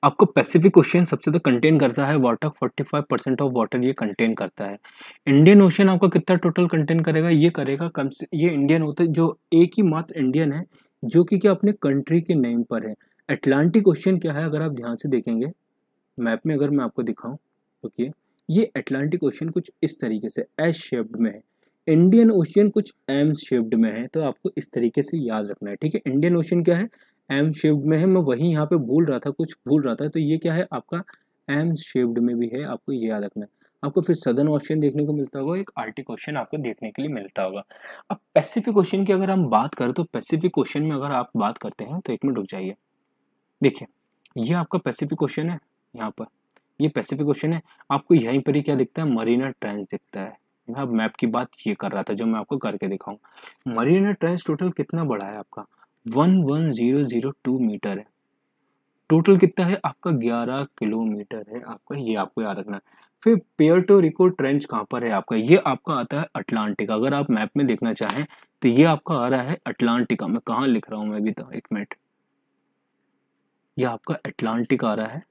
आपको पैसिफिक ओशियन सबसे ज़्यादा तो कंटेन करता है वाटर 45 परसेंट ऑफ वाटर ये कंटेन करता है इंडियन ओशियन आपका कितना टोटल कंटेन करेगा ये करेगा कम से ये इंडियन होते जो एक ही मात्र इंडियन है जो कि क्या अपने कंट्री के नेम पर है अटलांटिक ओशन क्या है अगर आप ध्यान से देखेंगे मैप में अगर मैं आपको दिखाऊं ओके ये अटलांटिक ओशन कुछ इस तरीके से एस शेप्ड में है इंडियन ओशियन कुछ एम शेप्ड में है तो आपको इस तरीके से याद रखना है ठीक है इंडियन ओशियन क्या है एम शेप्ड में है मैं वहीं यहाँ पे भूल रहा था कुछ भूल रहा था तो ये क्या है आपका एम शेप्ड में भी है आपको ये याद रखना है आपको फिर सदर्न ऑप्शन देखने को मिलता होगा एक आर्टिक ओशन आपको देखने के लिए मिलता होगा अब पैसिफिक ओशन की अगर हम बात करें तो पैसिफिक ओशन में अगर आप बात करते हैं तो एक मिनट रुक जाइए देखिए ये आपका पैसिफिक क्वेश्चन है यहाँ पर ये पैसिफिक क्वेश्चन है आपको यहीं पर ही क्या दिखता है मरीना ट्रेंस दिखता है मैं अब मैप की बात ये कर रहा था जो मैं आपको करके दिखाऊंगा मरीना ट्रेंस टोटल कितना बड़ा है आपका one one zero zero two meter है टोटल कितना है आपका ग्यारह किलोमीटर है आपका ये आपको याद रखना है फिर पेयर टू रिको ट्रेंच कहाँ पर है आपका ये आपका आता है अटलांटिका अगर आप मैप में देखना चाहें तो ये आपका आ रहा है अटलांटिका मैं कहाँ लिख रहा हूँ मैं अभी तो एक मिनट ये आपका अटलांटिक आ रहा है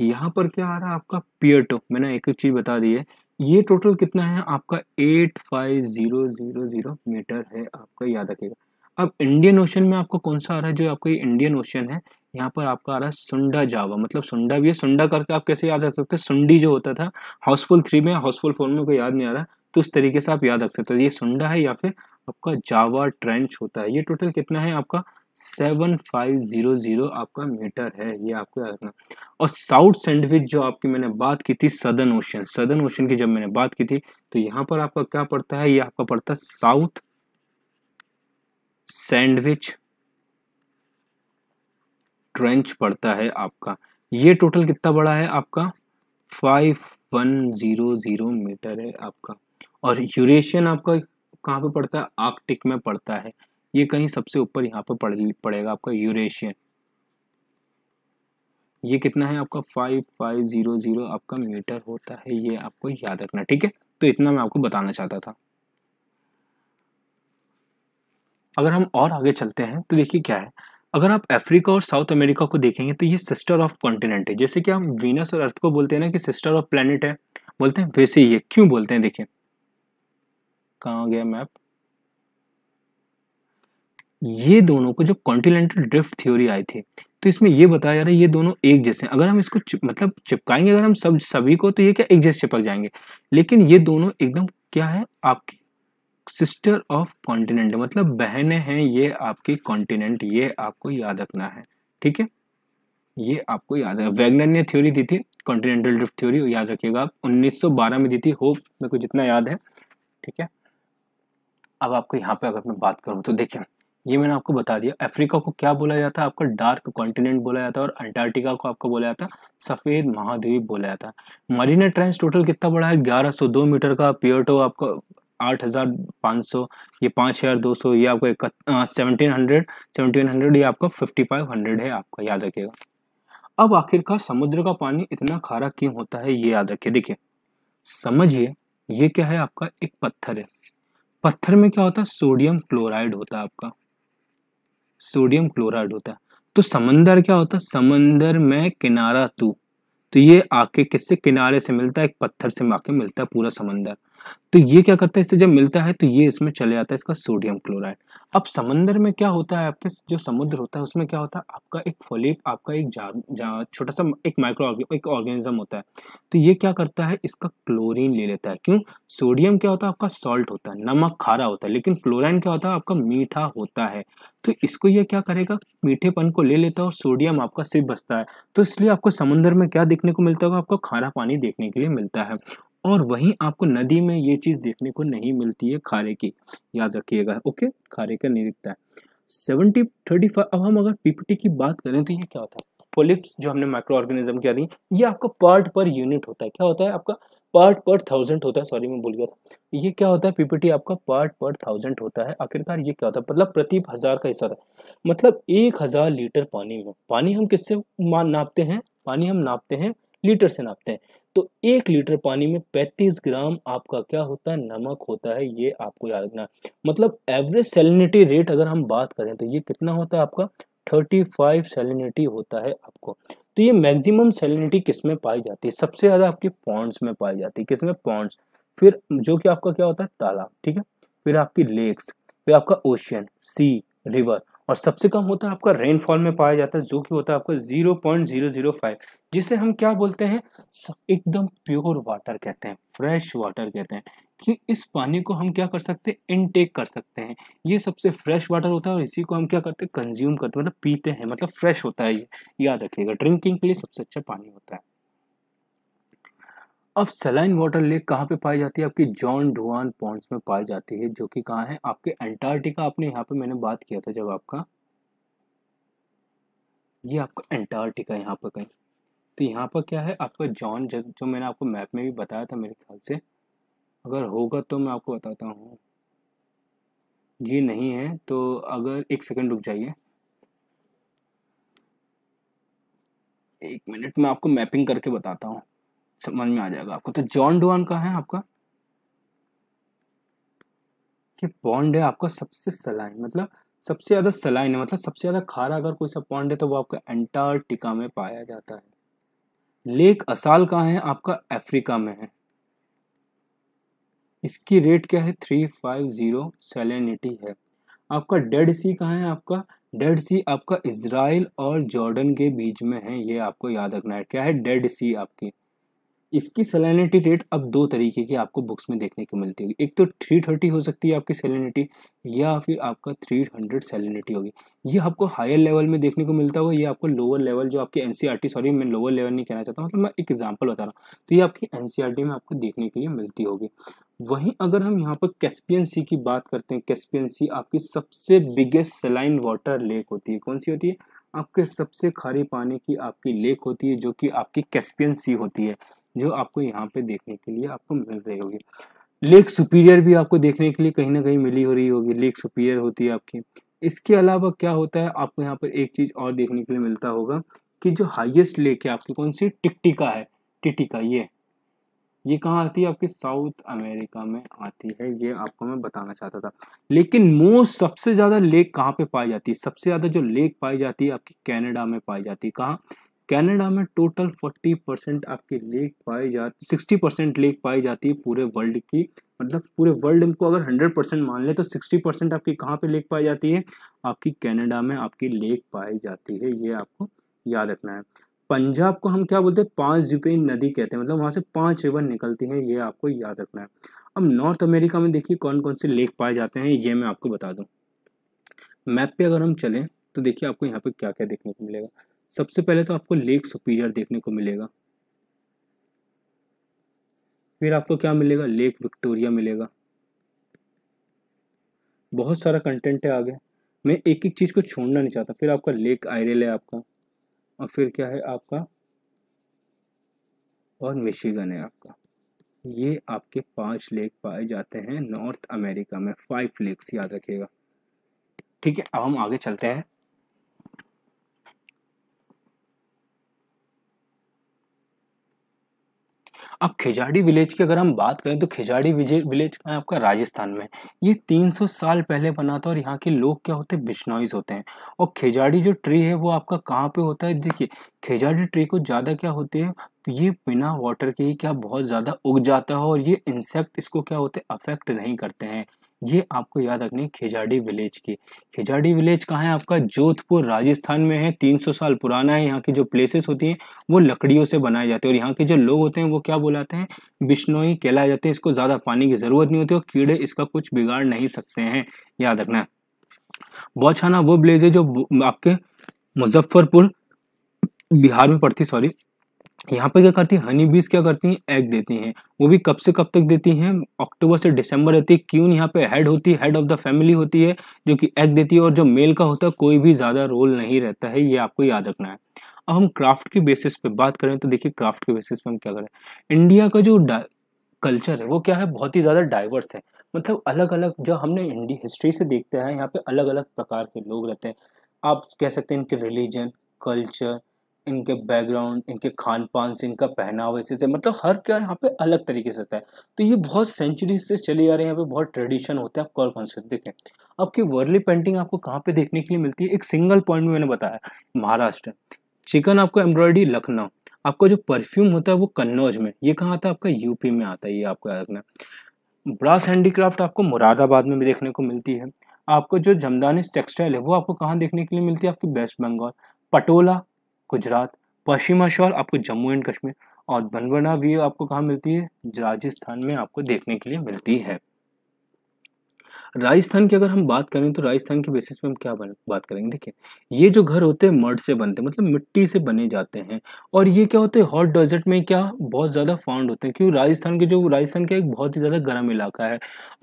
यहाँ पर क्या आ रहा है आपका पेयर टू मैंने एक एक चीज़ बता दी है ये टोटल कितना है आपका eight five zero zero zero meter है आपका याद रखिएगा अब इंडियन ओशन में आपको कौन सा आ रहा है जो आपका ये इंडियन ओशन है यहाँ पर आपका आ रहा है सुंडा जावा मतलब सुंडा भी है सुंडा करके आप कैसे याद रख सकते हैं सुंडी जो होता था हाउसफुल थ्री में हाउसफुल फोर में कोई याद नहीं आ रहा तो उस तरीके से आप याद रख सकते हो ये सुंडा है या फिर आपका जावा ट्रेंच होता है ये टोटल कितना है आपका सेवन फाइव जीरो जीरो आपका मीटर है ये आपको याद रखना और साउथ सैंडविच जो आपकी मैंने बात की थी सदर्न ओशन सदर्न ओशन की जब मैंने बात की थी तो यहाँ पर आपका क्या पड़ता है ये आपका पड़ता है साउथ सैंडविच ट्रेंच पड़ता है आपका ये टोटल कितना बड़ा है आपका five one zero zero meter है आपका और यूरेशियन आपका कहाँ पे पड़ता है आर्कटिक में पड़ता है ये कहीं सबसे ऊपर यहाँ पे पड़ पड़ेगा आपका यूरेशियन ये कितना है आपका फाइव फाइव ज़ीरो ज़ीरो आपका मीटर होता है ये आपको याद रखना ठीक है तो इतना मैं आपको बताना चाहता था अगर हम और आगे चलते हैं तो देखिए क्या है अगर आप अफ्रीका और साउथ अमेरिका को देखेंगे तो ये सिस्टर ऑफ कॉन्टिनेंट है जैसे कि हम वीनस और अर्थ को बोलते हैं ना कि सिस्टर ऑफ प्लानट है बोलते हैं वैसे ही है क्यों बोलते हैं देखिए कहाँ गया मैप ये दोनों को जो कॉन्टिनेंटल ड्रिफ्ट थ्योरी आई थी तो इसमें ये बताया जा रहा है ये दोनों एक जैसे हैं अगर हम इसको चिप, मतलब चिपकाएंगे अगर हम सब सभी को तो ये क्या एक जैसे चिपक जाएंगे लेकिन ये दोनों एकदम क्या है आपकी सिस्टर ऑफ कॉन्टिनेंट मतलब बहने हैं ये आपकी कॉन्टिनेंट ये आपको याद रखना है ठीक है ये आपको याद है वैगनर ने थ्योरी दी थी कॉन्टिनेंटल ड्रिफ्ट थ्योरी याद रखिएगा आप 1912 में दी थी होप मेरे को जितना याद है ठीक है अब आपको यहाँ पे अगर मैं बात करूँ तो देखिए ये मैंने आपको बता दिया अफ्रीका को क्या बोला जाता है आपका डार्क कॉन्टिनेंट बोला जाता है और अंटार्कटिका को आपको बोला जाता है सफ़ेद महाद्वीप बोला जाता है मरीना ट्रेंस टोटल कितना बड़ा है 1102 मीटर का पियोटो आपका आठ हज़ार पाँच सौ ये पाँच हज़ार दो सौ ये आपको सेवनटीन हंड्रेड सेवनटीन हंड्रेड ये आपका फिफ्टी फाइव हंड्रेड है आपका याद रखिएगा अब आखिरकार समुद्र का पानी इतना खारा क्यों होता है ये याद रखिए देखिए समझिए ये क्या है आपका एक पत्थर है पत्थर में क्या होता है सोडियम क्लोराइड होता है आपका सोडियम क्लोराइड होता है तो समंदर क्या होता है समंदर में किनारा तू तो ये आके किससे किनारे से मिलता है एक पत्थर से आके मिलता है पूरा समंदर तो ये क्या करता है इससे जब मिलता है तो ये इसमें चले जाता है इसका सोडियम क्लोराइड अब समंदर में क्या होता है आपके जो समुद्र होता है उसमें क्या होता है आपका एक फोलिप आपका एक छोटा सा एक माइक्रो एक ऑर्गेनिज्म होता है तो ये क्या करता है इसका क्लोरीन ले लेता है क्यों सोडियम क्या होता है आपका सॉल्ट होता है नमक खारा होता है लेकिन क्लोराइन क्या होता है आपका मीठा होता है तो इसको ये क्या करेगा मीठेपन को ले लेता है और सोडियम आपका सिर्फ बसता है तो इसलिए आपको समुद्र में क्या देखने को मिलता होगा आपको खारा पानी देखने के लिए मिलता है और वहीं आपको नदी में ये चीज़ देखने को नहीं मिलती है खारे की याद रखिएगा ओके खारे का निरिकता है सेवेंटी थर्टी फाइव अब हम अगर पीपीटी की बात करें तो ये क्या होता है पोलिप्स जो हमने माइक्रो ऑर्गेनिज्म क्या दी ये आपको पार्ट पर यूनिट होता है क्या होता है आपका पार्ट पर थाउजेंड होता है सॉरी मैं भूल गया था ये क्या होता है पीपीटी आपका पार्ट पर थाउजेंड होता है आखिरकार ये क्या होता है मतलब प्रति हजार का हिस्सा था मतलब एक हजार लीटर पानी में पानी हम किससे नापते हैं पानी हम नापते हैं लीटर से नापते हैं तो एक लीटर पानी में 35 ग्राम आपका क्या होता है नमक होता है ये आपको याद रखना मतलब एवरेज सेलिनिटी रेट अगर हम बात करें तो ये कितना होता है आपका 35 सेलिनिटी होता है आपको तो ये मैक्सिमम सेलिनिटी किस में पाई जाती है सबसे ज़्यादा आपकी पॉन्ड्स में पाई जाती है किस में पॉन्ड्स फिर जो कि आपका क्या होता है तालाब ठीक है फिर आपकी लेक्स फिर आपका ओशियन सी रिवर और सबसे कम होता है आपका रेनफॉल में पाया जाता है जो कि होता है आपका zero point zero zero five जिसे हम क्या बोलते हैं एकदम प्योर वाटर कहते हैं फ्रेश वाटर कहते हैं कि इस पानी को हम क्या कर सकते हैं इनटेक कर सकते हैं ये सबसे फ्रेश वाटर होता है और इसी को हम क्या करते हैं कंज्यूम करते हैं मतलब पीते हैं मतलब फ्रेश होता है ये याद रखिएगा ड्रिंकिंग के लिए सबसे अच्छा पानी होता है अब सलाइन वाटर लेक कहाँ पे पाई जाती है आपकी जॉन डुआन पॉन्ड्स में पाई जाती है जो कि कहाँ है आपके एंटार्क्टिका आपने यहाँ पे मैंने बात किया था जब आपका ये आपका एंटार्क्टिका यहाँ पर कहीं तो यहाँ पर क्या है आपका जॉन जो मैंने आपको मैप में भी बताया था मेरे ख्याल से अगर होगा तो मैं आपको बताता हूँ जी नहीं है तो अगर एक सेकंड रुक जाइए एक मिनट में आपको मैपिंग करके बताता हूँ समझ में आ जाएगा आपको तो जॉन डुआन का है आपका कि पॉन्ड है आपका सबसे सलाइन मतलब सबसे ज़्यादा सलाइन है मतलब सबसे ज़्यादा खारा अगर कोई सा पॉन्ड है तो वो आपका एंटार्क्टिका में पाया जाता है लेक असाल कहाँ है आपका अफ्रीका में है इसकी रेट क्या है थ्री फाइव जीरो सेलेनिटी है आपका डेड सी कहाँ है आपका डेड सी आपका इसराइल और जॉर्डन के बीच में है ये आपको याद रखना है क्या है डेड सी आपकी इसकी सेलेनिटी रेट अब दो तरीके की आपको बुक्स में देखने को मिलती होगी एक तो थ्री थर्टी हो सकती है आपकी सेलिनिटी या फिर आपका थ्री हंड्रेड सेलिनिटी होगी ये आपको हायर लेवल में देखने को मिलता होगा ये आपको लोअर लेवल जो आपकी एन सॉरी e मैं लोअर लेवल नहीं कहना चाहता मतलब मैं एक एग्जाम्पल बता रहा हूँ तो ये आपकी एन e में आपको देखने के लिए मिलती होगी वहीं अगर हम यहाँ पर कैस्पियन सी की बात करते हैं कैस्पियन सी आपकी सबसे बिगेस्ट सलाइन वाटर लेक होती है कौन सी होती है आपके सबसे खारे पानी की आपकी लेक होती है जो कि आपकी कैस्पियन सी होती है जो आपको यहाँ पे देखने के लिए आपको मिल रही होगी लेक सुपीरियर भी आपको देखने के लिए कहीं ना कहीं मिली हो रही होगी लेक सुपीरियर होती है आपकी इसके अलावा क्या होता है आपको यहाँ पर एक चीज़ और देखने के लिए मिलता होगा कि जो हाईएस्ट लेक है आपकी कौन सी टिकटिका है टिटिका ये ये कहाँ आती है आपकी साउथ अमेरिका में आती है ये आपको मैं बताना चाहता था लेकिन मोस्ट सबसे ज़्यादा लेक कहाँ पे पाई जाती है सबसे ज़्यादा जो लेक पाई जाती है आपकी कनाडा में पाई जाती है कहाँ कनाडा में टोटल 40 परसेंट आपकी लेक पाई जाती सिक्सटी परसेंट लेक पाई जाती है पूरे वर्ल्ड की मतलब पूरे वर्ल्ड को अगर 100 परसेंट मान ले तो 60 परसेंट आपकी कहाँ पे लेक पाई जाती है आपकी कनाडा में आपकी लेक पाई जाती है ये आपको याद रखना है पंजाब को हम क्या बोलते हैं पांच रुपये नदी कहते हैं मतलब वहाँ से पाँच रिवर निकलती हैं ये आपको याद रखना है अब नॉर्थ अमेरिका में देखिए कौन कौन से लेक पाए जाते हैं ये मैं आपको बता दूँ मैप पे अगर हम चलें तो देखिए आपको यहाँ पे क्या क्या देखने को मिलेगा सबसे पहले तो आपको लेक सुपीरियर देखने को मिलेगा फिर आपको क्या मिलेगा लेक विक्टोरिया मिलेगा बहुत सारा कंटेंट है आगे मैं एक एक चीज़ को छोड़ना नहीं चाहता फिर आपका लेक आयरल है आपका और फिर क्या है आपका और मिशिगन है आपका ये आपके पांच लेक पाए जाते हैं नॉर्थ अमेरिका में फाइव लेक्स याद रखिएगा ठीक है अब हम आगे चलते हैं अब खेजाड़ी विलेज की अगर हम बात करें तो खेजाड़ी विलेज है आपका राजस्थान में ये 300 साल पहले बना था और यहाँ के लोग क्या होते हैं बिश्नोइज होते हैं और खेजाड़ी जो ट्री है वो आपका कहाँ पे होता है देखिए खेजाड़ी ट्री को ज़्यादा क्या होते हैं ये बिना वाटर के ही क्या बहुत ज़्यादा उग जाता है और ये इंसेक्ट इसको क्या होते अफेक्ट नहीं करते हैं ये आपको याद रखनी खिजाड़ी विलेज की खिजाड़ी विलेज कहाँ है आपका जोधपुर राजस्थान में है 300 साल पुराना है यहाँ की जो प्लेसेस होती हैं वो लकड़ियों से बनाए जाते हैं और यहाँ के जो लोग होते हैं वो क्या बुलाते हैं बिश्नोई कहलाए जाते हैं इसको ज़्यादा पानी की ज़रूरत नहीं होती और कीड़े इसका कुछ बिगाड़ नहीं सकते हैं याद रखना बौछाना वो विलेज है जो आपके मुजफ्फरपुर बिहार में पड़ती सॉरी यहाँ पे क्या करती है हनी बीज क्या करती हैं एग देती हैं वो भी कब से कब तक देती हैं अक्टूबर से दिसंबर रहती है क्यून यहाँ पे हेड होती है हेड ऑफ द फैमिली होती है जो कि एग देती है और जो मेल का होता है कोई भी ज़्यादा रोल नहीं रहता है ये आपको याद रखना है अब हम क्राफ्ट के बेसिस पे बात करें तो देखिए क्राफ्ट के बेसिस पे हम क्या करें इंडिया का जो कल्चर है वो क्या है बहुत ही ज़्यादा डाइवर्स है मतलब अलग अलग जो हमने इंडिया हिस्ट्री से देखते हैं यहाँ पे अलग अलग प्रकार के लोग रहते हैं आप कह सकते हैं इनके रिलीजन कल्चर इनके बैकग्राउंड इनके खान पान से इनका पहनावा इसी से मतलब हर क्या यहाँ पे अलग तरीके से होता है तो ये बहुत सेंचुरी से चले आ रही है यहाँ पे बहुत ट्रेडिशन होता है आप कौन कौन से देखें आपकी वर्ली पेंटिंग आपको कहाँ पे देखने के लिए मिलती है एक सिंगल पॉइंट में मैंने बताया महाराष्ट्र चिकन आपको एम्ब्रॉयडरी लखनऊ आपका जो परफ्यूम होता है वो कन्नौज में ये कहाँ आता है आपका यूपी में आता है ये आपको याद रखना ब्रास हैंडीक्राफ्ट आपको मुरादाबाद में भी देखने को मिलती है आपको जो जमदानी टेक्सटाइल है वो आपको कहाँ देखने के लिए मिलती है आपकी वेस्ट बंगाल पटोला गुजरात पश्चिमा शॉल आपको जम्मू एंड कश्मीर और बनवना भी आपको कहाँ मिलती है राजस्थान में आपको देखने के लिए मिलती है राजस्थान की अगर हम बात करें तो राजस्थान के बेसिस पे हम क्या बात करेंगे देखिए ये जो घर होते हैं मर्ड से बनते हैं मतलब मिट्टी से बने जाते हैं और ये क्या होते हैं हॉट डेजर्ट में क्या बहुत ज़्यादा फाउंड होते हैं क्योंकि राजस्थान के जो राजस्थान का एक बहुत ही ज़्यादा गर्म इलाका है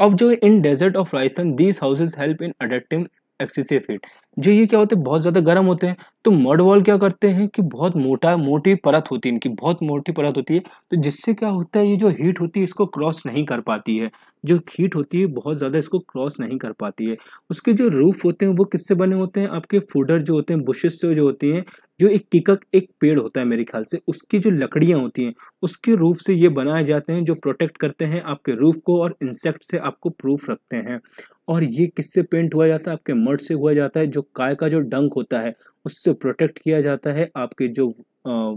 अब जो in desert of Rajasthan these houses help in adaptive excessive heat जो ये क्या होते हैं बहुत ज़्यादा गर्म होते हैं तो मड वॉल क्या करते हैं कि बहुत मोटा मोटी परत होती है इनकी बहुत मोटी परत होती है तो जिससे क्या होता है ये जो हीट होती है इसको क्रॉस नहीं कर पाती है जो हीट होती है बहुत ज़्यादा इसको क्रॉस नहीं कर पाती है उसके जो रूफ होते हैं वो किससे बने होते हैं आपके फूडर जो होते हैं बुशेस से जो होती हैं जो एक किकक एक पेड़ होता है मेरे ख्याल से उसकी जो लकड़ियाँ होती हैं उसके रूफ से ये बनाए जाते हैं जो प्रोटेक्ट करते हैं आपके रूफ को और इंसेक्ट से आपको प्रूफ रखते हैं और ये किससे पेंट हुआ जाता है आपके मर्ड से हुआ जाता है जो काय का जो डंक होता है उससे प्रोटेक्ट किया जाता है आपके जो आ,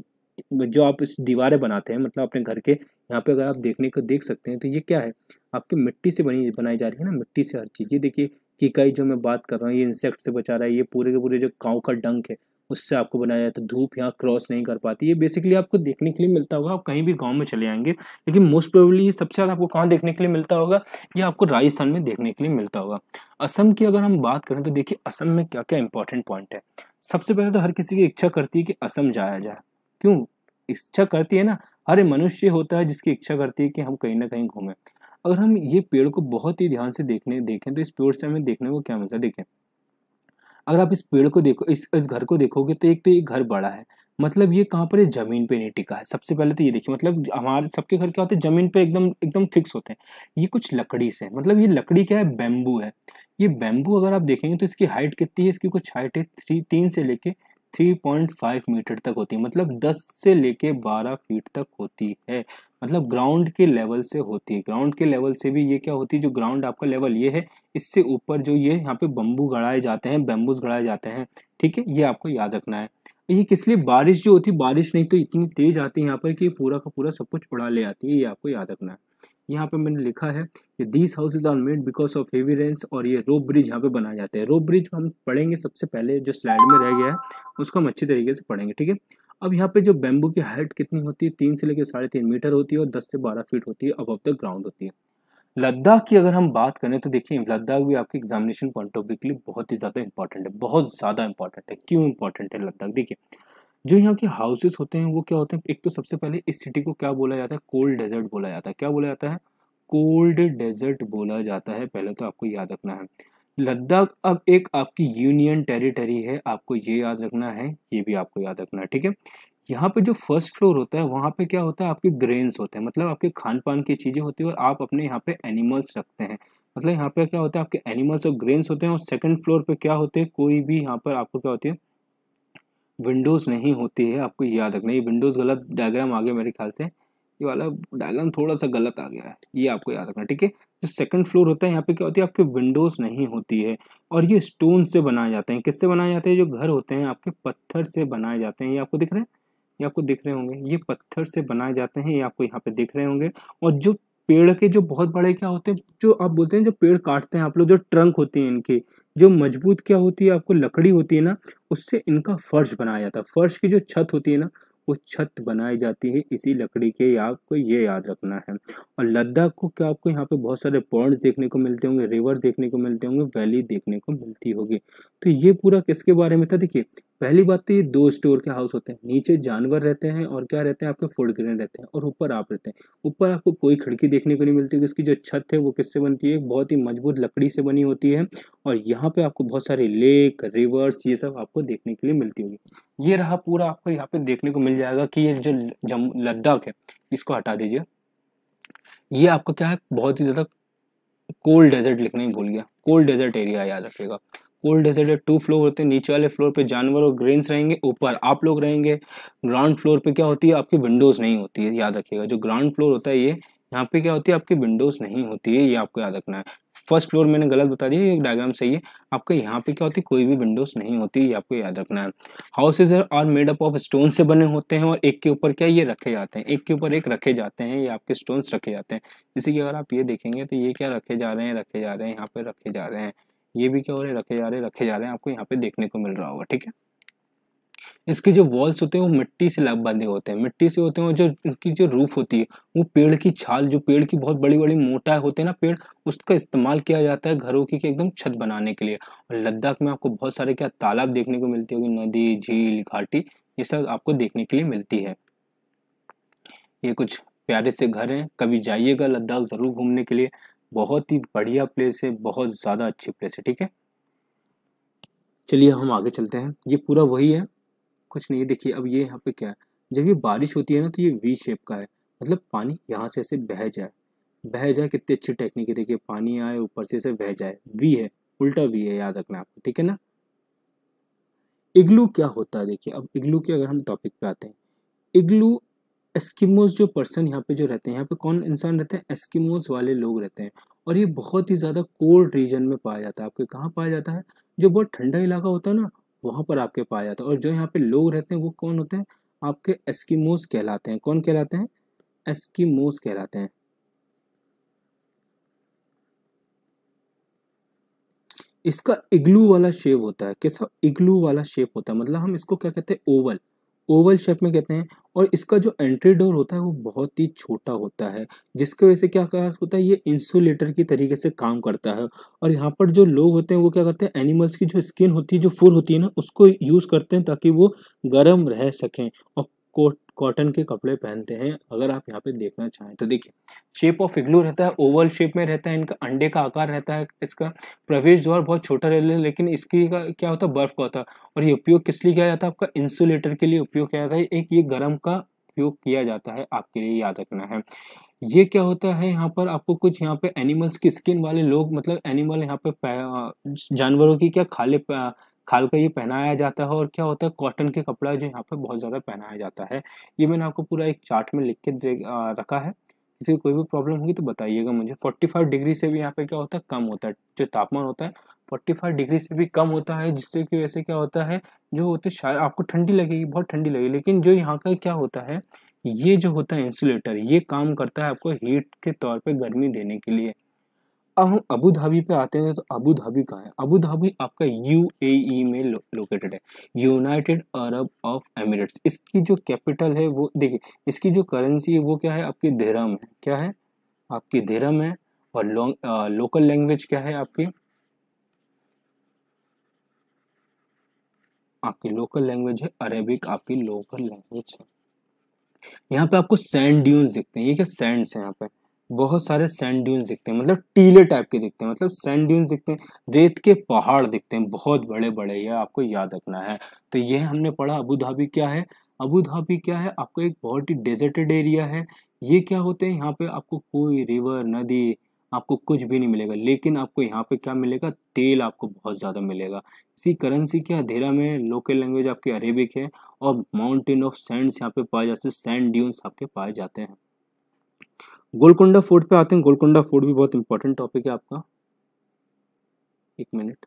जो आप इस दीवारें बनाते हैं मतलब अपने घर के यहाँ पे अगर आप देखने को देख सकते हैं तो ये क्या है आपकी मिट्टी से बनी बनाई जा रही है ना मिट्टी से हर चीज़ ये देखिए कीकाई जो मैं बात कर रहा हूँ ये इंसेक्ट से बचा रहा है ये पूरे के पूरे जो काव का डंक है उससे आपको बनाया जाता है धूप यहाँ क्रॉस नहीं कर पाती ये बेसिकली आपको देखने के लिए मिलता होगा आप कहीं भी गाँव में चले जाएंगे लेकिन मोस्ट प्रोबली सबसे ज़्यादा आपको कहाँ देखने के लिए मिलता होगा ये आपको राजस्थान में देखने के लिए मिलता होगा असम की अगर हम बात करें तो देखिए असम में क्या क्या इंपॉर्टेंट पॉइंट है सबसे पहले तो हर किसी की इच्छा करती है कि असम जाया जाए क्यों इच्छा करती है ना हर मनुष्य होता है जिसकी इच्छा करती है कि हम कहीं ना कहीं घूमें अगर हम ये पेड़ को बहुत ही ध्यान से देखने देखें तो इस पेड़ से हमें देखने को क्या मिलता है देखें अगर आप इस पेड़ को देखो इस इस घर को देखोगे तो एक तो ये घर बड़ा है मतलब ये कहाँ पर है ज़मीन पे नहीं टिका है सबसे पहले तो ये देखिए मतलब हमारे सबके घर क्या होते हैं ज़मीन पे एकदम एकदम फिक्स होते हैं ये कुछ लकड़ी से मतलब ये लकड़ी क्या है बेम्बू है ये बेम्बू अगर आप देखेंगे तो इसकी हाइट कितनी है इसकी कुछ हाइट है थ्री तीन से लेके 3.5 मीटर तक होती है मतलब 10 से लेके 12 फीट तक होती है मतलब ग्राउंड के लेवल से होती है ग्राउंड के लेवल से भी ये क्या होती है जो ग्राउंड आपका लेवल ये है इससे ऊपर जो ये यहाँ पे बम्बू गड़ाए जाते हैं बेम्बूज गड़ाए जाते हैं ठीक है ये आपको याद रखना है ये किस लिए बारिश जो होती है बारिश नहीं तो इतनी तेज आती है यहाँ पर कि पूरा का पूरा सब कुछ उड़ा ले आती है ये आपको याद रखना है यहाँ पे मैंने लिखा है कि these houses are made because of heavy rains और ये रोप ब्रिज यहाँ पे बनाए जाते हैं रोप ब्रिज हम पढ़ेंगे सबसे पहले जो स्लाइड में रह गया है उसको हम अच्छी तरीके से पढ़ेंगे ठीक है अब यहाँ पे जो बैम्बू की हाइट कितनी होती है तीन से लेकर साढ़े तीन मीटर होती है और दस से बारह फीट होती है अबव द ग्राउंड होती है लद्दाख की अगर हम बात करें तो देखिए लद्दाख भी आपके एग्जामिनेशन पॉइंट ऑफ व्यू के लिए बहुत ही ज़्यादा इंपॉर्टेंट है बहुत ज़्यादा इंपॉर्टेंट है क्यों इंपॉर्टेंट है लद्दाख देखिए जो यहाँ के हाउसेस होते हैं वो क्या होते हैं एक तो सबसे पहले इस सिटी को क्या बोला जाता है कोल्ड डेजर्ट बोला जाता है क्या बोला जाता है कोल्ड डेजर्ट बोला जाता है पहले तो आपको याद रखना है लद्दाख अब एक आपकी यूनियन टेरिटरी है आपको ये याद रखना है ये भी आपको याद रखना है ठीक है यहाँ पे जो फर्स्ट फ्लोर होता है वहाँ पे क्या होता है आपके ग्रेन्स होते हैं मतलब आपके खान पान की चीज़ें होती है और आप अपने यहाँ पे एनिमल्स रखते हैं मतलब यहाँ पे क्या होता है आपके एनिमल्स और ग्रेन्स होते हैं और सेकंड फ्लोर पे क्या होते हैं कोई भी यहाँ पर आपको क्या होती है विंडोज़ नहीं होती है आपको याद रखना ये विंडोज़ गलत डायग्राम आ गया मेरे ख्याल से ये वाला डायग्राम थोड़ा सा गलत आ गया है ये आपको याद रखना ठीक है जो सेकंड फ्लोर होता है यहाँ पे क्या होती है आपकी विंडोज़ नहीं होती है और ये स्टोन से बनाए जाते हैं किससे बनाए जाते हैं जो घर होते हैं आपके पत्थर से बनाए जाते हैं ये आपको दिख रहे हैं ये आपको दिख रहे होंगे ये पत्थर से बनाए जाते हैं ये आपको यहाँ पे दिख रहे होंगे और जो पेड़ के जो बहुत बड़े क्या होते हैं जो आप बोलते हैं जो पेड़ काटते हैं आप लोग जो ट्रंक होते हैं इनके जो मजबूत क्या होती है आपको लकड़ी होती है ना उससे इनका फर्श बनाया जाता है फर्श की जो छत होती है ना वो छत बनाई जाती है इसी लकड़ी के आपको ये याद रखना है और लद्दाख को क्या आपको यहाँ पे बहुत सारे पॉइंट देखने को मिलते होंगे रिवर देखने को मिलते होंगे वैली देखने को मिलती होगी तो ये पूरा किसके बारे में था देखिए पहली बात तो ये दो स्टोर के हाउस होते हैं नीचे जानवर रहते हैं और क्या रहते हैं आपके फूड ग्रेन रहते हैं और ऊपर आप रहते हैं ऊपर आपको कोई खिड़की देखने को नहीं मिलती है इसकी जो छत है वो किससे बनती है बहुत ही मजबूत लकड़ी से बनी होती है और यहाँ पे आपको बहुत सारे लेक रिवर्स ये सब आपको देखने के लिए मिलती होगी ये रहा पूरा आपको यहाँ पे देखने को मिल जाएगा कि ये जो लद्दाख है इसको हटा दीजिए ये आपका क्या है बहुत ही ज़्यादा कोल्ड डेजर्ट लिखना ही भूल गया कोल्ड डेजर्ट एरिया याद रखेगा कूल डेजर्ट टू फ्लोर होते हैं नीचे वाले फ्लोर पे जानवर और ग्रेन्स रहेंगे ऊपर आप लोग रहेंगे ग्राउंड फ्लोर पे क्या होती है आपकी विंडोज़ नहीं होती है याद रखिएगा जो ग्राउंड फ्लोर होता है ये यहाँ पे क्या होती है आपकी विंडोज़ नहीं होती है ये आपको याद रखना है फर्स्ट फ्लोर मैंने गलत बता दिया ये डायग्राम सही है आपके यहाँ पे क्या होती है कोई भी विंडोज़ नहीं होती ये आपको याद रखना है houses are made up of stone से बने होते हैं और एक के ऊपर क्या ये रखे जाते हैं एक के ऊपर एक रखे जाते हैं ये आपके स्टोन्स रखे जाते हैं जैसे कि अगर आप ये देखेंगे तो ये क्या रखे जा रहे हैं रखे जा रहे हैं यहाँ पे रखे जा रहे हैं ये भी क्या हो रहे रखे जा रहे रखे जा रहे हैं आपको यहाँ पे देखने को मिल रहा होगा ठीक है इसके जो वॉल्स होते हैं वो मिट्टी से लाभ बांधे होते हैं मिट्टी से होते हैं जो इनकी जो रूफ होती है वो पेड़ की छाल जो पेड़ की बहुत बड़ी बड़ी मोटा होते हैं ना पेड़ उसका इस्तेमाल किया जाता है घरों की एकदम छत बनाने के लिए और लद्दाख में आपको बहुत सारे क्या तालाब देखने को मिलती होगी नदी झील घाटी ये सब आपको देखने के लिए मिलती है ये कुछ प्यारे से घर हैं कभी जाइएगा लद्दाख ज़रूर घूमने के लिए बहुत ही बढ़िया प्लेस है बहुत ज़्यादा अच्छी प्लेस है ठीक है चलिए हम आगे चलते हैं ये पूरा वही है कुछ नहीं देखिए अब ये यहाँ पे क्या है जब ये बारिश होती है ना तो ये वी शेप का है मतलब पानी यहाँ से ऐसे बह जाए बह जाए कितनी अच्छी टेक्निक है देखिए पानी आए ऊपर से ऐसे बह जाए वी है उल्टा वी है याद रखना आपको ठीक है ना इग्लू क्या होता है देखिए अब इग्लू के अगर हम टॉपिक पे आते हैं इग्लू एस्किमोज जो पर्सन यहाँ पे जो रहते हैं यहाँ पे कौन इंसान रहते हैं एस्किमोज वाले लोग रहते हैं और ये बहुत ही ज़्यादा कोल्ड रीजन में पाया जाता है आपके कहाँ पाया जाता है जो बहुत ठंडा इलाका होता है ना वहाँ पर आपके पाया जाता है और जो यहाँ पे लोग रहते हैं वो कौन होते हैं आपके एस्किमोज कहलाते हैं कौन कहलाते हैं एस्किमोज कहलाते हैं इसका इग्लू वाला शेप होता है कैसा इग्लू वाला शेप होता है मतलब हम इसको क्या कहते हैं ओवल ओवल शेप में कहते हैं और इसका जो एंट्री डोर होता है वो बहुत ही छोटा होता है जिसकी वजह से क्या होता है ये इंसुलेटर की तरीके से काम करता है और यहाँ पर जो लोग होते हैं वो क्या करते हैं एनिमल्स की जो स्किन होती है जो फुर होती है ना उसको यूज़ करते हैं ताकि वो गर्म रह सकें और कॉटन के कपड़े पहनते हैं अगर आप यहाँ पे देखना चाहें तो देखिए शेप ऑफ इग्लू रहता है ओवल शेप में रहता है इनका अंडे का आकार रहता है इसका प्रवेश द्वार बहुत छोटा रहता है लेकिन इसकी का क्या होता है बर्फ का होता है और ये उपयोग किस लिए किया जाता है आपका इंसुलेटर के लिए उपयोग किया जाता है एक ये गर्म का उपयोग किया जाता है आपके लिए याद रखना है ये क्या होता है यहाँ पर आपको कुछ यहाँ पे एनिमल्स की स्किन वाले लोग मतलब एनिमल यहाँ पे जानवरों की क्या खाले खाल का ये पहनाया जाता है और क्या होता है कॉटन के कपड़ा जो यहाँ पर बहुत ज़्यादा पहनाया जाता है ये मैंने आपको पूरा एक चार्ट में लिख के रखा है किसी को कोई भी प्रॉब्लम होगी तो बताइएगा मुझे 45 डिग्री से भी यहाँ पे क्या होता है कम होता है जो तापमान होता है 45 डिग्री से भी कम होता है जिससे कि वैसे क्या होता है जो होते है शायद आपको ठंडी लगेगी बहुत ठंडी लगेगी लेकिन जो यहाँ का क्या होता है ये जो होता है इंसुलेटर ये काम करता है आपको हीट के तौर पर गर्मी देने के लिए अब हम अबू धाबी पे आते हैं तो अबू धाबी कहाँ है अबू धाबी आपका यू e में लो, लोकेटेड है यूनाइटेड अरब ऑफ एमिरेट्स इसकी जो कैपिटल है वो देखिए इसकी जो करेंसी है वो क्या है आपकी धीरम है क्या है आपकी धीरम है और लो, आ, लोकल लैंग्वेज क्या है आपकी आपकी लोकल लैंग्वेज है अरेबिक आपकी लोकल लैंग्वेज है यहाँ पे आपको सैंड ड्यून्स दिखते हैं ये क्या सैंड्स है यहाँ पे बहुत सारे सैंड ड्यून्स दिखते हैं मतलब टीले टाइप के दिखते हैं मतलब सैंड ड्यून्स दिखते हैं रेत के पहाड़ दिखते हैं बहुत बड़े बड़े ये आपको याद रखना है तो ये हमने पढ़ा अबू धाबी क्या है अबू धाबी क्या है आपको एक बहुत ही डेजर्टेड एरिया है ये क्या होते हैं यहाँ पे आपको कोई रिवर नदी आपको कुछ भी नहीं मिलेगा लेकिन आपको यहाँ पे क्या मिलेगा तेल आपको बहुत ज़्यादा मिलेगा इसकी करेंसी के अधेरा में लोकल लैंग्वेज आपकी अरेबिक है और माउंटेन ऑफ सैंड्स यहाँ पे पाए जाते हैं सैंड ड्यून्स आपके पाए जाते हैं गोलकुंडा फोर्ट पे आते हैं गोलकुंडा फोर्ट भी बहुत इंपॉर्टेंट टॉपिक है आपका एक मिनट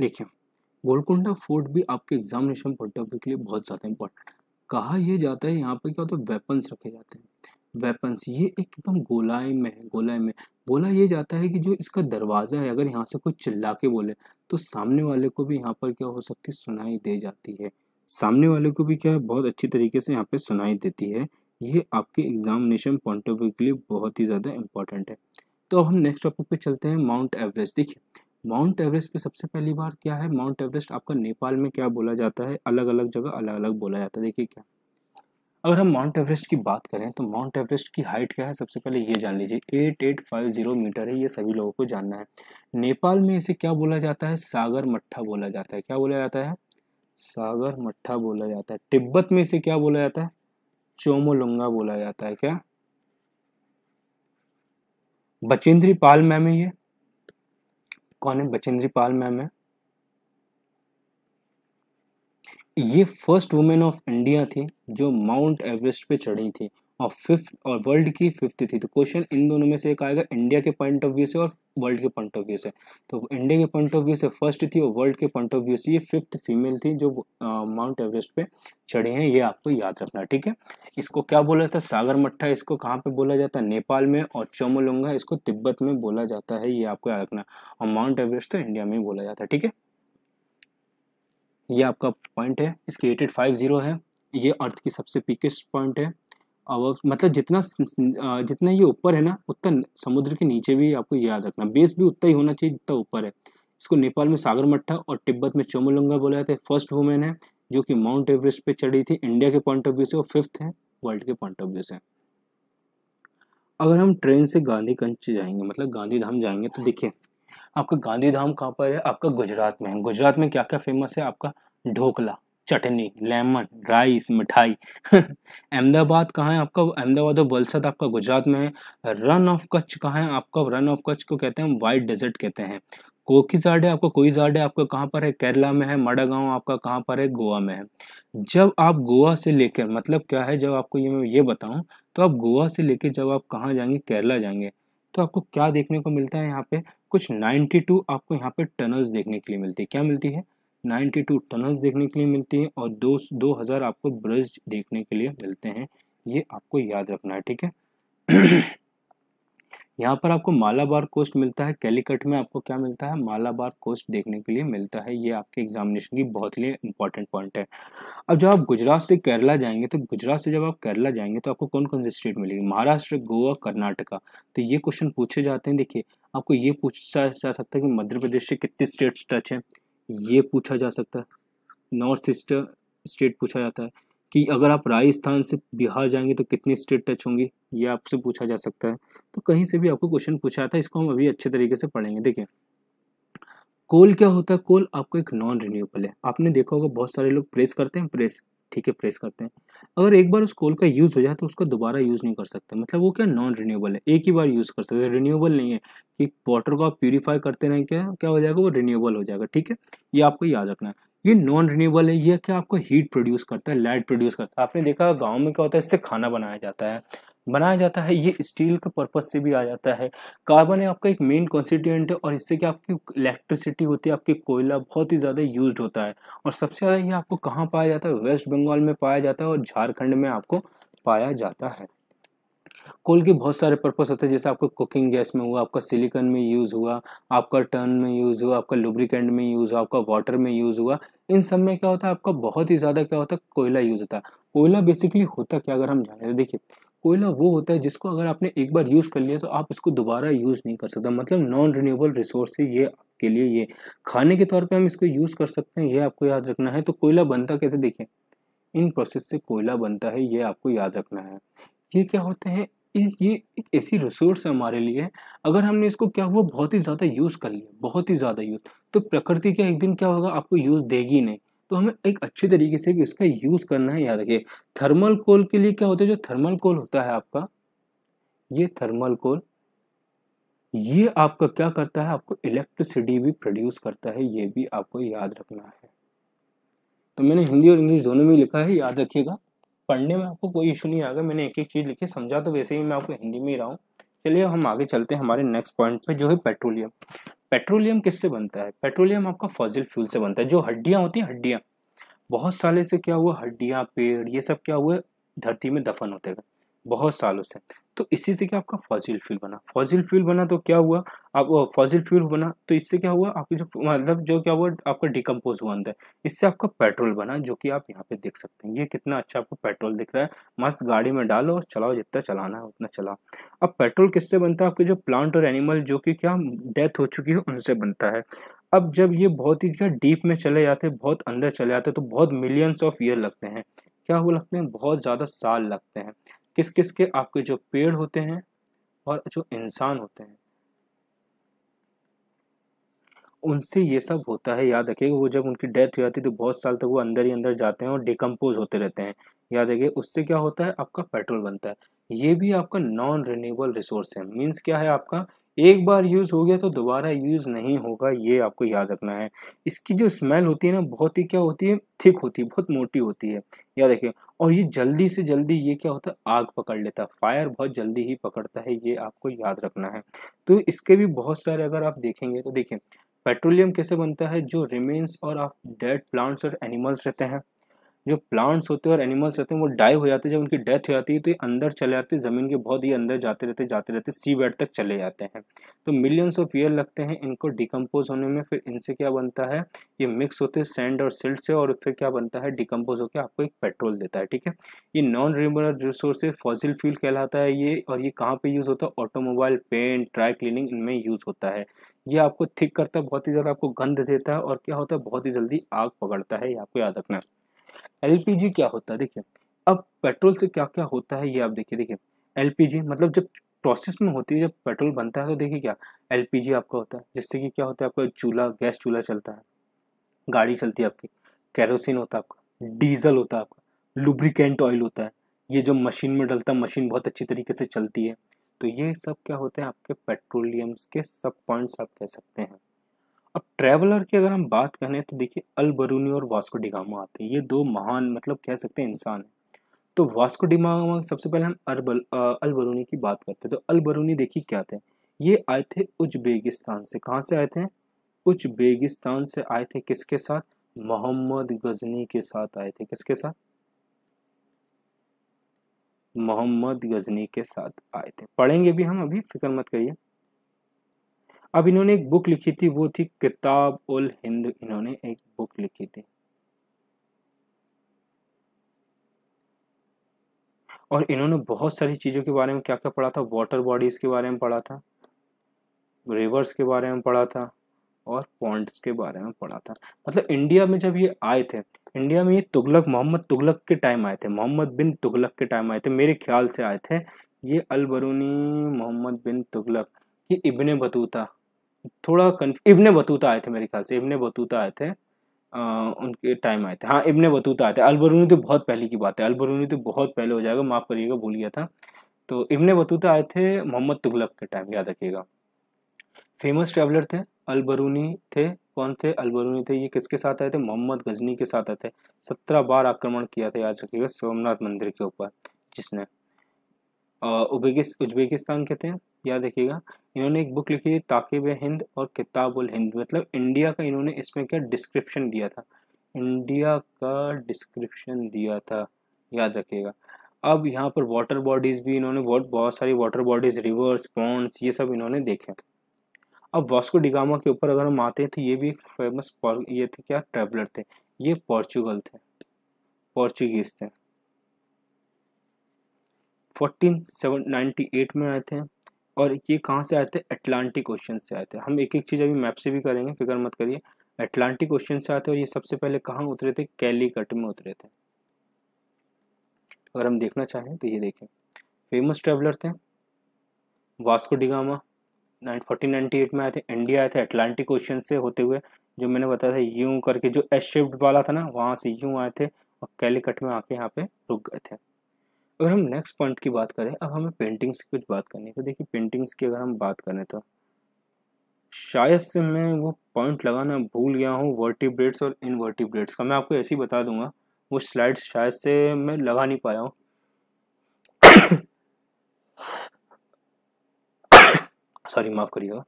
देखिए गोलकुंडा फोर्ट भी आपके एग्जामिनेशन पॉइंट ऑफ व्यू के लिए बहुत ज़्यादा इंपॉर्टेंट कहा यह जाता है यहाँ पे क्या होता है वेपन्स रखे जाते हैं वेपन्स ये एकदम गोलाई में है गोलाई में बोला ये जाता है कि जो इसका दरवाज़ा है अगर यहाँ से कोई चिल्ला के बोले तो सामने वाले को भी यहाँ पर क्या हो सकती है सुनाई दे जाती है सामने वाले को भी क्या है बहुत अच्छी तरीके से यहाँ पे सुनाई देती है ये आपके एग्जामिनेशन पॉइंट ऑफ व्यू के लिए बहुत ही ज़्यादा इंपॉर्टेंट है तो हम नेक्स्ट टॉपिक पे चलते हैं माउंट एवरेस्ट देखिए माउंट एवरेस्ट पे सबसे पहली बार क्या है माउंट एवरेस्ट आपका नेपाल में क्या बोला जाता है अलग अलग जगह अलग अलग बोला जाता है देखिए क्या अगर हम माउंट एवरेस्ट की बात करें तो माउंट एवरेस्ट की हाइट क्या है सबसे पहले ये जान लीजिए eight eight five zero meter है ये सभी लोगों को जानना है नेपाल में इसे क्या बोला जाता है सागर मट्ठा बोला जाता है क्या बोला जाता है सागर मट्ठा बोला जाता है तिब्बत में इसे क्या बोला जाता है चोमोलुंगा बोला जाता है क्या बचेंद्री पाल मैम है ये कौन है बचेंद्री पाल मैम है ये फर्स्ट वुमेन ऑफ इंडिया थी जो माउंट एवरेस्ट पे चढ़ी थी और फिफ्थ और वर्ल्ड की फिफ्थ थी तो क्वेश्चन इन दोनों में से एक आएगा इंडिया के पॉइंट ऑफ व्यू से और वर्ल्ड के पॉइंट ऑफ व्यू से तो इंडिया के पॉइंट ऑफ व्यू से फर्स्ट थी और वर्ल्ड के पॉइंट ऑफ व्यू से ये फिफ्थ फीमेल थी जो माउंट एवरेस्ट पे चढ़ी हैं ये आपको याद रखना ठीक है इसको क्या बोला जाता है सागर मट्ठा इसको कहाँ पे बोला जाता है नेपाल में और चोमोलोंगा इसको तिब्बत में बोला जाता है ये आपको याद रखना और माउंट एवरेस्ट तो इंडिया में बोला जाता है ठीक है ये आपका पॉइंट है इसकी रेटेड फाइव ज़ीरो है ये अर्थ की सबसे पीकेस्ट पॉइंट है और मतलब जितना जितना ये ऊपर है ना उतना समुद्र के नीचे भी आपको याद रखना बेस भी उतना ही होना चाहिए जितना ऊपर है इसको नेपाल में सागर मट्ठा और तिब्बत में चोमलुंगा बोला जाता है फर्स्ट वुमेन है जो कि माउंट एवरेस्ट पे चढ़ी थी इंडिया के पॉइंट ऑफ व्यू से और फिफ्थ है वर्ल्ड के पॉइंट ऑफ व्यू से अगर हम ट्रेन से गांधीगंज जाएंगे मतलब गांधी धाम जाएंगे तो देखिए आपका गांधी धाम कहाँ पर है आपका गुजरात में है गुजरात में क्या क्या फेमस है आपका ढोकला चटनी लेमन राइस मिठाई अहमदाबाद कहाँ है आपका अहमदाबाद और बलसत आपका गुजरात में है रन ऑफ कच्छ कहाँ है आपका रन ऑफ कच्छ को कहते हैं वाइट डेजर्ट कहते हैं कोकी जार्ड है आपका जार्ड है आपका कहाँ पर है केरला में है मडागांव आपका कहाँ पर है गोवा में है जब आप गोवा से लेकर मतलब क्या है जब आपको ये मैं ये बताऊँ तो आप गोवा से लेकर जब आप कहाँ जाएंगे केरला जाएंगे तो आपको क्या देखने को मिलता है यहाँ पे कुछ 92 आपको यहाँ पर टनल्स देखने के लिए मिलती है क्या मिलती है 92 टनल्स देखने के लिए मिलती है और दो दो हज़ार आपको ब्रज देखने के लिए मिलते हैं ये आपको याद रखना है ठीक है यहाँ पर आपको मालाबार कोस्ट मिलता है कैलीकट में आपको क्या मिलता है मालाबार कोस्ट देखने के लिए मिलता है ये आपके एग्जामिनेशन की बहुत ही इंपॉर्टेंट पॉइंट है अब जब आप गुजरात से केरला जाएंगे तो गुजरात से जब आप केरला जाएंगे तो आपको कौन कौन सी स्टेट मिलेगी महाराष्ट्र गोवा कर्नाटका तो ये क्वेश्चन पूछे जाते हैं देखिए आपको ये पूछा जा सकता है कि मध्य प्रदेश से कितने स्टेट्स टच हैं ये पूछा जा सकता है नॉर्थ ईस्ट स्टेट पूछा जाता है कि अगर आप राजस्थान से बिहार जाएंगे तो कितनी स्टेट टच होंगी ये आपसे पूछा जा सकता है तो कहीं से भी आपको क्वेश्चन पूछा था इसको हम अभी अच्छे तरीके से पढ़ेंगे देखिए कोल क्या होता है कोल आपको एक नॉन रिन्यूएबल है आपने देखा होगा बहुत सारे लोग प्रेस करते हैं प्रेस ठीक है प्रेस करते हैं अगर एक बार उस कोल का यूज़ हो जाए तो उसका दोबारा यूज़ नहीं कर सकते मतलब वो क्या नॉन रिन्यूएबल है एक ही बार यूज़ कर सकते हैं रिन्यूएबल नहीं है कि वाटर को आप प्यूरीफाई करते रहें क्या क्या हो जाएगा वो रिन्यूएबल हो जाएगा ठीक है ये आपको याद रखना है ये नॉन रिन्यूएबल है यह क्या आपको हीट प्रोड्यूस करता है लाइट प्रोड्यूस करता है आपने देखा गाँव में क्या होता है इससे खाना बनाया जाता है बनाया जाता है ये स्टील के पर्पज से भी आ जाता है कार्बन है आपका एक मेन कॉन्स्टिट्यूएंट है और इससे क्या आपकी इलेक्ट्रिसिटी होती है आपके कोयला बहुत ही ज़्यादा यूज होता है और सबसे ज़्यादा ये आपको कहाँ पाया जाता है वेस्ट बंगाल में पाया जाता है और झारखंड में आपको पाया जाता है कोल के बहुत सारे पर्पस होते हैं जैसे आपका कुकिंग गैस में हुआ आपका सिलिकॉन में यूज़ हुआ आपका टर्न में यूज़ हुआ आपका लुब्रिकेंट में यूज़ हुआ आपका वाटर में यूज़ हुआ इन सब में क्या होता है आपका बहुत ही ज़्यादा क्या होता है कोयला यूज़ होता है कोयला बेसिकली होता क्या अगर हम जाने तो देखिए कोयला वो होता है जिसको अगर आपने एक बार यूज़ कर लिया तो आप इसको दोबारा यूज़ नहीं कर सकते मतलब नॉन रिन्यूएबल रिसोर्स है ये आपके लिए ये खाने के तौर पर हम इसको यूज़ कर सकते हैं ये आपको याद रखना है तो कोयला बनता कैसे देखें इन प्रोसेस से कोयला बनता है ये आपको याद रखना है ये क्या होते हैं इस ये एक ऐसी रिसोर्स है हमारे लिए अगर हमने इसको क्या हुआ बहुत ही ज़्यादा यूज़ कर लिया बहुत ही ज़्यादा यूज़ तो प्रकृति के एक दिन क्या होगा आपको यूज़ देगी नहीं तो हमें एक अच्छे तरीके से भी इसका यूज़ करना है याद रखिए थर्मल कोल के लिए क्या होता है जो थर्मल कोल होता है आपका ये थर्मल कोल ये आपका क्या करता है आपको इलेक्ट्रिसिटी भी प्रोड्यूस करता है ये भी आपको याद रखना है तो मैंने हिंदी और इंग्लिश दोनों में लिखा है याद रखिएगा पढ़ने में आपको कोई इशू नहीं आएगा मैंने एक एक चीज़ लिखी समझा तो वैसे ही मैं आपको हिंदी में ही रहा हूँ चलिए हम आगे चलते हैं हमारे नेक्स्ट पॉइंट पे जो है पेट्रोलियम पेट्रोलियम किससे बनता है पेट्रोलियम आपका फॉजिल फ्यूल से बनता है जो हड्डियाँ होती हैं हड्डियाँ बहुत साले से क्या हुआ हड्डियाँ पेड़ ये सब क्या हुआ धरती में दफन होते गए बहुत सालों से तो इसी से क्या आपका फॉजिल फ्यूल बना फॉजिल फ्यूल बना तो क्या हुआ आप फॉजिल फ्यूल बना तो इससे क्या हुआ आपकी जो मतलब जो क्या हुआ आपका डिकम्पोज हुआ अंदर इससे आपका पेट्रोल बना जो कि आप यहाँ पे देख सकते हैं ये कितना अच्छा आपको पेट्रोल दिख रहा है मस्त गाड़ी में डालो और चलाओ जितना चलाना है उतना चलाओ अब पेट्रोल किससे बनता है आपके जो प्लांट और एनिमल जो कि क्या डेथ हो चुकी है उनसे बनता है अब जब ये बहुत ही क्या डीप में चले जाते हैं बहुत अंदर चले जाते हैं तो बहुत मिलियंस ऑफ ईयर लगते हैं क्या वो लगते हैं बहुत ज़्यादा साल लगते हैं किस किस के आपके जो पेड़ होते हैं और जो इंसान होते हैं उनसे ये सब होता है याद रखिएगा वो जब उनकी डेथ हो जाती है तो बहुत साल तक वो अंदर ही अंदर जाते हैं और डिकम्पोज होते रहते हैं याद रखिए उससे क्या होता है आपका पेट्रोल बनता है ये भी आपका नॉन रिन्यूएबल रिसोर्स है मींस क्या है आपका एक बार यूज़ हो गया तो दोबारा यूज़ नहीं होगा ये आपको याद रखना है इसकी जो स्मेल होती है ना बहुत ही क्या होती है थिक होती है बहुत मोटी होती है याद रखिए और ये जल्दी से जल्दी ये क्या होता है आग पकड़ लेता है फायर बहुत जल्दी ही पकड़ता है ये आपको याद रखना है तो इसके भी बहुत सारे अगर आप देखेंगे तो देखिए पेट्रोलियम कैसे बनता है जो रिमेन्स और आप डेड प्लांट्स और एनिमल्स रहते हैं जो प्लांट्स होते हैं और एनिमल्स रहते हैं वो डाई हो जाते हैं जब उनकी डेथ हो जाती है तो ये अंदर चले जाते हैं ज़मीन के बहुत ही अंदर जाते रहते जाते रहते सी बेड तक चले जाते हैं तो मिलियंस ऑफ ईयर लगते हैं इनको डिकम्पोज होने में फिर इनसे क्या बनता है ये मिक्स होते हैं सैंड और सिल्ट से और फिर क्या बनता है डिकम्पोज होकर आपको एक पेट्रोल देता है ठीक है ये non renewable resource fossil fuel कहलाता है ये और ये कहाँ पर यूज़ होता है ऑटोमोबाइल पेंट ड्राई क्लीनिंग इनमें यूज़ होता है ये आपको थिक करता है बहुत ही ज़्यादा आपको गंध देता है और क्या होता है बहुत ही जल्दी आग पकड़ता है ये आपको याद रखना है एलपीजी क्या होता है देखिए अब पेट्रोल से क्या क्या होता है ये आप देखिए देखिए एलपीजी मतलब जब प्रोसेस में होती है जब पेट्रोल बनता है तो देखिए क्या एलपीजी आपका होता है जिससे कि क्या होता है आपका चूल्हा गैस चूल्हा चलता है गाड़ी चलती है आपकी कैरोसिन होता है आपका डीजल होता है आपका लुब्रिकेंट ऑयल होता है ये जो मशीन में डलता है मशीन बहुत अच्छी तरीके से चलती है तो ये सब क्या होते हैं आपके पेट्रोलियम्स के सब पॉइंट्स आप कह सकते हैं अब ट्रैवलर की अगर हम बात करें तो देखिए अल बरूनी और वास्को डिगामा आते हैं ये दो महान मतलब कह सकते हैं इंसान है तो वास्को डिगामा सबसे पहले हम अरबल अल बरूनी की बात करते हैं तो अल बरूनी देखिए क्या थे ये आए थे उज्बेगिस्तान से कहाँ से आए थे उज्बेगिस्तान से आए थे किसके साथ मोहम्मद गजनी के साथ आए थे किसके साथ मोहम्मद गजनी के साथ आए थे पढ़ेंगे भी हम अभी फिक्र मत करिए अब इन्होंने एक बुक लिखी थी वो थी किताब उल हिंद इन्होंने एक बुक लिखी थी और इन्होंने बहुत सारी चीज़ों के बारे में क्या क्या पढ़ा था वाटर बॉडीज़ के बारे में पढ़ा था रिवर्स के बारे में पढ़ा था और पॉइंट्स के बारे में पढ़ा था मतलब इंडिया में जब ये आए थे इंडिया में ये तुगलक मोहम्मद तुगलक के टाइम आए थे मोहम्मद बिन तुगलक के टाइम आए थे मेरे ख्याल से आए थे ये अलबरूनी मोहम्मद बिन तुगलक ये इबन बतूता थोड़ा इब्ने बतूता आए थे मेरे ख्याल से इब्ने बतूता आए थे आ, उनके टाइम आए थे हाँ इब्ने बतूता आए थे अलबरूनी तो बहुत पहले की बात है अलबरूनी तो बहुत पहले हो जाएगा माफ़ करिएगा भूल गया था तो इब्ने बतूता आए थे मोहम्मद तुगलक के टाइम याद रखिएगा फेमस ट्रेवलर थे अलबरूनी थे कौन थे अलबरूनी थे ये किसके साथ आए थे मोहम्मद गजनी के साथ आए थे सत्रह बार आक्रमण किया था याद रखिएगा सोमनाथ मंदिर के ऊपर जिसने उबेगिस उज्बेकिस्तान कहते हैं याद रखिएगा इन्होंने एक बुक लिखी थी ताकिब हिंद और किताबुल हिंद मतलब इंडिया का इन्होंने इसमें क्या डिस्क्रिप्शन दिया था इंडिया का डिस्क्रिप्शन दिया था याद रखिएगा अब यहाँ पर वाटर बॉडीज़ भी इन्होंने बहुत बहुत सारी वाटर बॉडीज़ रिवर्स पॉन्ड्स ये सब इन्होंने देखे अब वास्को डिगामा के ऊपर अगर हम आते हैं तो ये भी एक फेमस ये थे क्या ट्रेवलर थे ये पोर्चुगल थे पोर्चुगीज थे फोर्टीन सेवन नाइन्टी एट में आए थे और ये कहाँ से आए थे अटलांटिक ओशन से आए थे हम एक एक चीज़ अभी मैप से भी करेंगे फिक्र मत करिए अटलांटिक ओशन से आते और ये सबसे पहले कहाँ उतरे थे कैलीकट में उतरे थे अगर हम देखना चाहें तो ये देखें फेमस ट्रेवलर थे Vasco da Gama fourteen ninety eight में आए थे इंडिया आए थे अटलांटिक ओशन से होते हुए जो मैंने बताया था यूं करके जो एस शेप्ड वाला था ना वहाँ से यूं आए थे और कैलीकट में आके यहाँ पे रुक गए थे अगर हम नेक्स्ट पॉइंट की बात करें अब हमें पेंटिंग्स की कुछ बात करनी है तो देखिए पेंटिंग्स की अगर हम बात करें तो शायद से मैं वो पॉइंट लगाना भूल गया हूँ वर्टिब्रेट्स और इनवर्टिब्रेट्स का मैं आपको ऐसे ही बता दूंगा वो स्लाइड्स शायद से मैं लगा नहीं पाया हूँ सॉरी माफ़ करिएगा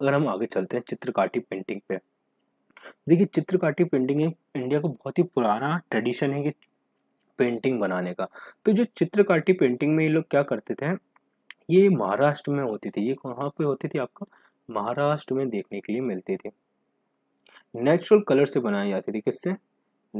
अगर हम आगे चलते हैं चित्रकाटी पेंटिंग पे देखिए चित्रकाटी पेंटिंग एक इंडिया का बहुत ही पुराना ट्रेडिशन है कि पेंटिंग बनाने का तो जो चित्रकाटी पेंटिंग में ये लोग क्या करते थे ये महाराष्ट्र में होती थी ये कहाँ पे होती थी आपका महाराष्ट्र में देखने के लिए मिलती थी नेचुरल कलर से बनाई जाती थी किससे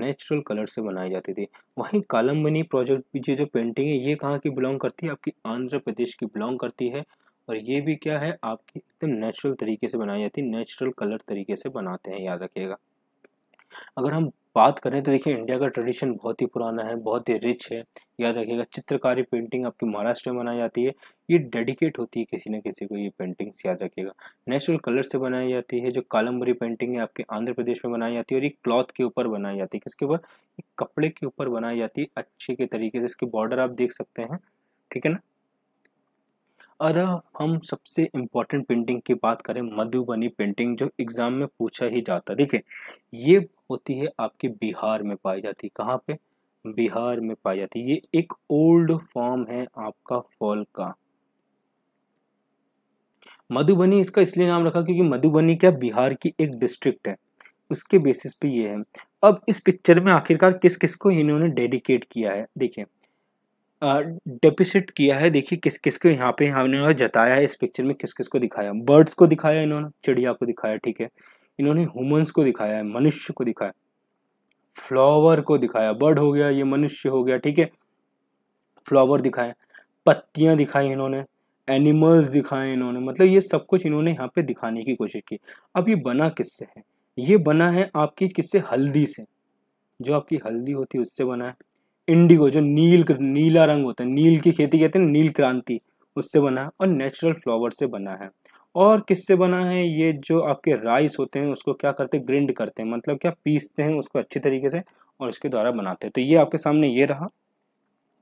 नेचुरल कलर से बनाई जाती थी वहीं कालम्बनी प्रोजेक्ट ये जो पेंटिंग है ये कहाँ की बिलोंग करती है आपकी आंध्र प्रदेश की बिलोंग करती है और ये भी क्या है आपकी एकदम नेचुरल तरीके से बनाई जाती है नेचुरल कलर तरीके से बनाते हैं याद रखिएगा अगर हम बात करें तो देखिए इंडिया का ट्रेडिशन बहुत ही पुराना है बहुत ही रिच है याद रखिएगा चित्रकारी पेंटिंग आपकी महाराष्ट्र में बनाई जाती है ये डेडिकेट होती है किसी न किसी को ये पेंटिंग्स याद रखिएगा नेचुरल कलर से बनाई जाती है जो कालम्बरी पेंटिंग है आपके आंध्र प्रदेश में बनाई जाती है और ये क्लॉथ के ऊपर बनाई जाती है किसके ऊपर कपड़े के ऊपर बनाई जाती है अच्छे के तरीके से इसके बॉर्डर आप देख सकते हैं ठीक है ना और हम सबसे इम्पोर्टेंट पेंटिंग की बात करें मधुबनी पेंटिंग जो एग्ज़ाम में पूछा ही जाता है देखिए ये होती है आपके बिहार में पाई जाती है कहाँ पे बिहार में पाई जाती है ये एक ओल्ड फॉर्म है आपका फॉल का मधुबनी इसका इसलिए नाम रखा क्योंकि मधुबनी क्या बिहार की एक डिस्ट्रिक्ट है उसके बेसिस पे ये है अब इस पिक्चर में आखिरकार किस किस को इन्होंने डेडिकेट किया है देखिये डेपिसिट किया है देखिए किस किस को यहाँ पे यहाँ इन्होंने जताया है इस पिक्चर में किस किस को दिखाया बर्ड्स को दिखाया इन्होंने चिड़िया को दिखाया ठीक है इन्होंने ह्यूमंस को दिखाया है मनुष्य को दिखाया फ्लावर को दिखाया बर्ड हो गया ये मनुष्य हो गया ठीक है फ्लावर दिखाया पत्तियाँ दिखाई इन्होंने एनिमल्स दिखाए इन्होंने मतलब ये सब कुछ इन्होंने यहाँ पे दिखाने की कोशिश की अब ये बना किससे है ये बना है आपकी किससे हल्दी से जो आपकी हल्दी होती है उससे बना है इंडिगो जो नील नीला रंग होता है नील की खेती कहते हैं नील क्रांति उससे बना है और नेचुरल फ्लावर से बना है और किससे बना है ये जो आपके राइस होते हैं उसको क्या करते हैं ग्रिंड करते हैं मतलब क्या पीसते हैं उसको अच्छी तरीके से और उसके द्वारा बनाते हैं तो ये आपके सामने ये रहा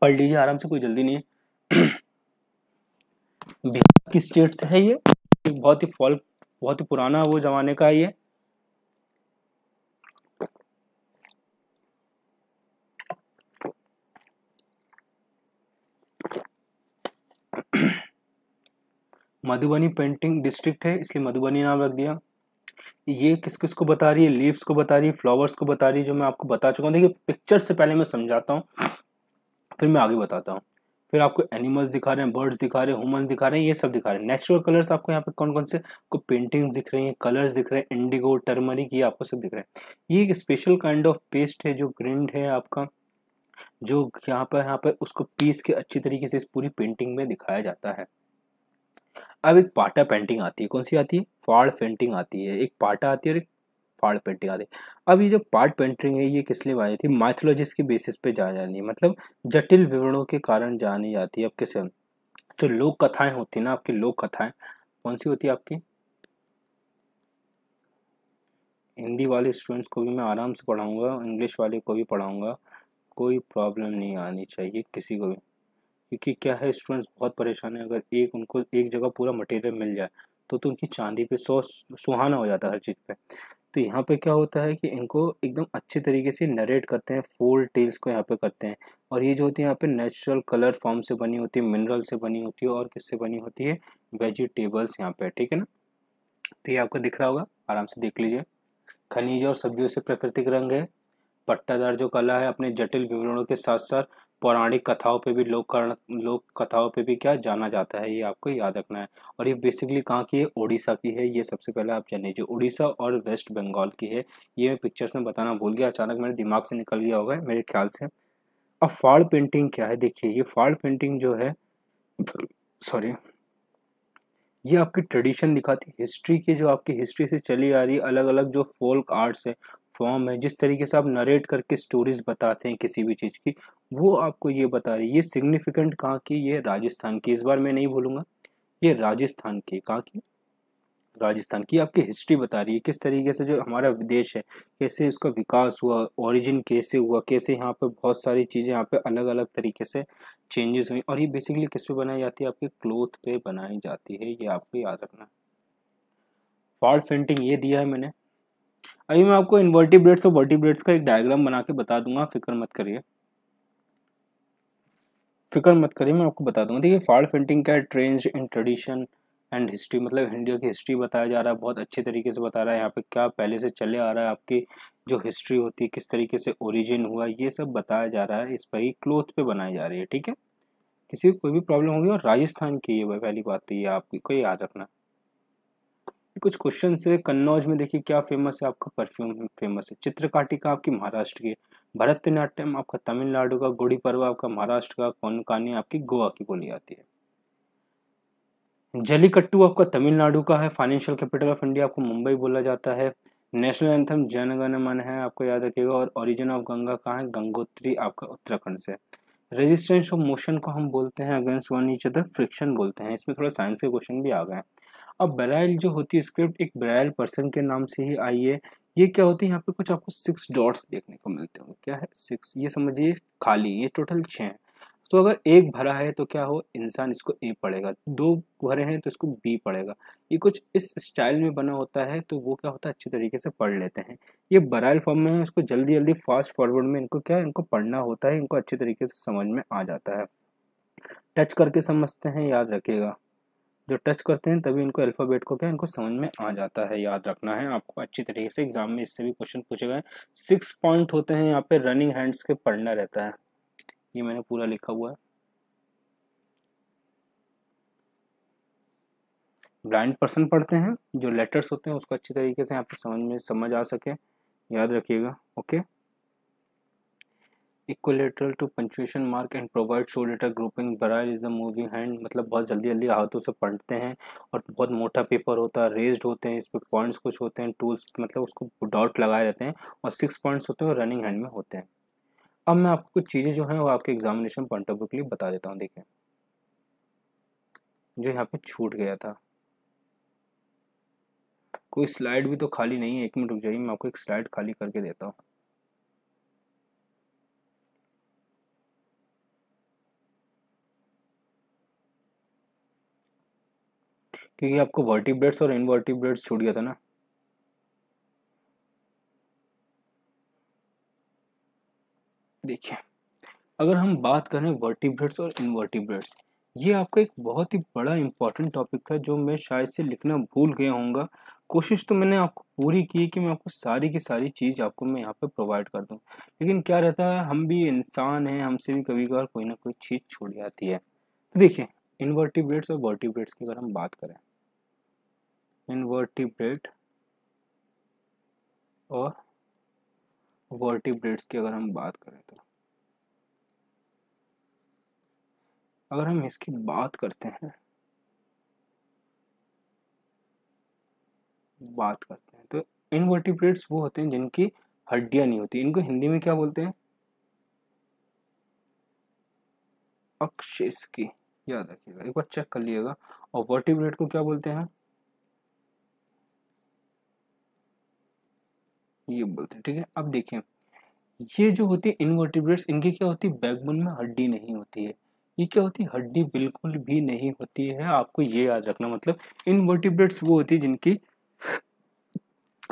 पढ़ लीजिए आराम से कोई जल्दी नहीं है बिहार की स्टेट से है ये बहुत ही फॉल बहुत ही पुराना वो ज़माने का है ये मधुबनी पेंटिंग डिस्ट्रिक्ट है इसलिए मधुबनी नाम रख दिया ये किस किस को बता रही है लीव्स को बता रही है फ्लावर्स को बता रही है जो मैं आपको बता चुका हूँ देखिए पिक्चर से पहले मैं समझाता हूँ फिर मैं आगे बताता हूँ फिर आपको एनिमल्स दिखा रहे हैं बर्ड्स दिखा रहे हैं ह्यूमन दिखा रहे हैं ये सब दिखा रहे हैं नेचुरल कलर्स आपको यहाँ पे कौन कौन से आपको पेंटिंग्स दिख रही हैं कलर्स दिख रहे हैं इंडिगो टर्मरिक ये आपको सब दिख रहे हैं ये एक स्पेशल काइंड ऑफ पेस्ट है जो ग्रिंड है आपका जो यहाँ पर यहाँ पर उसको पीस के अच्छी तरीके से इस पूरी पेंटिंग में दिखाया जाता है अब एक पाटा पेंटिंग आती है कौन सी आती है फाड़ पेंटिंग आती है एक पाटा आती है और एक फाड़ पेंटिंग आती है अब ये जो पार्ट पेंटिंग है ये किस लिए जाती थी माइथोलॉजिस्ट के बेसिस पे जानी जानी है मतलब जटिल विवरणों के कारण जानी जाती है अब किस जो लोक कथाएं होती है ना आपकी लोक कथाएं कौन सी होती है आपकी हिंदी वाले स्टूडेंट्स को भी मैं आराम से पढ़ाऊंगा इंग्लिश वाले को भी पढ़ाऊँगा कोई प्रॉब्लम नहीं आनी चाहिए किसी को भी क्योंकि क्या है स्टूडेंट्स बहुत परेशान है अगर एक उनको एक जगह पूरा मटेरियल मिल जाए तो तो उनकी चांदी पे सौ सुहाना हो जाता है हर चीज़ पे तो यहाँ पे क्या होता है कि इनको एकदम अच्छे तरीके से नरेट करते हैं फोल्ड टेल्स को यहाँ पे करते हैं और ये जो होती है यहाँ पे नेचुरल कलर फॉर्म से बनी होती है मिनरल से बनी होती है और किससे बनी होती है वेजिटेबल्स यहाँ पे ठीक है ना तो ये आपको दिख रहा होगा आराम से देख लीजिए खनिज और सब्जियों से प्राकृतिक रंग है पट्टादार जो कला है अपने जटिल विवरणों के साथ साथ पौराणिक कथाओं पे भी लोक लोक कथाओं पे भी क्या जाना जाता है ये आपको याद रखना है और ये बेसिकली कहाँ की है ओडिशा की है ये सबसे पहले आप जान लीजिए ओडिशा और वेस्ट बंगाल की है ये मैं पिक्चर्स में बताना भूल गया अचानक मेरे दिमाग से निकल गया होगा मेरे ख्याल से अब फाड़ पेंटिंग क्या है देखिए ये फाड़ पेंटिंग जो है सॉरी ये आपकी ट्रेडिशन दिखाती हिस्ट्री की जो आपकी हिस्ट्री से चली आ रही अलग अलग जो फोल्क आर्ट्स है फॉर्म है जिस तरीके से आप नरेट करके स्टोरीज बताते हैं किसी भी चीज़ की वो आपको ये बता रही है ये सिग्निफिकेंट कहाँ की ये राजस्थान की इस बार मैं नहीं भूलूंगा ये राजस्थान की कहाँ की राजस्थान की आपकी हिस्ट्री बता रही है किस तरीके से जो हमारा विदेश है कैसे इसका विकास हुआ ओरिजिन कैसे हुआ कैसे यहाँ पर बहुत सारी चीज़ें यहाँ पर अलग अलग तरीके से चेंजेस हुई और ये बेसिकली किस पे बनाई जाती है आपके क्लोथ पे बनाई जाती है ये आपको याद रखना फॉल्ट पेंटिंग ये दिया है मैंने अभी मैं आपको इन्वर्टिब्रेट्स और वर्टिब्रेट्स का एक डायग्राम बना के बता दूंगा फिक्र मत करिए फिक्र मत करिए मैं आपको बता दूंगा देखिए फाड़ फेंटिंग का trend in tradition and history मतलब इंडिया की हिस्ट्री बताया जा रहा है बहुत अच्छे तरीके से बता रहा है यहाँ पे क्या पहले से चले आ रहा है आपकी जो हिस्ट्री होती है किस तरीके से ओरिजिन हुआ ये सब बताया जा रहा है इस पर ही क्लोथ पे बनाई जा रही है ठीक है किसी को कोई भी प्रॉब्लम होगी और राजस्थान की ये पहली बात तो ये आपको याद रखना कुछ क्वेश्चन है कन्नौज में देखिए क्या फेमस है आपका परफ्यूम फेमस है चित्रकाटिका आपकी महाराष्ट्र की भरतनाट्यम आपका तमिलनाडु का गुड़ी पर्व आपका महाराष्ट्र का कोनकानी आपकी गोवा की बोली जाती है जलीकट्टू आपका तमिलनाडु का है फाइनेंशियल कैपिटल ऑफ इंडिया आपको मुंबई बोला जाता है नेशनल एंथम जनगण मन है आपको याद रखिएगा और ओरिजिन ऑफ गंगा कहाँ है गंगोत्री आपका उत्तराखंड से रेजिस्टेंस ऑफ मोशन को हम बोलते हैं against one each other friction बोलते हैं इसमें थोड़ा साइंस के क्वेश्चन भी आ गए हैं अब ब्रायल जो होती है स्क्रिप्ट एक बराइल पर्सन के नाम से ही आई है ये क्या होती है यहाँ पे कुछ आपको सिक्स डॉट्स देखने को मिलते हैं क्या है सिक्स ये समझिए खाली ये टोटल छः हैं तो अगर एक भरा है तो क्या हो इंसान इसको ए पढ़ेगा दो भरे हैं तो इसको बी पड़ेगा ये कुछ इस स्टाइल में बना होता है तो वो क्या होता है अच्छे तरीके से पढ़ लेते हैं ये बराइल फॉर्म में है इसको जल्दी जल्दी फास्ट फॉरवर्ड में इनको क्या इनको पढ़ना होता है इनको अच्छे तरीके से समझ में आ जाता है टच करके समझते हैं याद रखेगा जो टच करते हैं तभी उनको अल्फ़ाबेट को क्या इनको समझ में आ जाता है याद रखना है आपको अच्छी तरीके से एग्जाम में इससे भी क्वेश्चन पूछे गए सिक्स पॉइंट होते हैं यहाँ पे रनिंग हैंड्स के पढ़ना रहता है ये मैंने पूरा लिखा हुआ है ब्लाइंड पर्सन पढ़ते हैं जो लेटर्स होते हैं उसको अच्छी तरीके से यहाँ पे समझ में समझ आ सके याद रखिएगा okay equilateral to punctuation mark and provide show letter grouping braille is the moving hand मतलब बहुत जल्दी जल्दी हाथों से पढ़ते हैं और बहुत मोटा पेपर होता है रेज्ड होते हैं इस पर पॉइंट्स कुछ होते हैं टूल्स मतलब उसको डॉट लगाए रहते हैं और सिक्स पॉइंट्स होते हैं और रनिंग हैंड में होते हैं अब मैं आपको कुछ चीज़ें जो हैं वो आपके एग्जामिनेशन पॉइंट ऑफ व्यू के लिए बता देता हूँ देखें जो यहाँ पे छूट गया था कोई स्लाइड भी तो खाली नहीं है एक मिनट रुक जाइए मैं आपको एक स्लाइड खाली करके देता हूँ क्योंकि आपको वर्टिब्रेट्स और इनवर्टिब्रेट्स छूट गया था ना देखिए अगर हम बात करें वर्टिब्रेट्स और इनवर्टिब्रेट्स ये आपका एक बहुत ही बड़ा इंपॉर्टेंट टॉपिक था जो मैं शायद से लिखना भूल गया होऊंगा कोशिश तो मैंने आपको पूरी की कि मैं आपको सारी की सारी चीज़ आपको मैं यहाँ पे प्रोवाइड कर दूँ लेकिन क्या रहता है हम भी इंसान हैं हमसे भी कभी कभार कोई ना कोई चीज़ छूट जाती है तो देखिए इनवर्टिब्रेट्स और वर्टिब्रेट्स की अगर हम बात करें इनवर्टिब्रेट और वर्टिब्रेट्स की अगर हम बात करें तो अगर हम इसकी बात करते हैं बात करते हैं तो इनवर्टिब्रेट्स वो होते हैं जिनकी हड्डियां नहीं होती इनको हिंदी में क्या बोलते हैं अक्षेस की याद रखिएगा एक बार चेक कर लिएगा और वर्टिब्रेट को क्या बोलते हैं ये बोलते हैं ठीक है अब देखिए ये जो होती है इनवर्टिब्रेट्स इनकी क्या होती है बैकबोन में हड्डी नहीं होती है ये क्या होती है हड्डी बिल्कुल भी नहीं होती है आपको ये याद रखना मतलब इनवर्टिब्रेट्स वो होती है जिनकी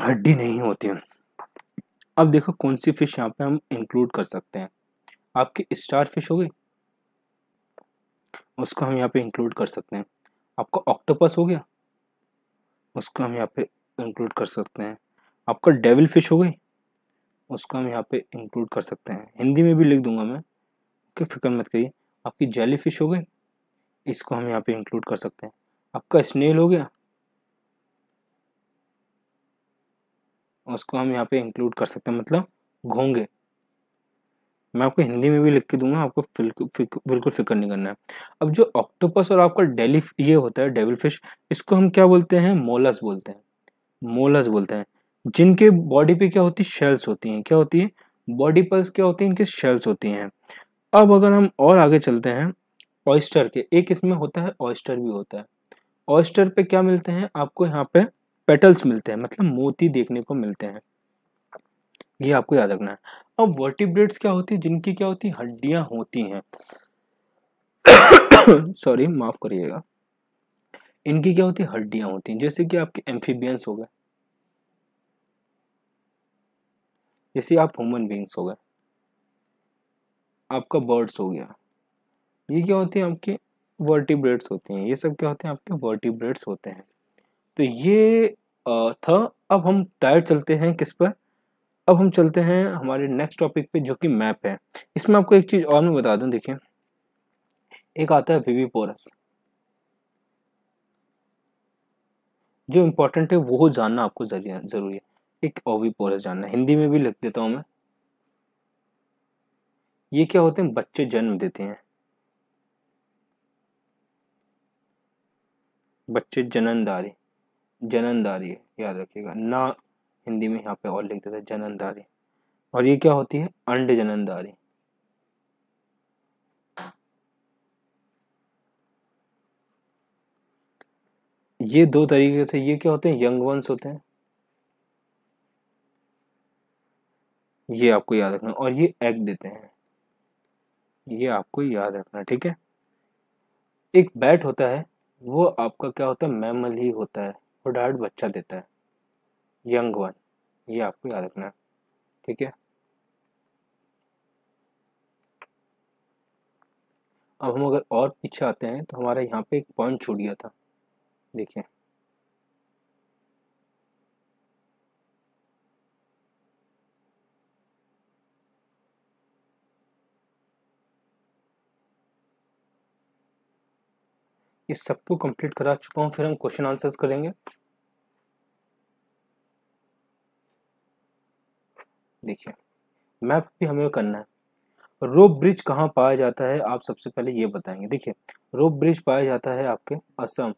हड्डी नहीं होती है अब देखो कौन सी फिश यहाँ पे हम इंक्लूड कर सकते हैं आपकी स्टार फिश हो गई उसको हम यहाँ पे इंक्लूड कर सकते हैं आपका ऑक्टोपस हो गया उसको हम यहाँ पे इंक्लूड कर सकते हैं आपका डेविल फिश हो गई उसको हम यहाँ पे इंक्लूड कर सकते हैं हिंदी में भी लिख दूंगा मैं कि फिक्र मत करिए आपकी जेली फिश हो गई इसको हम यहाँ पे इंक्लूड कर सकते हैं आपका स्नेल हो गया उसको हम यहाँ पे इंक्लूड कर सकते हैं मतलब घोंगे मैं आपको हिंदी में भी लिख के दूंगा आपको बिल्कुल फिक्र नहीं करना है अब जो ऑक्टोपस और आपका डेली ये होता है डेविल फिश इसको हम क्या बोलते हैं मोलस बोलते हैं मोलस बोलते हैं जिनके बॉडी पे क्या होती है शेल्स होती हैं क्या होती है बॉडी पर क्या होती है इनकी शेल्स होती हैं अब अगर हम और आगे चलते हैं ऑयस्टर के एक इसमें होता है ऑयस्टर भी होता है ऑयस्टर पे क्या मिलते हैं आपको यहाँ पे पेटल्स मिलते हैं मतलब मोती देखने को मिलते हैं ये आपको याद रखना है अब वर्टिब्रेट्स क्या होती है जिनकी क्या होती है हड्डियां होती हैं सॉरी माफ करिएगा इनकी क्या होती है हड्डियां होती हैं जैसे कि आपके एम्फीबियंस हो गए जैसे आप ह्यूमन बींग्स हो गए आपका बर्ड्स हो गया ये क्या होते हैं आपके वर्टिब्रेड्स होते हैं ये सब क्या होते हैं आपके वर्टिब्रेड्स होते हैं तो ये था अब हम टायर चलते हैं किस पर अब हम चलते हैं हमारे नेक्स्ट टॉपिक पे जो कि मैप है इसमें आपको एक चीज़ और मैं बता दूं देखिए एक आता है वीवी पोरस जो इम्पोर्टेंट है वो जानना आपको जरूरी है एक ओविपोरस जानना हिंदी में भी लिख देता हूं मैं ये क्या होते हैं बच्चे जन्म देते हैं बच्चे जननदारी जननदारी याद रखिएगा ना हिंदी में यहाँ पे और लिख देते हैं जननदारी और ये क्या होती है अंड जननदारी ये दो तरीके से ये क्या होते हैं यंग वंस होते हैं ये आपको याद रखना और ये एग देते हैं ये आपको याद रखना ठीक है एक बैट होता है वो आपका क्या होता है मैमल ही होता है वो डायरेक्ट बच्चा देता है यंग वन ये आपको याद रखना है ठीक है अब हम अगर और पीछे आते हैं तो हमारा यहाँ पे एक पॉइंट छूट गया था देखिए ये सबको कंप्लीट करा चुका हूँ फिर हम क्वेश्चन आंसर्स करेंगे देखिए मैप भी हमें करना है रोप ब्रिज कहाँ पाया जाता है आप सबसे पहले ये बताएंगे देखिए रोप ब्रिज पाया जाता है आपके असम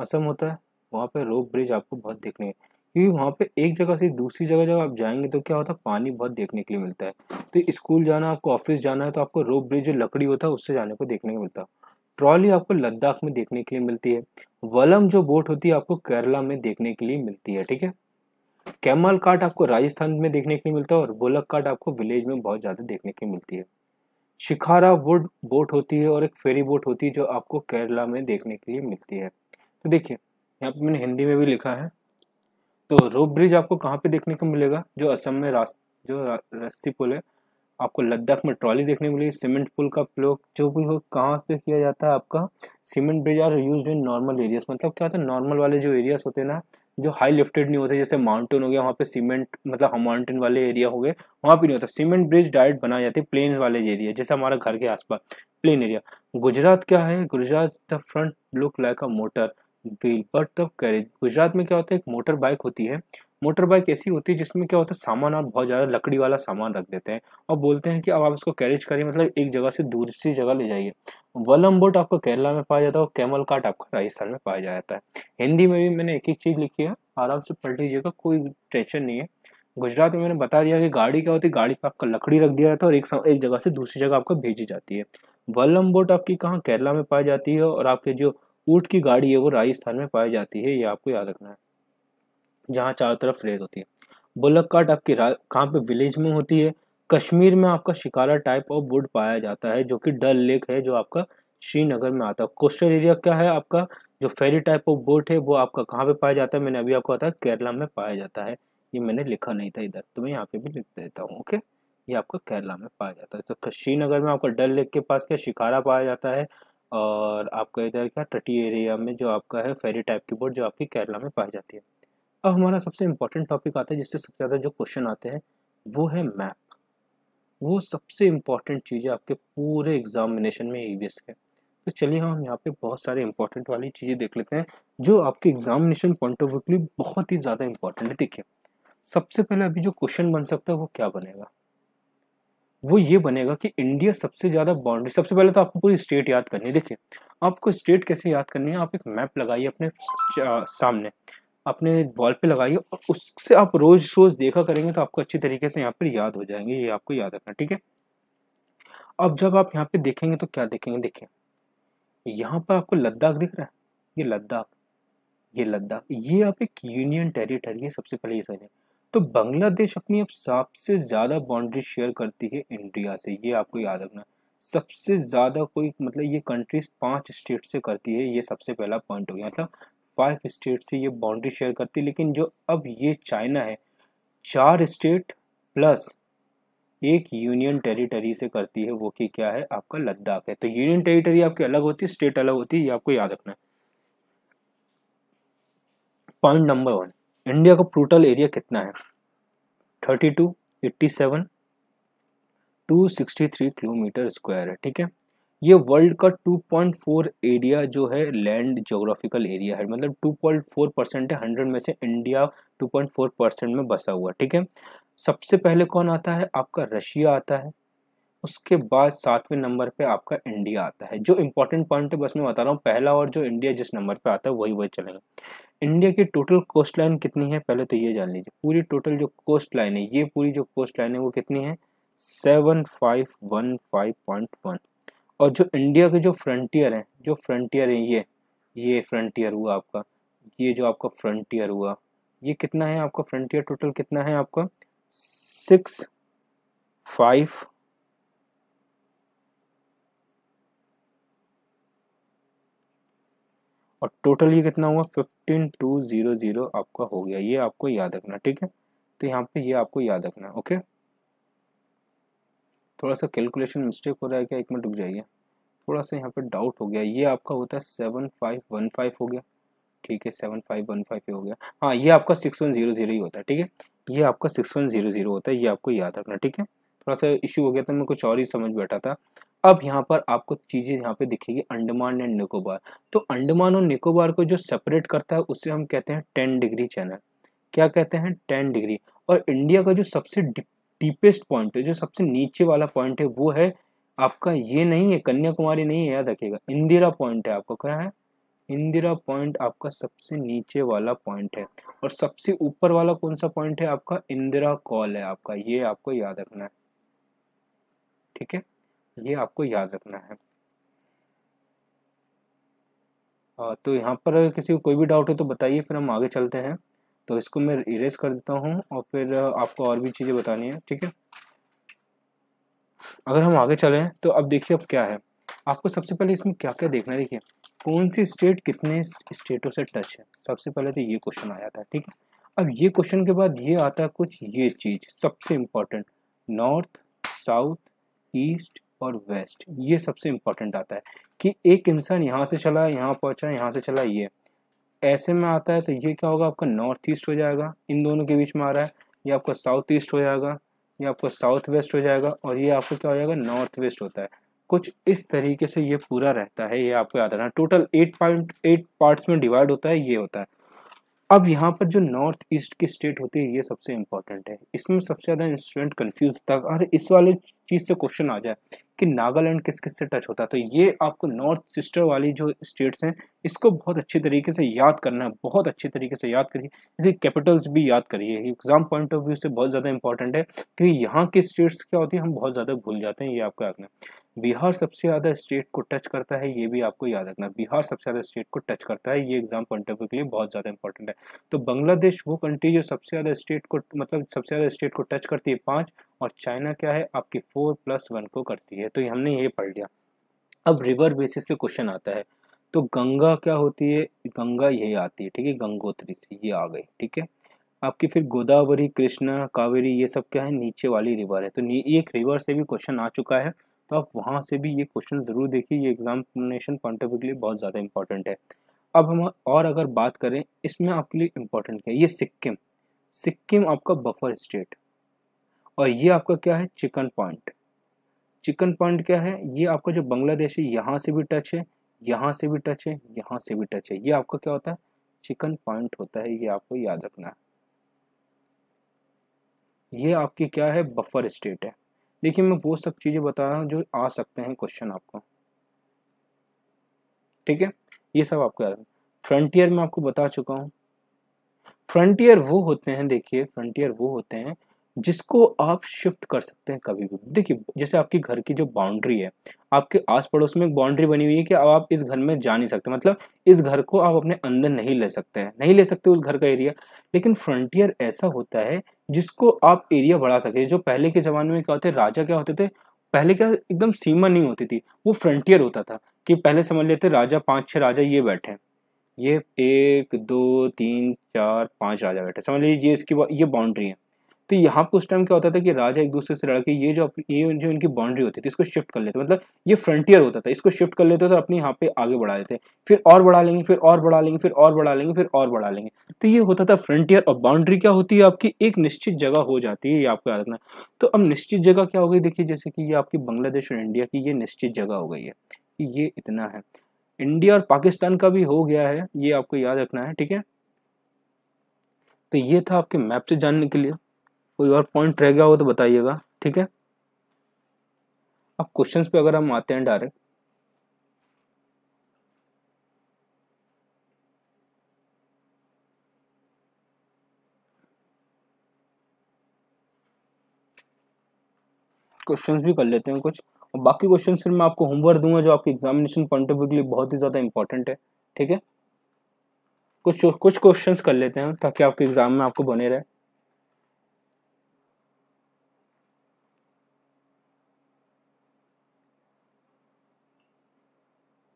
असम होता है वहाँ पे रोप ब्रिज आपको बहुत देखने है क्योंकि वहाँ पे एक जगह से दूसरी जगह जब आप जाएंगे तो क्या होता है पानी बहुत देखने के लिए मिलता है तो स्कूल जाना आपको ऑफिस जाना है तो आपको रोप ब्रिज जो लकड़ी होता है उससे जाने को देखने को मिलता है ट्रॉली आपको लद्दाख में देखने के लिए मिलती है वलम जो बोट होती है आपको केरला में देखने के लिए मिलती है ठीक है कैमल काट आपको राजस्थान में देखने के लिए मिलता है और बोलक काट आपको विलेज में बहुत ज़्यादा देखने के लिए मिलती है शिखारा वुड बोट होती है और एक फेरी बोट होती है जो आपको केरला में देखने के लिए मिलती है तो देखिए यहाँ पे मैंने हिंदी में भी लिखा है तो रोप ब्रिज आपको कहाँ पे देखने को मिलेगा जो असम में रास जो रस्सी पुल है आपको लद्दाख में ट्रॉली देखने को मिली सीमेंट पुल का प्रयोग जो भी हो कहाँ पे किया जाता है आपका cement bridge are use in normal areas मतलब क्या होता है नॉर्मल वाले जो एरियाज होते हैं ना जो हाई लिफ्टेड नहीं होते जैसे माउंटेन हो गया वहाँ पे सीमेंट मतलब माउंटेन वाले एरिया हो गए वहाँ पे नहीं होता सीमेंट ब्रिज डायरेक्ट बनाए जाते हैं प्लेन वाले एरिया जैसे हमारा घर के आसपास प्लेन एरिया गुजरात क्या है Gujarat the front look like a motor wheel but the carriage Gujarat में क्या होता है एक मोटर बाइक होती है मोटर बाइक ऐसी होती है जिसमें क्या होता है सामान आप बहुत ज़्यादा लकड़ी वाला सामान रख देते हैं और बोलते हैं कि अब आप इसको कैरेज करिए मतलब एक जगह से दूसरी जगह ले जाइए वलम बोट आपको केरला में पाया जाता है और कैमल काट आपका राजस्थान में पाया जाता है हिंदी में भी मैंने एक एक चीज़ लिखी है आराम से पढ़ लीजिएगा कोई टेंशन नहीं है गुजरात में मैंने बता दिया कि गाड़ी क्या होती है गाड़ी पर आपका लकड़ी रख दिया जाता है और एक एक जगह से दूसरी जगह आपको भेजी जाती है वलम बोट आपकी कहाँ केरला में पाई जाती है और आपके जो ऊँट की गाड़ी है वो राजस्थान में पाई जाती है ये आपको याद रखना है जहाँ चारों तरफ रेत होती है बुलक काट आपकी कहाँ पे विलेज में होती है कश्मीर में आपका शिकारा टाइप ऑफ वुड पाया जाता है जो कि डल लेक है जो आपका श्रीनगर में आता है कोस्टल एरिया क्या है आपका जो फेरी टाइप ऑफ बोट है वो आपका कहाँ पे पाया जाता है मैंने अभी आपको बताया केरला में पाया जाता है ये मैंने लिखा नहीं था इधर तो मैं यहाँ पे भी लिख देता हूँ ओके ये आपका केरला में पाया जाता है तो श्रीनगर में आपका डल लेक के पास क्या शिकारा पाया जाता है और आपका इधर क्या तटीय एरिया में जो आपका है फेरी टाइप की बोट जो आपकी केरला में पाई जाती है अब हमारा सबसे इम्पोर्टेंट टॉपिक आता है जिससे सबसे ज़्यादा जो क्वेश्चन आते हैं वो है मैप वो सबसे इम्पॉर्टेंट चीज़ है आपके पूरे एग्जामिनेशन में ई के तो चलिए हम यहाँ पे बहुत सारे इंपॉर्टेंट वाली चीज़ें देख लेते हैं जो आपके एग्जामिनेशन पॉइंट ऑफ व्यू के लिए बहुत ही ज़्यादा इंपॉर्टेंट है देखिए सबसे पहले अभी जो क्वेश्चन बन सकता है वो क्या बनेगा वो ये बनेगा कि इंडिया सबसे ज़्यादा बाउंड्री सबसे पहले तो आपको पूरी स्टेट याद करनी है देखिए आपको स्टेट कैसे याद करनी है आप एक मैप लगाइए अपने सामने अपने वॉल पे लगाइए और उससे आप रोज़ रोज़ देखा करेंगे तो आपको अच्छी तरीके से यहाँ पर याद हो जाएंगे ये आपको याद रखना ठीक है अब जब आप यहाँ पे देखेंगे तो क्या देखेंगे देखिए यहाँ पर आपको लद्दाख दिख रहा है ये लद्दाख ये लद्दाख ये आप एक यूनियन टेरिटरी है सबसे पहले ये समझें तो बांग्लादेश अपनी अब सबसे ज़्यादा बाउंड्री शेयर करती है इंडिया से ये आपको याद रखना सबसे ज़्यादा कोई मतलब ये कंट्रीज पांच स्टेट से करती है ये सबसे पहला पॉइंट हो गया मतलब फाइव स्टेट से ये बाउंड्री शेयर करती है लेकिन जो अब ये चाइना है चार स्टेट प्लस एक यूनियन टेरिटरी से करती है वो कि क्या है आपका लद्दाख है तो यूनियन टेरिटरी आपकी अलग होती है स्टेट अलग होती है ये आपको याद रखना है पॉइंट नंबर वन इंडिया का टोटल एरिया कितना है thirty two eighty seven two sixty three kilometer square है ठीक है ये वर्ल्ड का 2.4 एरिया जो है लैंड जोग्राफिकल एरिया है मतलब 2.4 परसेंट है हंड्रेड में से इंडिया 2.4 परसेंट में बसा हुआ ठीक है सबसे पहले कौन आता है आपका रशिया आता है उसके बाद सातवें नंबर पे आपका इंडिया आता है जो इम्पोर्टेंट पॉइंट है बस मैं बता रहा हूँ पहला और जो इंडिया जिस नंबर पे आता है वही वही चलेगा इंडिया की टोटल कोस्ट लाइन कितनी है पहले तो ये जान लीजिए पूरी टोटल जो कोस्ट लाइन है ये पूरी जो कोस्ट लाइन है वो कितनी है seven five one five point one और जो इंडिया के जो फ्रंटियर हैं जो फ्रंटियर है ये ये फ्रंटियर हुआ आपका ये जो आपका फ्रंटियर हुआ ये कितना है आपका फ्रंटियर टोटल कितना है आपका सिक्स फाइव और टोटल ये कितना हुआ फिफ्टीन टू ज़ीरो ज़ीरो आपका हो गया ये आपको याद रखना ठीक है तो यहाँ पे ये आपको याद रखना ओके थोड़ा सा कैलकुलेशन मिस्टेक हो रहा है क्या एक मिनट रुक जाइए थोड़ा सा यहाँ पे डाउट हो गया ये आपका होता है सेवन फाइव वन फाइव हो गया ठीक है सेवन फाइव वन फाइव हो गया हाँ ये आपका सिक्स वन जीरो जीरो ही होता है ठीक है ये आपका सिक्स वन जीरो जीरो होता है ये आपको याद रखना ठीक है थोड़ा सा इशू हो गया था मैं कुछ और ही समझ बैठा था अब यहाँ पर आपको चीज़ें यहाँ पे दिखेगी अंडमान एंड निकोबार तो अंडमान और निकोबार को जो सेपरेट करता है उसे हम कहते हैं टेन डिग्री चैनल क्या कहते हैं टेन डिग्री और इंडिया का जो सबसे डिप डीपेस्ट पॉइंट है जो सबसे नीचे वाला पॉइंट है वो है आपका ये नहीं है कन्याकुमारी नहीं है याद रखिएगा इंदिरा पॉइंट है आपका क्या है इंदिरा पॉइंट आपका सबसे नीचे वाला पॉइंट है और सबसे ऊपर वाला कौन सा पॉइंट है आपका इंदिरा कॉल है आपका ये आपको याद रखना है ठीक है ये आपको याद रखना है आ, तो यहाँ पर किसी को कोई भी डाउट हो तो बताइए फिर हम आगे चलते हैं तो इसको मैं इरेज कर देता हूँ और फिर आपको और भी चीज़ें बतानी है ठीक है अगर हम आगे चलें तो अब देखिए अब क्या है आपको सबसे पहले इसमें क्या क्या देखना है देखिए कौन सी स्टेट कितने स्टेटों से टच है सबसे पहले तो ये क्वेश्चन आ जाता है ठीक है अब ये क्वेश्चन के बाद ये आता है कुछ ये चीज़ सबसे इम्पॉर्टेंट नॉर्थ साउथ ईस्ट और वेस्ट ये सबसे इम्पॉर्टेंट आता है कि एक इंसान यहाँ से चला यहाँ पहुँचा यहाँ से चला ये ऐसे में आता है तो ये क्या होगा आपका नॉर्थ ईस्ट हो जाएगा इन दोनों के बीच में आ रहा है ये आपका साउथ ईस्ट हो जाएगा ये आपका साउथ वेस्ट हो जाएगा और ये आपको क्या हो जाएगा नॉर्थ वेस्ट होता है कुछ इस तरीके से ये पूरा रहता है ये आपको याद रखना total eight point eight parts में डिवाइड होता है ये होता है अब यहाँ पर जो नॉर्थ ईस्ट की स्टेट होती है ये सबसे इम्पॉर्टेंट है इसमें सबसे ज़्यादा स्टूडेंट कन्फ्यूज होता है अरे इस वाले चीज़ से क्वेश्चन आ जाए कि नागालैंड किस किस से टच होता है तो ये आपको नॉर्थ सिस्टर वाली जो स्टेट्स हैं इसको बहुत अच्छी तरीके से याद करना है बहुत अच्छी तरीके से याद करिए इसे कैपिटल्स भी याद करिए एग्जाम पॉइंट ऑफ व्यू से बहुत ज़्यादा इंपॉर्टेंट है क्योंकि यहाँ की स्टेट्स क्या होती है हम बहुत ज़्यादा भूल जाते हैं ये आपको याद करना बिहार सबसे ज़्यादा स्टेट को टच करता है ये भी आपको याद रखना बिहार सबसे ज़्यादा स्टेट को टच करता है ये एग्जाम पॉइंट के लिए बहुत ज़्यादा इंपॉर्टेंट है तो बांग्लादेश वो कंट्री जो सबसे ज़्यादा स्टेट को मतलब सबसे ज़्यादा स्टेट को टच करती है पाँच और चाइना क्या है आपकी फोर प्लस वन को करती है तो हमने ये पढ़ लिया अब रिवर बेसिस से क्वेश्चन आता है तो गंगा क्या होती है गंगा यही आती है ठीक है गंगोत्री से ये आ गई ठीक है आपकी फिर गोदावरी कृष्णा कावेरी ये सब क्या है नीचे वाली रिवर है तो एक रिवर से भी क्वेश्चन आ चुका है तो आप वहाँ से भी ये क्वेश्चन ज़रूर देखिए ये एग्जामिनेशन पॉइंट ऑफ व्यू के लिए बहुत ज़्यादा इंपॉर्टेंट है अब हम और अगर बात करें इसमें आपके लिए इम्पोर्टेंट क्या है ये सिक्किम सिक्किम आपका बफर स्टेट और ये आपका क्या है चिकन पॉइंट चिकन पॉइंट क्या है ये आपका जो बांग्लादेश है यहाँ से भी टच है यहाँ से भी टच है यहाँ से भी टच है ये आपका क्या होता है चिकन पॉइंट होता है ये आपको याद रखना है ये आपकी क्या है बफर स्टेट है देखिए मैं वो सब चीज़ें बता रहा हूँ जो आ सकते हैं क्वेश्चन आपको ठीक है ये सब आपको याद फ्रंटियर में आपको बता चुका हूँ फ्रंटियर वो होते हैं देखिए फ्रंटियर वो होते हैं जिसको आप शिफ्ट कर सकते हैं कभी भी देखिए जैसे आपके घर की जो बाउंड्री है आपके आस पड़ोस में एक बाउंड्री बनी हुई है कि अब आप इस घर में जा नहीं सकते मतलब इस घर को आप अपने अंदर नहीं ले सकते हैं नहीं ले सकते उस घर का एरिया लेकिन फ्रंटियर ऐसा होता है जिसको आप एरिया बढ़ा सके जो पहले के ज़माने में क्या होते राजा क्या होते थे पहले क्या एकदम सीमा नहीं होती थी वो फ्रंटियर होता था कि पहले समझ लेते राजा पाँच छः राजा ये बैठे हैं ये एक दो तीन चार पाँच राजा बैठे समझ लीजिए इसकी ये बाउंड्री है तो यहाँ पर उस टाइम क्या होता था कि राजा एक दूसरे से लड़के ये जो ये जो इनकी बाउंड्री होती थी इसको शिफ्ट कर लेते मतलब ये फ्रंटियर होता था इसको शिफ्ट कर लेते तो अपने यहाँ पे आगे बढ़ा देते फिर और बढ़ा लेंगे फिर और बढ़ा लेंगे फिर और बढ़ा लेंगे फिर और बढ़ा लेंगे तो ये होता था फ्रंटियर और बाउंड्री क्या होती है आपकी एक निश्चित जगह हो जाती है ये आपको याद रखना तो अब निश्चित जगह क्या हो गई देखिए जैसे कि ये आपकी बांग्लादेश और इंडिया की ये निश्चित जगह हो गई है कि ये इतना है इंडिया और पाकिस्तान का भी हो गया है ये आपको याद रखना है ठीक है तो ये था आपके मैप से जानने के लिए कोई और पॉइंट रह गया हो तो बताइएगा ठीक है अब क्वेश्चंस पे अगर हम आते हैं डायरेक्ट क्वेश्चंस भी कर लेते हैं कुछ और बाकी क्वेश्चंस फिर मैं आपको होमवर्क दूंगा जो आपके एग्जामिनेशन पॉइंट ऑफ व्यू के लिए बहुत ही ज़्यादा इंपॉर्टेंट है ठीक है कुछ कुछ क्वेश्चंस कर लेते हैं ताकि आपके एग्जाम में आपको बने रहे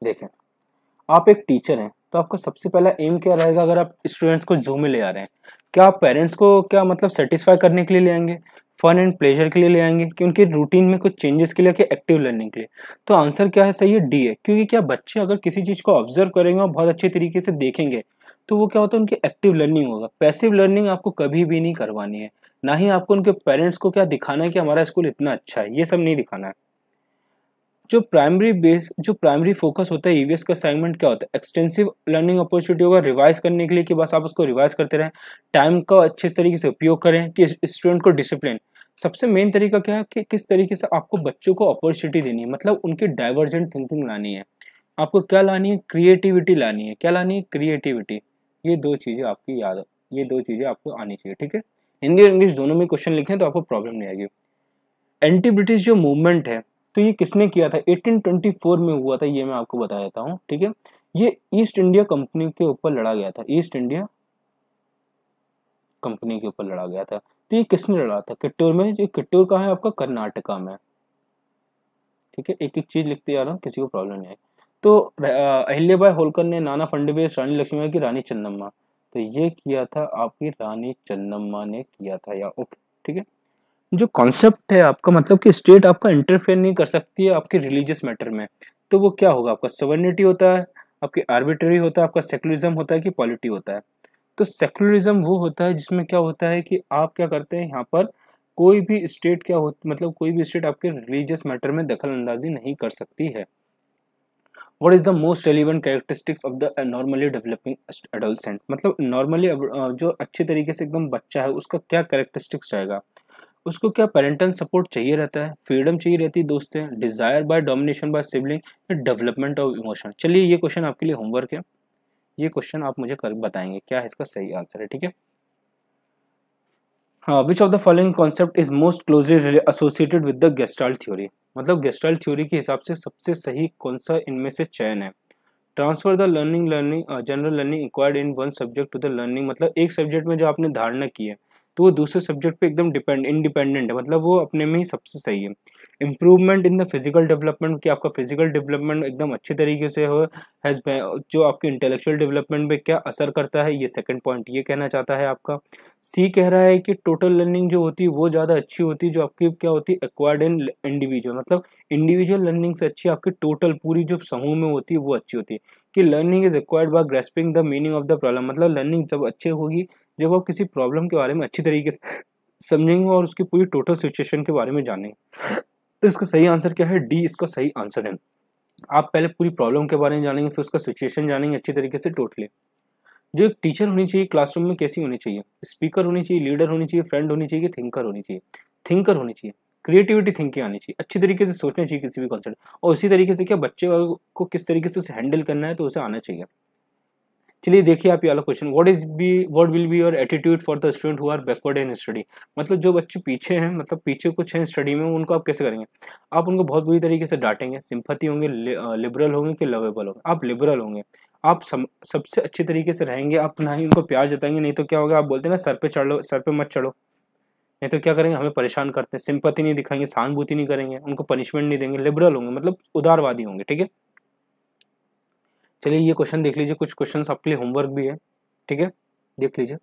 देखें आप एक टीचर हैं तो आपका सबसे पहला एम क्या रहेगा अगर आप स्टूडेंट्स को जू में ले आ रहे हैं क्या आप पेरेंट्स को क्या मतलब सेटिस्फाई करने के लिए ले आएंगे फन एंड प्लेजर के लिए ले आएंगे कि उनके रूटीन में कुछ चेंजेस के लिए कि एक्टिव लर्निंग के लिए तो आंसर क्या है सही है डी है क्योंकि क्या बच्चे अगर किसी चीज़ को ऑब्जर्व करेंगे और बहुत अच्छे तरीके से देखेंगे तो वो क्या होता है उनकी एक्टिव लर्निंग होगा पैसिव लर्निंग आपको कभी भी नहीं करवानी है ना ही आपको उनके पेरेंट्स को क्या दिखाना है कि हमारा स्कूल इतना अच्छा है ये सब नहीं दिखाना है जो प्राइमरी बेस जो प्राइमरी फोकस होता है ईवीएस e का असाइनमेंट क्या होता है एक्सटेंसिव लर्निंग अपॉर्चुनिटी होगा रिवाइज करने के लिए कि बस आप उसको रिवाइज करते रहें टाइम का अच्छे तरीके से उपयोग करें कि स्टूडेंट को डिसिप्लिन सबसे मेन तरीका क्या है कि किस तरीके से आपको बच्चों को अपॉर्चुनिटी देनी है मतलब उनकी डाइवर्जेंट थिंकिंग लानी है आपको क्या लानी है क्रिएटिविटी लानी है क्या लानी है क्रिएटिविटी ये दो चीज़ें आपकी याद ये दो चीज़ें आपको आनी चाहिए ठीक है हिंदी और इंग्लिश दोनों में क्वेश्चन लिखें तो आपको प्रॉब्लम नहीं आएगी एंटी ब्रिटिश जो मूवमेंट है तो ये किसने किया था 1824 में हुआ था ये मैं आपको बता देता हूँ ठीक है ये ईस्ट इंडिया कंपनी के ऊपर लड़ा गया था ईस्ट इंडिया कंपनी के ऊपर लड़ा गया था तो ये किसने लड़ा था किट्टूर में ये किट्टूर का है आपका कर्नाटका में ठीक है एक एक चीज लिखते जा रहा हूँ किसी को प्रॉब्लम नहीं है तो अहिल्याबाई होलकर ने नाना फंडवेस रानी लक्ष्मीबाई की रानी चन्नम्मा तो ये किया था आपकी रानी चन्नम्मा ने किया था या ओके ठीक है जो कॉन्सेप्ट है आपका मतलब कि स्टेट आपका इंटरफेयर नहीं कर सकती है आपके रिलीजियस मैटर में तो वो क्या होगा आपका सवर्निटी होता है आपकी आर्बिट्री होता है आपका सेकुलरिज्म होता है कि पॉलिटी होता है तो सेकुलरिज्म वो होता है जिसमें क्या होता है कि आप क्या करते हैं यहाँ पर कोई भी स्टेट क्या हो मतलब कोई भी स्टेट आपके रिलीजियस मैटर में दखल अंदाजी नहीं कर सकती है what is the most relevant characteristics of the normally developing adolescent मतलब नॉर्मली जो अच्छे तरीके से एकदम बच्चा है उसका क्या कैरेक्टरिस्टिक्स रहेगा उसको क्या पेरेंटल सपोर्ट चाहिए रहता है फ्रीडम चाहिए रहती है दोस्तें desire by domination by sibling development of emotion चलिए ये क्वेश्चन आपके लिए होमवर्क है ये क्वेश्चन आप मुझे कर बताएंगे क्या इसका सही आंसर है ठीक है हाँ which of the following concept is most closely associated with the gestalt theory मतलब गेस्टाल थ्योरी के हिसाब से सबसे सही कौन सा इनमें से चयन है transfer the learning learning general learning acquired in one subject to the learning मतलब एक सब्जेक्ट में जो आपने धारणा की है तो वो दूसरे सब्जेक्ट पे एकदम डिपेंड इंडिपेंडेंट है मतलब वो अपने में ही सबसे सही है improvement in the physical development कि आपका फिजिकल डेवलपमेंट एकदम अच्छे तरीके से हो हैज़ जो आपके इंटेलेक्चुअल डेवलपमेंट पे क्या असर करता है ये सेकंड पॉइंट ये कहना चाहता है आपका सी कह रहा है कि टोटल लर्निंग जो होती है वो ज़्यादा अच्छी होती है जो आपकी क्या होती है एक्वायर्ड इन इंडिविजुअल मतलब इंडिविजुअल लर्निंग से अच्छी आपकी टोटल पूरी जो समूह में होती है वो अच्छी होती है कि learning is acquired by grasping the meaning of the problem मतलब लर्निंग जब अच्छे होगी जब आप किसी प्रॉब्लम के बारे में अच्छी तरीके से समझेंगे और उसकी पूरी टोटल सिचुएशन के बारे में जानेंगे तो इसका सही आंसर क्या है डी इसका सही आंसर है आप पहले पूरी प्रॉब्लम के बारे में जानेंगे फिर उसका सिचुएशन जानेंगे अच्छी तरीके से टोटली जो एक टीचर होनी चाहिए क्लासरूम में कैसी होनी चाहिए स्पीकर होनी चाहिए लीडर होनी चाहिए फ्रेंड होनी चाहिए कि थिंकर होनी चाहिए थिंकर होनी चाहिए क्रिएटिविटी थिंकिंग आनी चाहिए अच्छी तरीके से सोचना चाहिए किसी भी कॉन्सेप्ट और इसी तरीके से क्या बच्चे को किस तरीके से उसे हैंडल करना है तो उसे आना चाहिए चलिए देखिए आप ये वाला question what is B what will be your attitude for the student who are backward in study मतलब जो बच्चे पीछे हैं मतलब पीछे कुछ हैं स्टडी में उनको आप कैसे करेंगे आप उनको बहुत बुरी तरीके से डांटेंगे सिंपति होंगे लिबरल होंगे कि लवेबल होंगे आप लिबरल होंगे आप सम, सबसे अच्छे तरीके से रहेंगे आप ना ही उनको प्यार जताएंगे नहीं तो क्या होगा आप बोलते हैं ना सर पे चढ़ो सर पे मत चढ़ो नहीं तो क्या करेंगे हमें परेशान करते हैं सिंपति नहीं दिखाएंगे सहानुभूति नहीं करेंगे उनको पनिशमेंट नहीं देंगे लिबरल होंगे मतलब उदारवादी होंगे ठीक है चलिए ये क्वेश्चन देख लीजिए कुछ क्वेश्चन आपके लिए होमवर्क भी है ठीक है देख लीजिए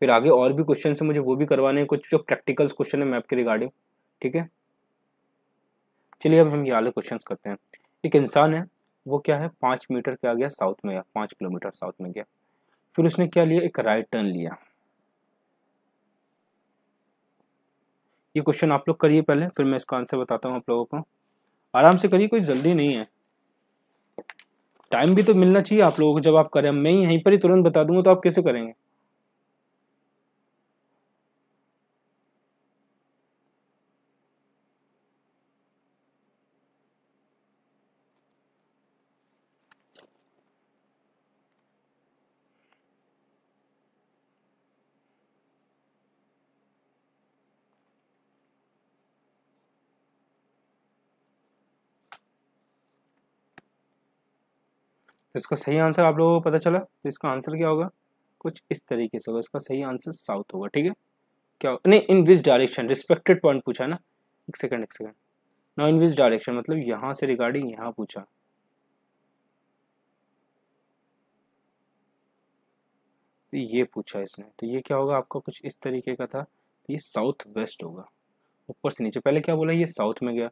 फिर आगे और भी क्वेश्चन है मुझे वो भी करवाने हैं कुछ जो प्रैक्टिकल्स क्वेश्चन है मैप के रिगार्डिंग ठीक है चलिए अब हम ये वाले क्वेश्चन करते हैं एक इंसान है वो क्या है पाँच मीटर क्या गया साउथ में गया पाँच किलोमीटर साउथ में गया फिर उसने क्या लिया एक राइट टर्न लिया ये क्वेश्चन आप लोग करिए पहले फिर मैं इसका आंसर बताता हूँ आप लोगों को आराम से करिए कोई जल्दी नहीं है टाइम भी तो मिलना चाहिए आप लोगों को जब आप करें मैं यहीं पर ही तुरंत बता दूंगा तो आप कैसे करेंगे तो इसका सही आंसर आप लोगों को पता चला तो इसका आंसर क्या होगा कुछ इस तरीके से होगा इसका सही आंसर साउथ होगा ठीक है क्या होगा नहीं in which direction respected point पूछा ना एक सेकंड एक सेकंड ना इन विच डायरेक्शन मतलब यहाँ से रिगार्डिंग यहाँ पूछा तो ये पूछा इसने तो ये क्या होगा आपका कुछ इस तरीके का था तो ये साउथ वेस्ट होगा ऊपर से नीचे पहले क्या बोला ये साउथ में गया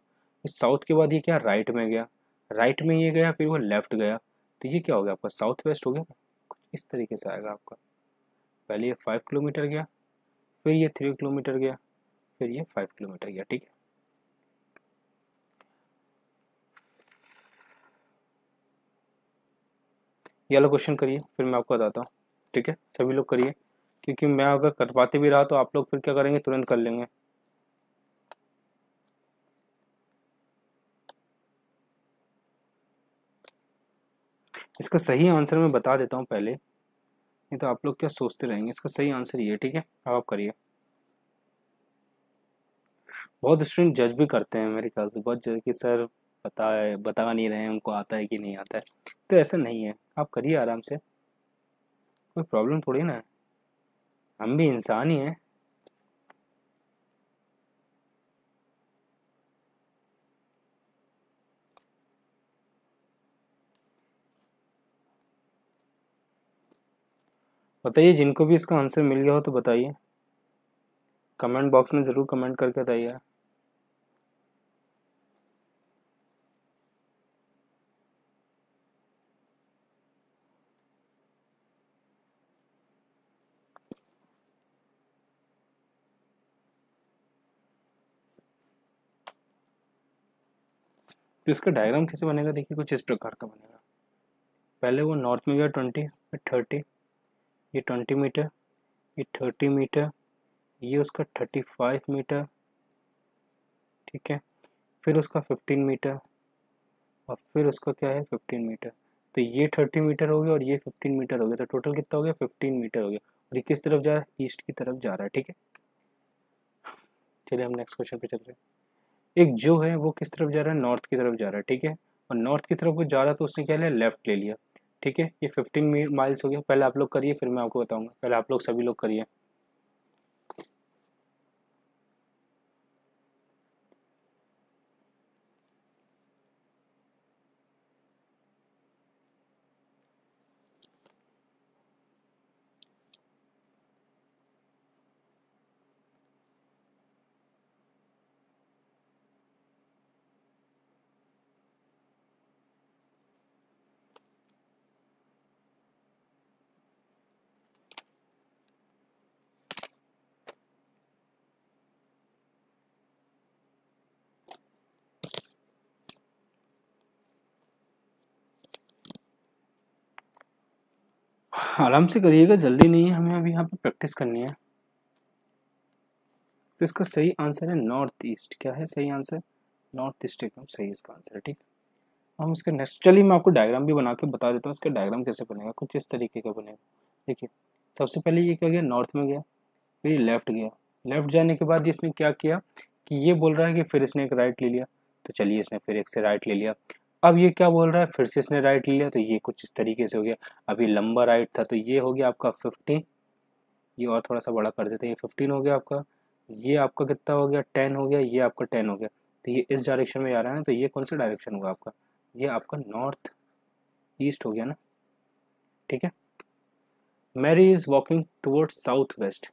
साउथ तो के बाद ये क्या राइट में गया राइट में ये गया फिर वो लेफ्ट गया तो ये क्या हो गया आपका साउथ वेस्ट हो गया कुछ इस तरीके से आएगा आपका पहले ये फाइव किलोमीटर गया फिर ये थ्री किलोमीटर गया फिर ये फाइव किलोमीटर गया ठीक है ये वाला क्वेश्चन करिए फिर मैं आपको बताता हूँ ठीक है सभी लोग करिए क्योंकि मैं अगर करवाते भी रहा तो आप लोग फिर क्या करेंगे तुरंत कर लेंगे इसका सही आंसर मैं बता देता हूँ पहले नहीं तो आप लोग क्या सोचते रहेंगे इसका सही आंसर ये ठीक है अब आप करिए बहुत स्टूडेंट जज भी करते हैं मेरे ख्याल से बहुत जज कि सर पता है बता नहीं रहे हैं उनको आता है कि नहीं आता है तो ऐसा नहीं है आप करिए आराम से कोई प्रॉब्लम थोड़ी ना हम भी इंसान ही हैं बताइए जिनको भी इसका आंसर मिल गया हो तो बताइए कमेंट बॉक्स में ज़रूर कमेंट करके बताइए तो इसका डायग्राम कैसे बनेगा देखिए कुछ इस प्रकार का बनेगा पहले वो नॉर्थ में गया ट्वेंटी फिर थर्टी ये ट्वेंटी मीटर ये थर्टी मीटर ये उसका थर्टी फाइव मीटर ठीक है फिर उसका फिफ्टीन मीटर और फिर उसका क्या है फिफ्टीन मीटर तो ये थर्टी मीटर हो गया और ये फिफ्टीन मीटर हो गया तो टोटल कितना हो गया फिफ्टीन मीटर हो गया और ये किस तरफ जा रहा है ईस्ट की तरफ जा रहा है ठीक है चलिए हम नेक्स्ट क्वेश्चन पे चल रहे हैं एक जो है वो किस तरफ जा रहा है नॉर्थ की तरफ जा रहा है ठीक है और नॉर्थ की तरफ वो जा रहा तो उसने क्या लिया लेफ्ट ले लिया ठीक है ये फिफ्टीन माइल्स हो गया पहले आप लोग करिए फिर मैं आपको बताऊँगा पहले आप लोग सभी लोग करिए आराम से करिएगा जल्दी नहीं है हमें अभी यहाँ पे प्रैक्टिस करनी है तो इसका सही आंसर है नॉर्थ ईस्ट क्या है सही आंसर नॉर्थ ईस्ट एकदम सही इसका आंसर है ठीक हम इसका नेक्स्ट चलिए मैं आपको डायग्राम भी बना के बता देता हूँ इसका डायग्राम कैसे बनेगा कुछ इस तरीके का बनेगा देखिए सबसे पहले ये क्या गया नॉर्थ में गया फिर ये लेफ्ट गया लेफ्ट जाने के बाद इसने क्या किया कि ये बोल रहा है कि फिर इसने एक राइट ले लिया तो चलिए इसने फिर एक से राइट ले लिया अब ये क्या बोल रहा है फिर से इसने राइट लिया तो ये कुछ इस तरीके से हो गया अभी लंबा राइट था तो ये हो गया आपका फिफ्टीन ये और थोड़ा सा बड़ा कर देते हैं ये फिफ्टीन हो गया आपका ये आपका कितना हो गया टेन हो गया ये आपका टेन हो गया तो ये इस डायरेक्शन में जा रहा है तो ये कौन सा डायरेक्शन होगा आपका ये आपका नॉर्थ ईस्ट हो गया ना ठीक है Mary is walking towards south west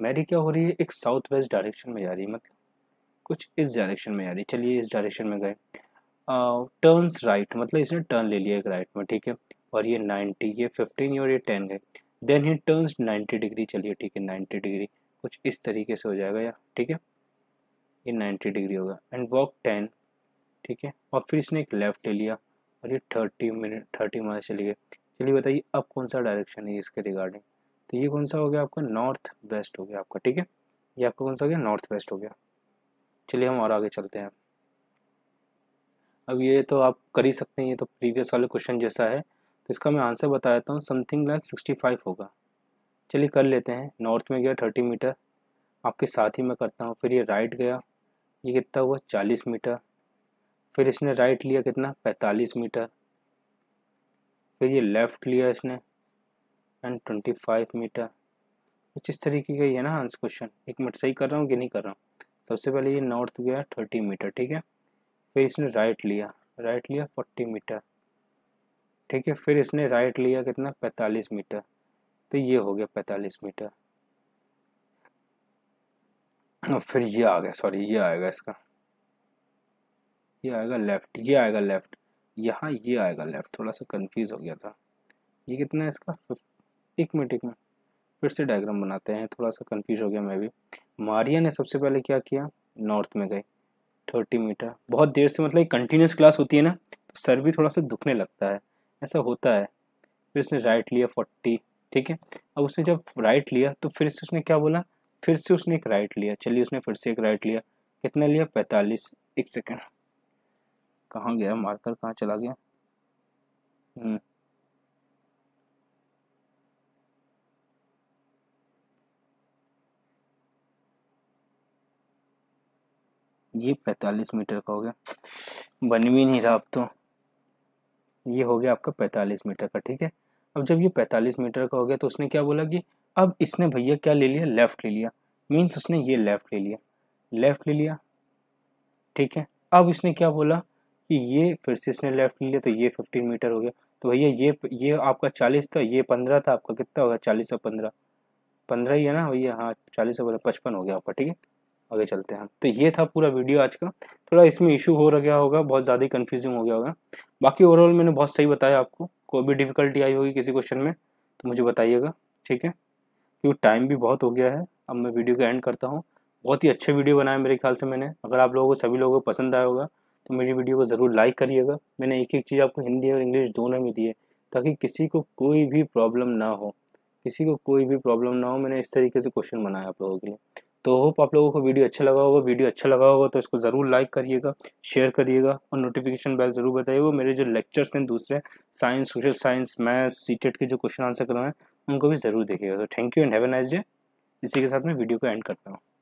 Mary क्या हो रही है एक साउथ वेस्ट डायरेक्शन में जा रही है मतलब कुछ इस डायरेक्शन में जा रही है चलिए इस डायरेक्शन में गए टर्न्स राइट मतलब इसने टर्न ले लिया एक राइट में ठीक है और ये 90 ये 15 और ये 10 गए देन ही टर्न्स 90 डिग्री चलिए ठीक है 90 डिग्री कुछ इस तरीके से हो जाएगा यार ठीक है ये 90 डिग्री होगा एंड वॉक 10 ठीक है और फिर इसने एक लेफ्ट ले लिया और ये 30 मिनट 30 माइल्स चली गए चलिए बताइए अब कौन सा डायरेक्शन है इसके रिगार्डिंग तो ये कौन सा हो गया आपका नॉर्थ वेस्ट हो गया आपका ठीक है ये आपका कौन सा हो गया नॉर्थ वेस्ट हो गया चलिए हम और आगे चलते हैं अब ये तो आप कर ही सकते हैं ये तो प्रीवियस वाले क्वेश्चन जैसा है तो इसका मैं आंसर बता देता हूँ समथिंग लाइक सिक्सटी फाइव होगा चलिए कर लेते हैं नॉर्थ में गया थर्टी मीटर आपके साथ ही मैं करता हूँ फिर ये राइट गया ये कितना हुआ चालीस मीटर फिर इसने राइट लिया कितना पैंतालीस मीटर फिर ये लेफ़्ट लिया इसने एंड ट्वेंटी फाइव मीटर कुछ इस तरीके का ही है ना आंसर क्वेश्चन एक मिनट सही कर रहा हूँ कि नहीं कर रहा हूँ सबसे पहले ये नॉर्थ गया थर्टी मीटर ठीक है फिर इसने राइट लिया राइट लिया फोर्टी मीटर ठीक है फिर इसने राइट लिया कितना पैंतालीस मीटर तो ये हो गया पैंतालीस मीटर फिर ये आ गया सॉरी ये आएगा इसका ये आएगा लेफ्ट ये आएगा लेफ्ट यहाँ ये आएगा लेफ्ट थोड़ा सा कंफ्यूज हो गया था ये कितना है इसका एक मिनट एक मिनट फिर से डायग्राम बनाते हैं थोड़ा सा कंफ्यूज हो गया मैं भी मारिया ने सबसे पहले क्या किया नॉर्थ में गई थर्टी मीटर बहुत देर से मतलब कंटिन्यूस क्लास होती है ना तो सर भी थोड़ा सा दुखने लगता है ऐसा होता है फिर उसने राइट लिया फोर्टी ठीक है अब उसने जब राइट लिया तो फिर से उसने क्या बोला फिर से उसने एक राइट लिया चलिए उसने फिर से एक राइट लिया कितना लिया पैंतालीस एक सेकेंड कहाँ गया मार्कर कहाँ चला गया हम्म। ये पैंतालीस मीटर का हो गया बन भी नहीं रहा अब तो ये हो गया आपका पैंतालीस मीटर का ठीक है अब जब ये पैंतालीस मीटर का हो गया तो उसने क्या बोला कि अब इसने भैया क्या ले लिया लेफ़्ट ले लिया मीन्स उसने ये लेफ़्ट ले लिया लेफ़्ट ले लिया ठीक है अब इसने क्या बोला कि ये फिर से इसने लेफ़्ट ले लिया तो ये फिफ्टीन मीटर हो गया तो भैया ये ये आपका चालीस था ये पंद्रह था आपका कितना होगा चालीस और पंद्रह पंद्रह ही है ना भैया हाँ चालीस और पंद्रह पचपन हो गया आपका ठीक है आगे चलते हैं तो ये था पूरा वीडियो आज का थोड़ा इसमें इशू हो गया होगा बहुत ज़्यादा ही कन्फ्यूजिंग हो गया होगा बाकी ओवरऑल मैंने बहुत सही बताया आपको कोई भी डिफ़िकल्टी आई होगी किसी क्वेश्चन में तो मुझे बताइएगा ठीक है क्योंकि टाइम भी बहुत हो गया है अब मैं वीडियो को एंड करता हूँ बहुत ही अच्छे वीडियो बनाए मेरे ख्याल से मैंने अगर आप लोगों को सभी लोगों को पसंद आया होगा तो मेरी वीडियो को ज़रूर लाइक करिएगा मैंने एक एक चीज़ आपको हिंदी और इंग्लिश दोनों में दी है ताकि किसी को कोई भी प्रॉब्लम ना हो किसी को कोई भी प्रॉब्लम ना हो मैंने इस तरीके से क्वेश्चन बनाया आप लोगों के लिए तो होप आप लोगों को वीडियो अच्छा लगा होगा वीडियो अच्छा लगा होगा तो इसको ज़रूर लाइक करिएगा शेयर करिएगा और नोटिफिकेशन बेल ज़रूर बताइएगा मेरे जो लेक्चर्स हैं दूसरे science social science maths के जो क्वेश्चन आंसर करवाएं उनको भी ज़रूर देखिएगा तो thank you and have a nice day इसी के साथ मैं वीडियो को एंड करता हूँ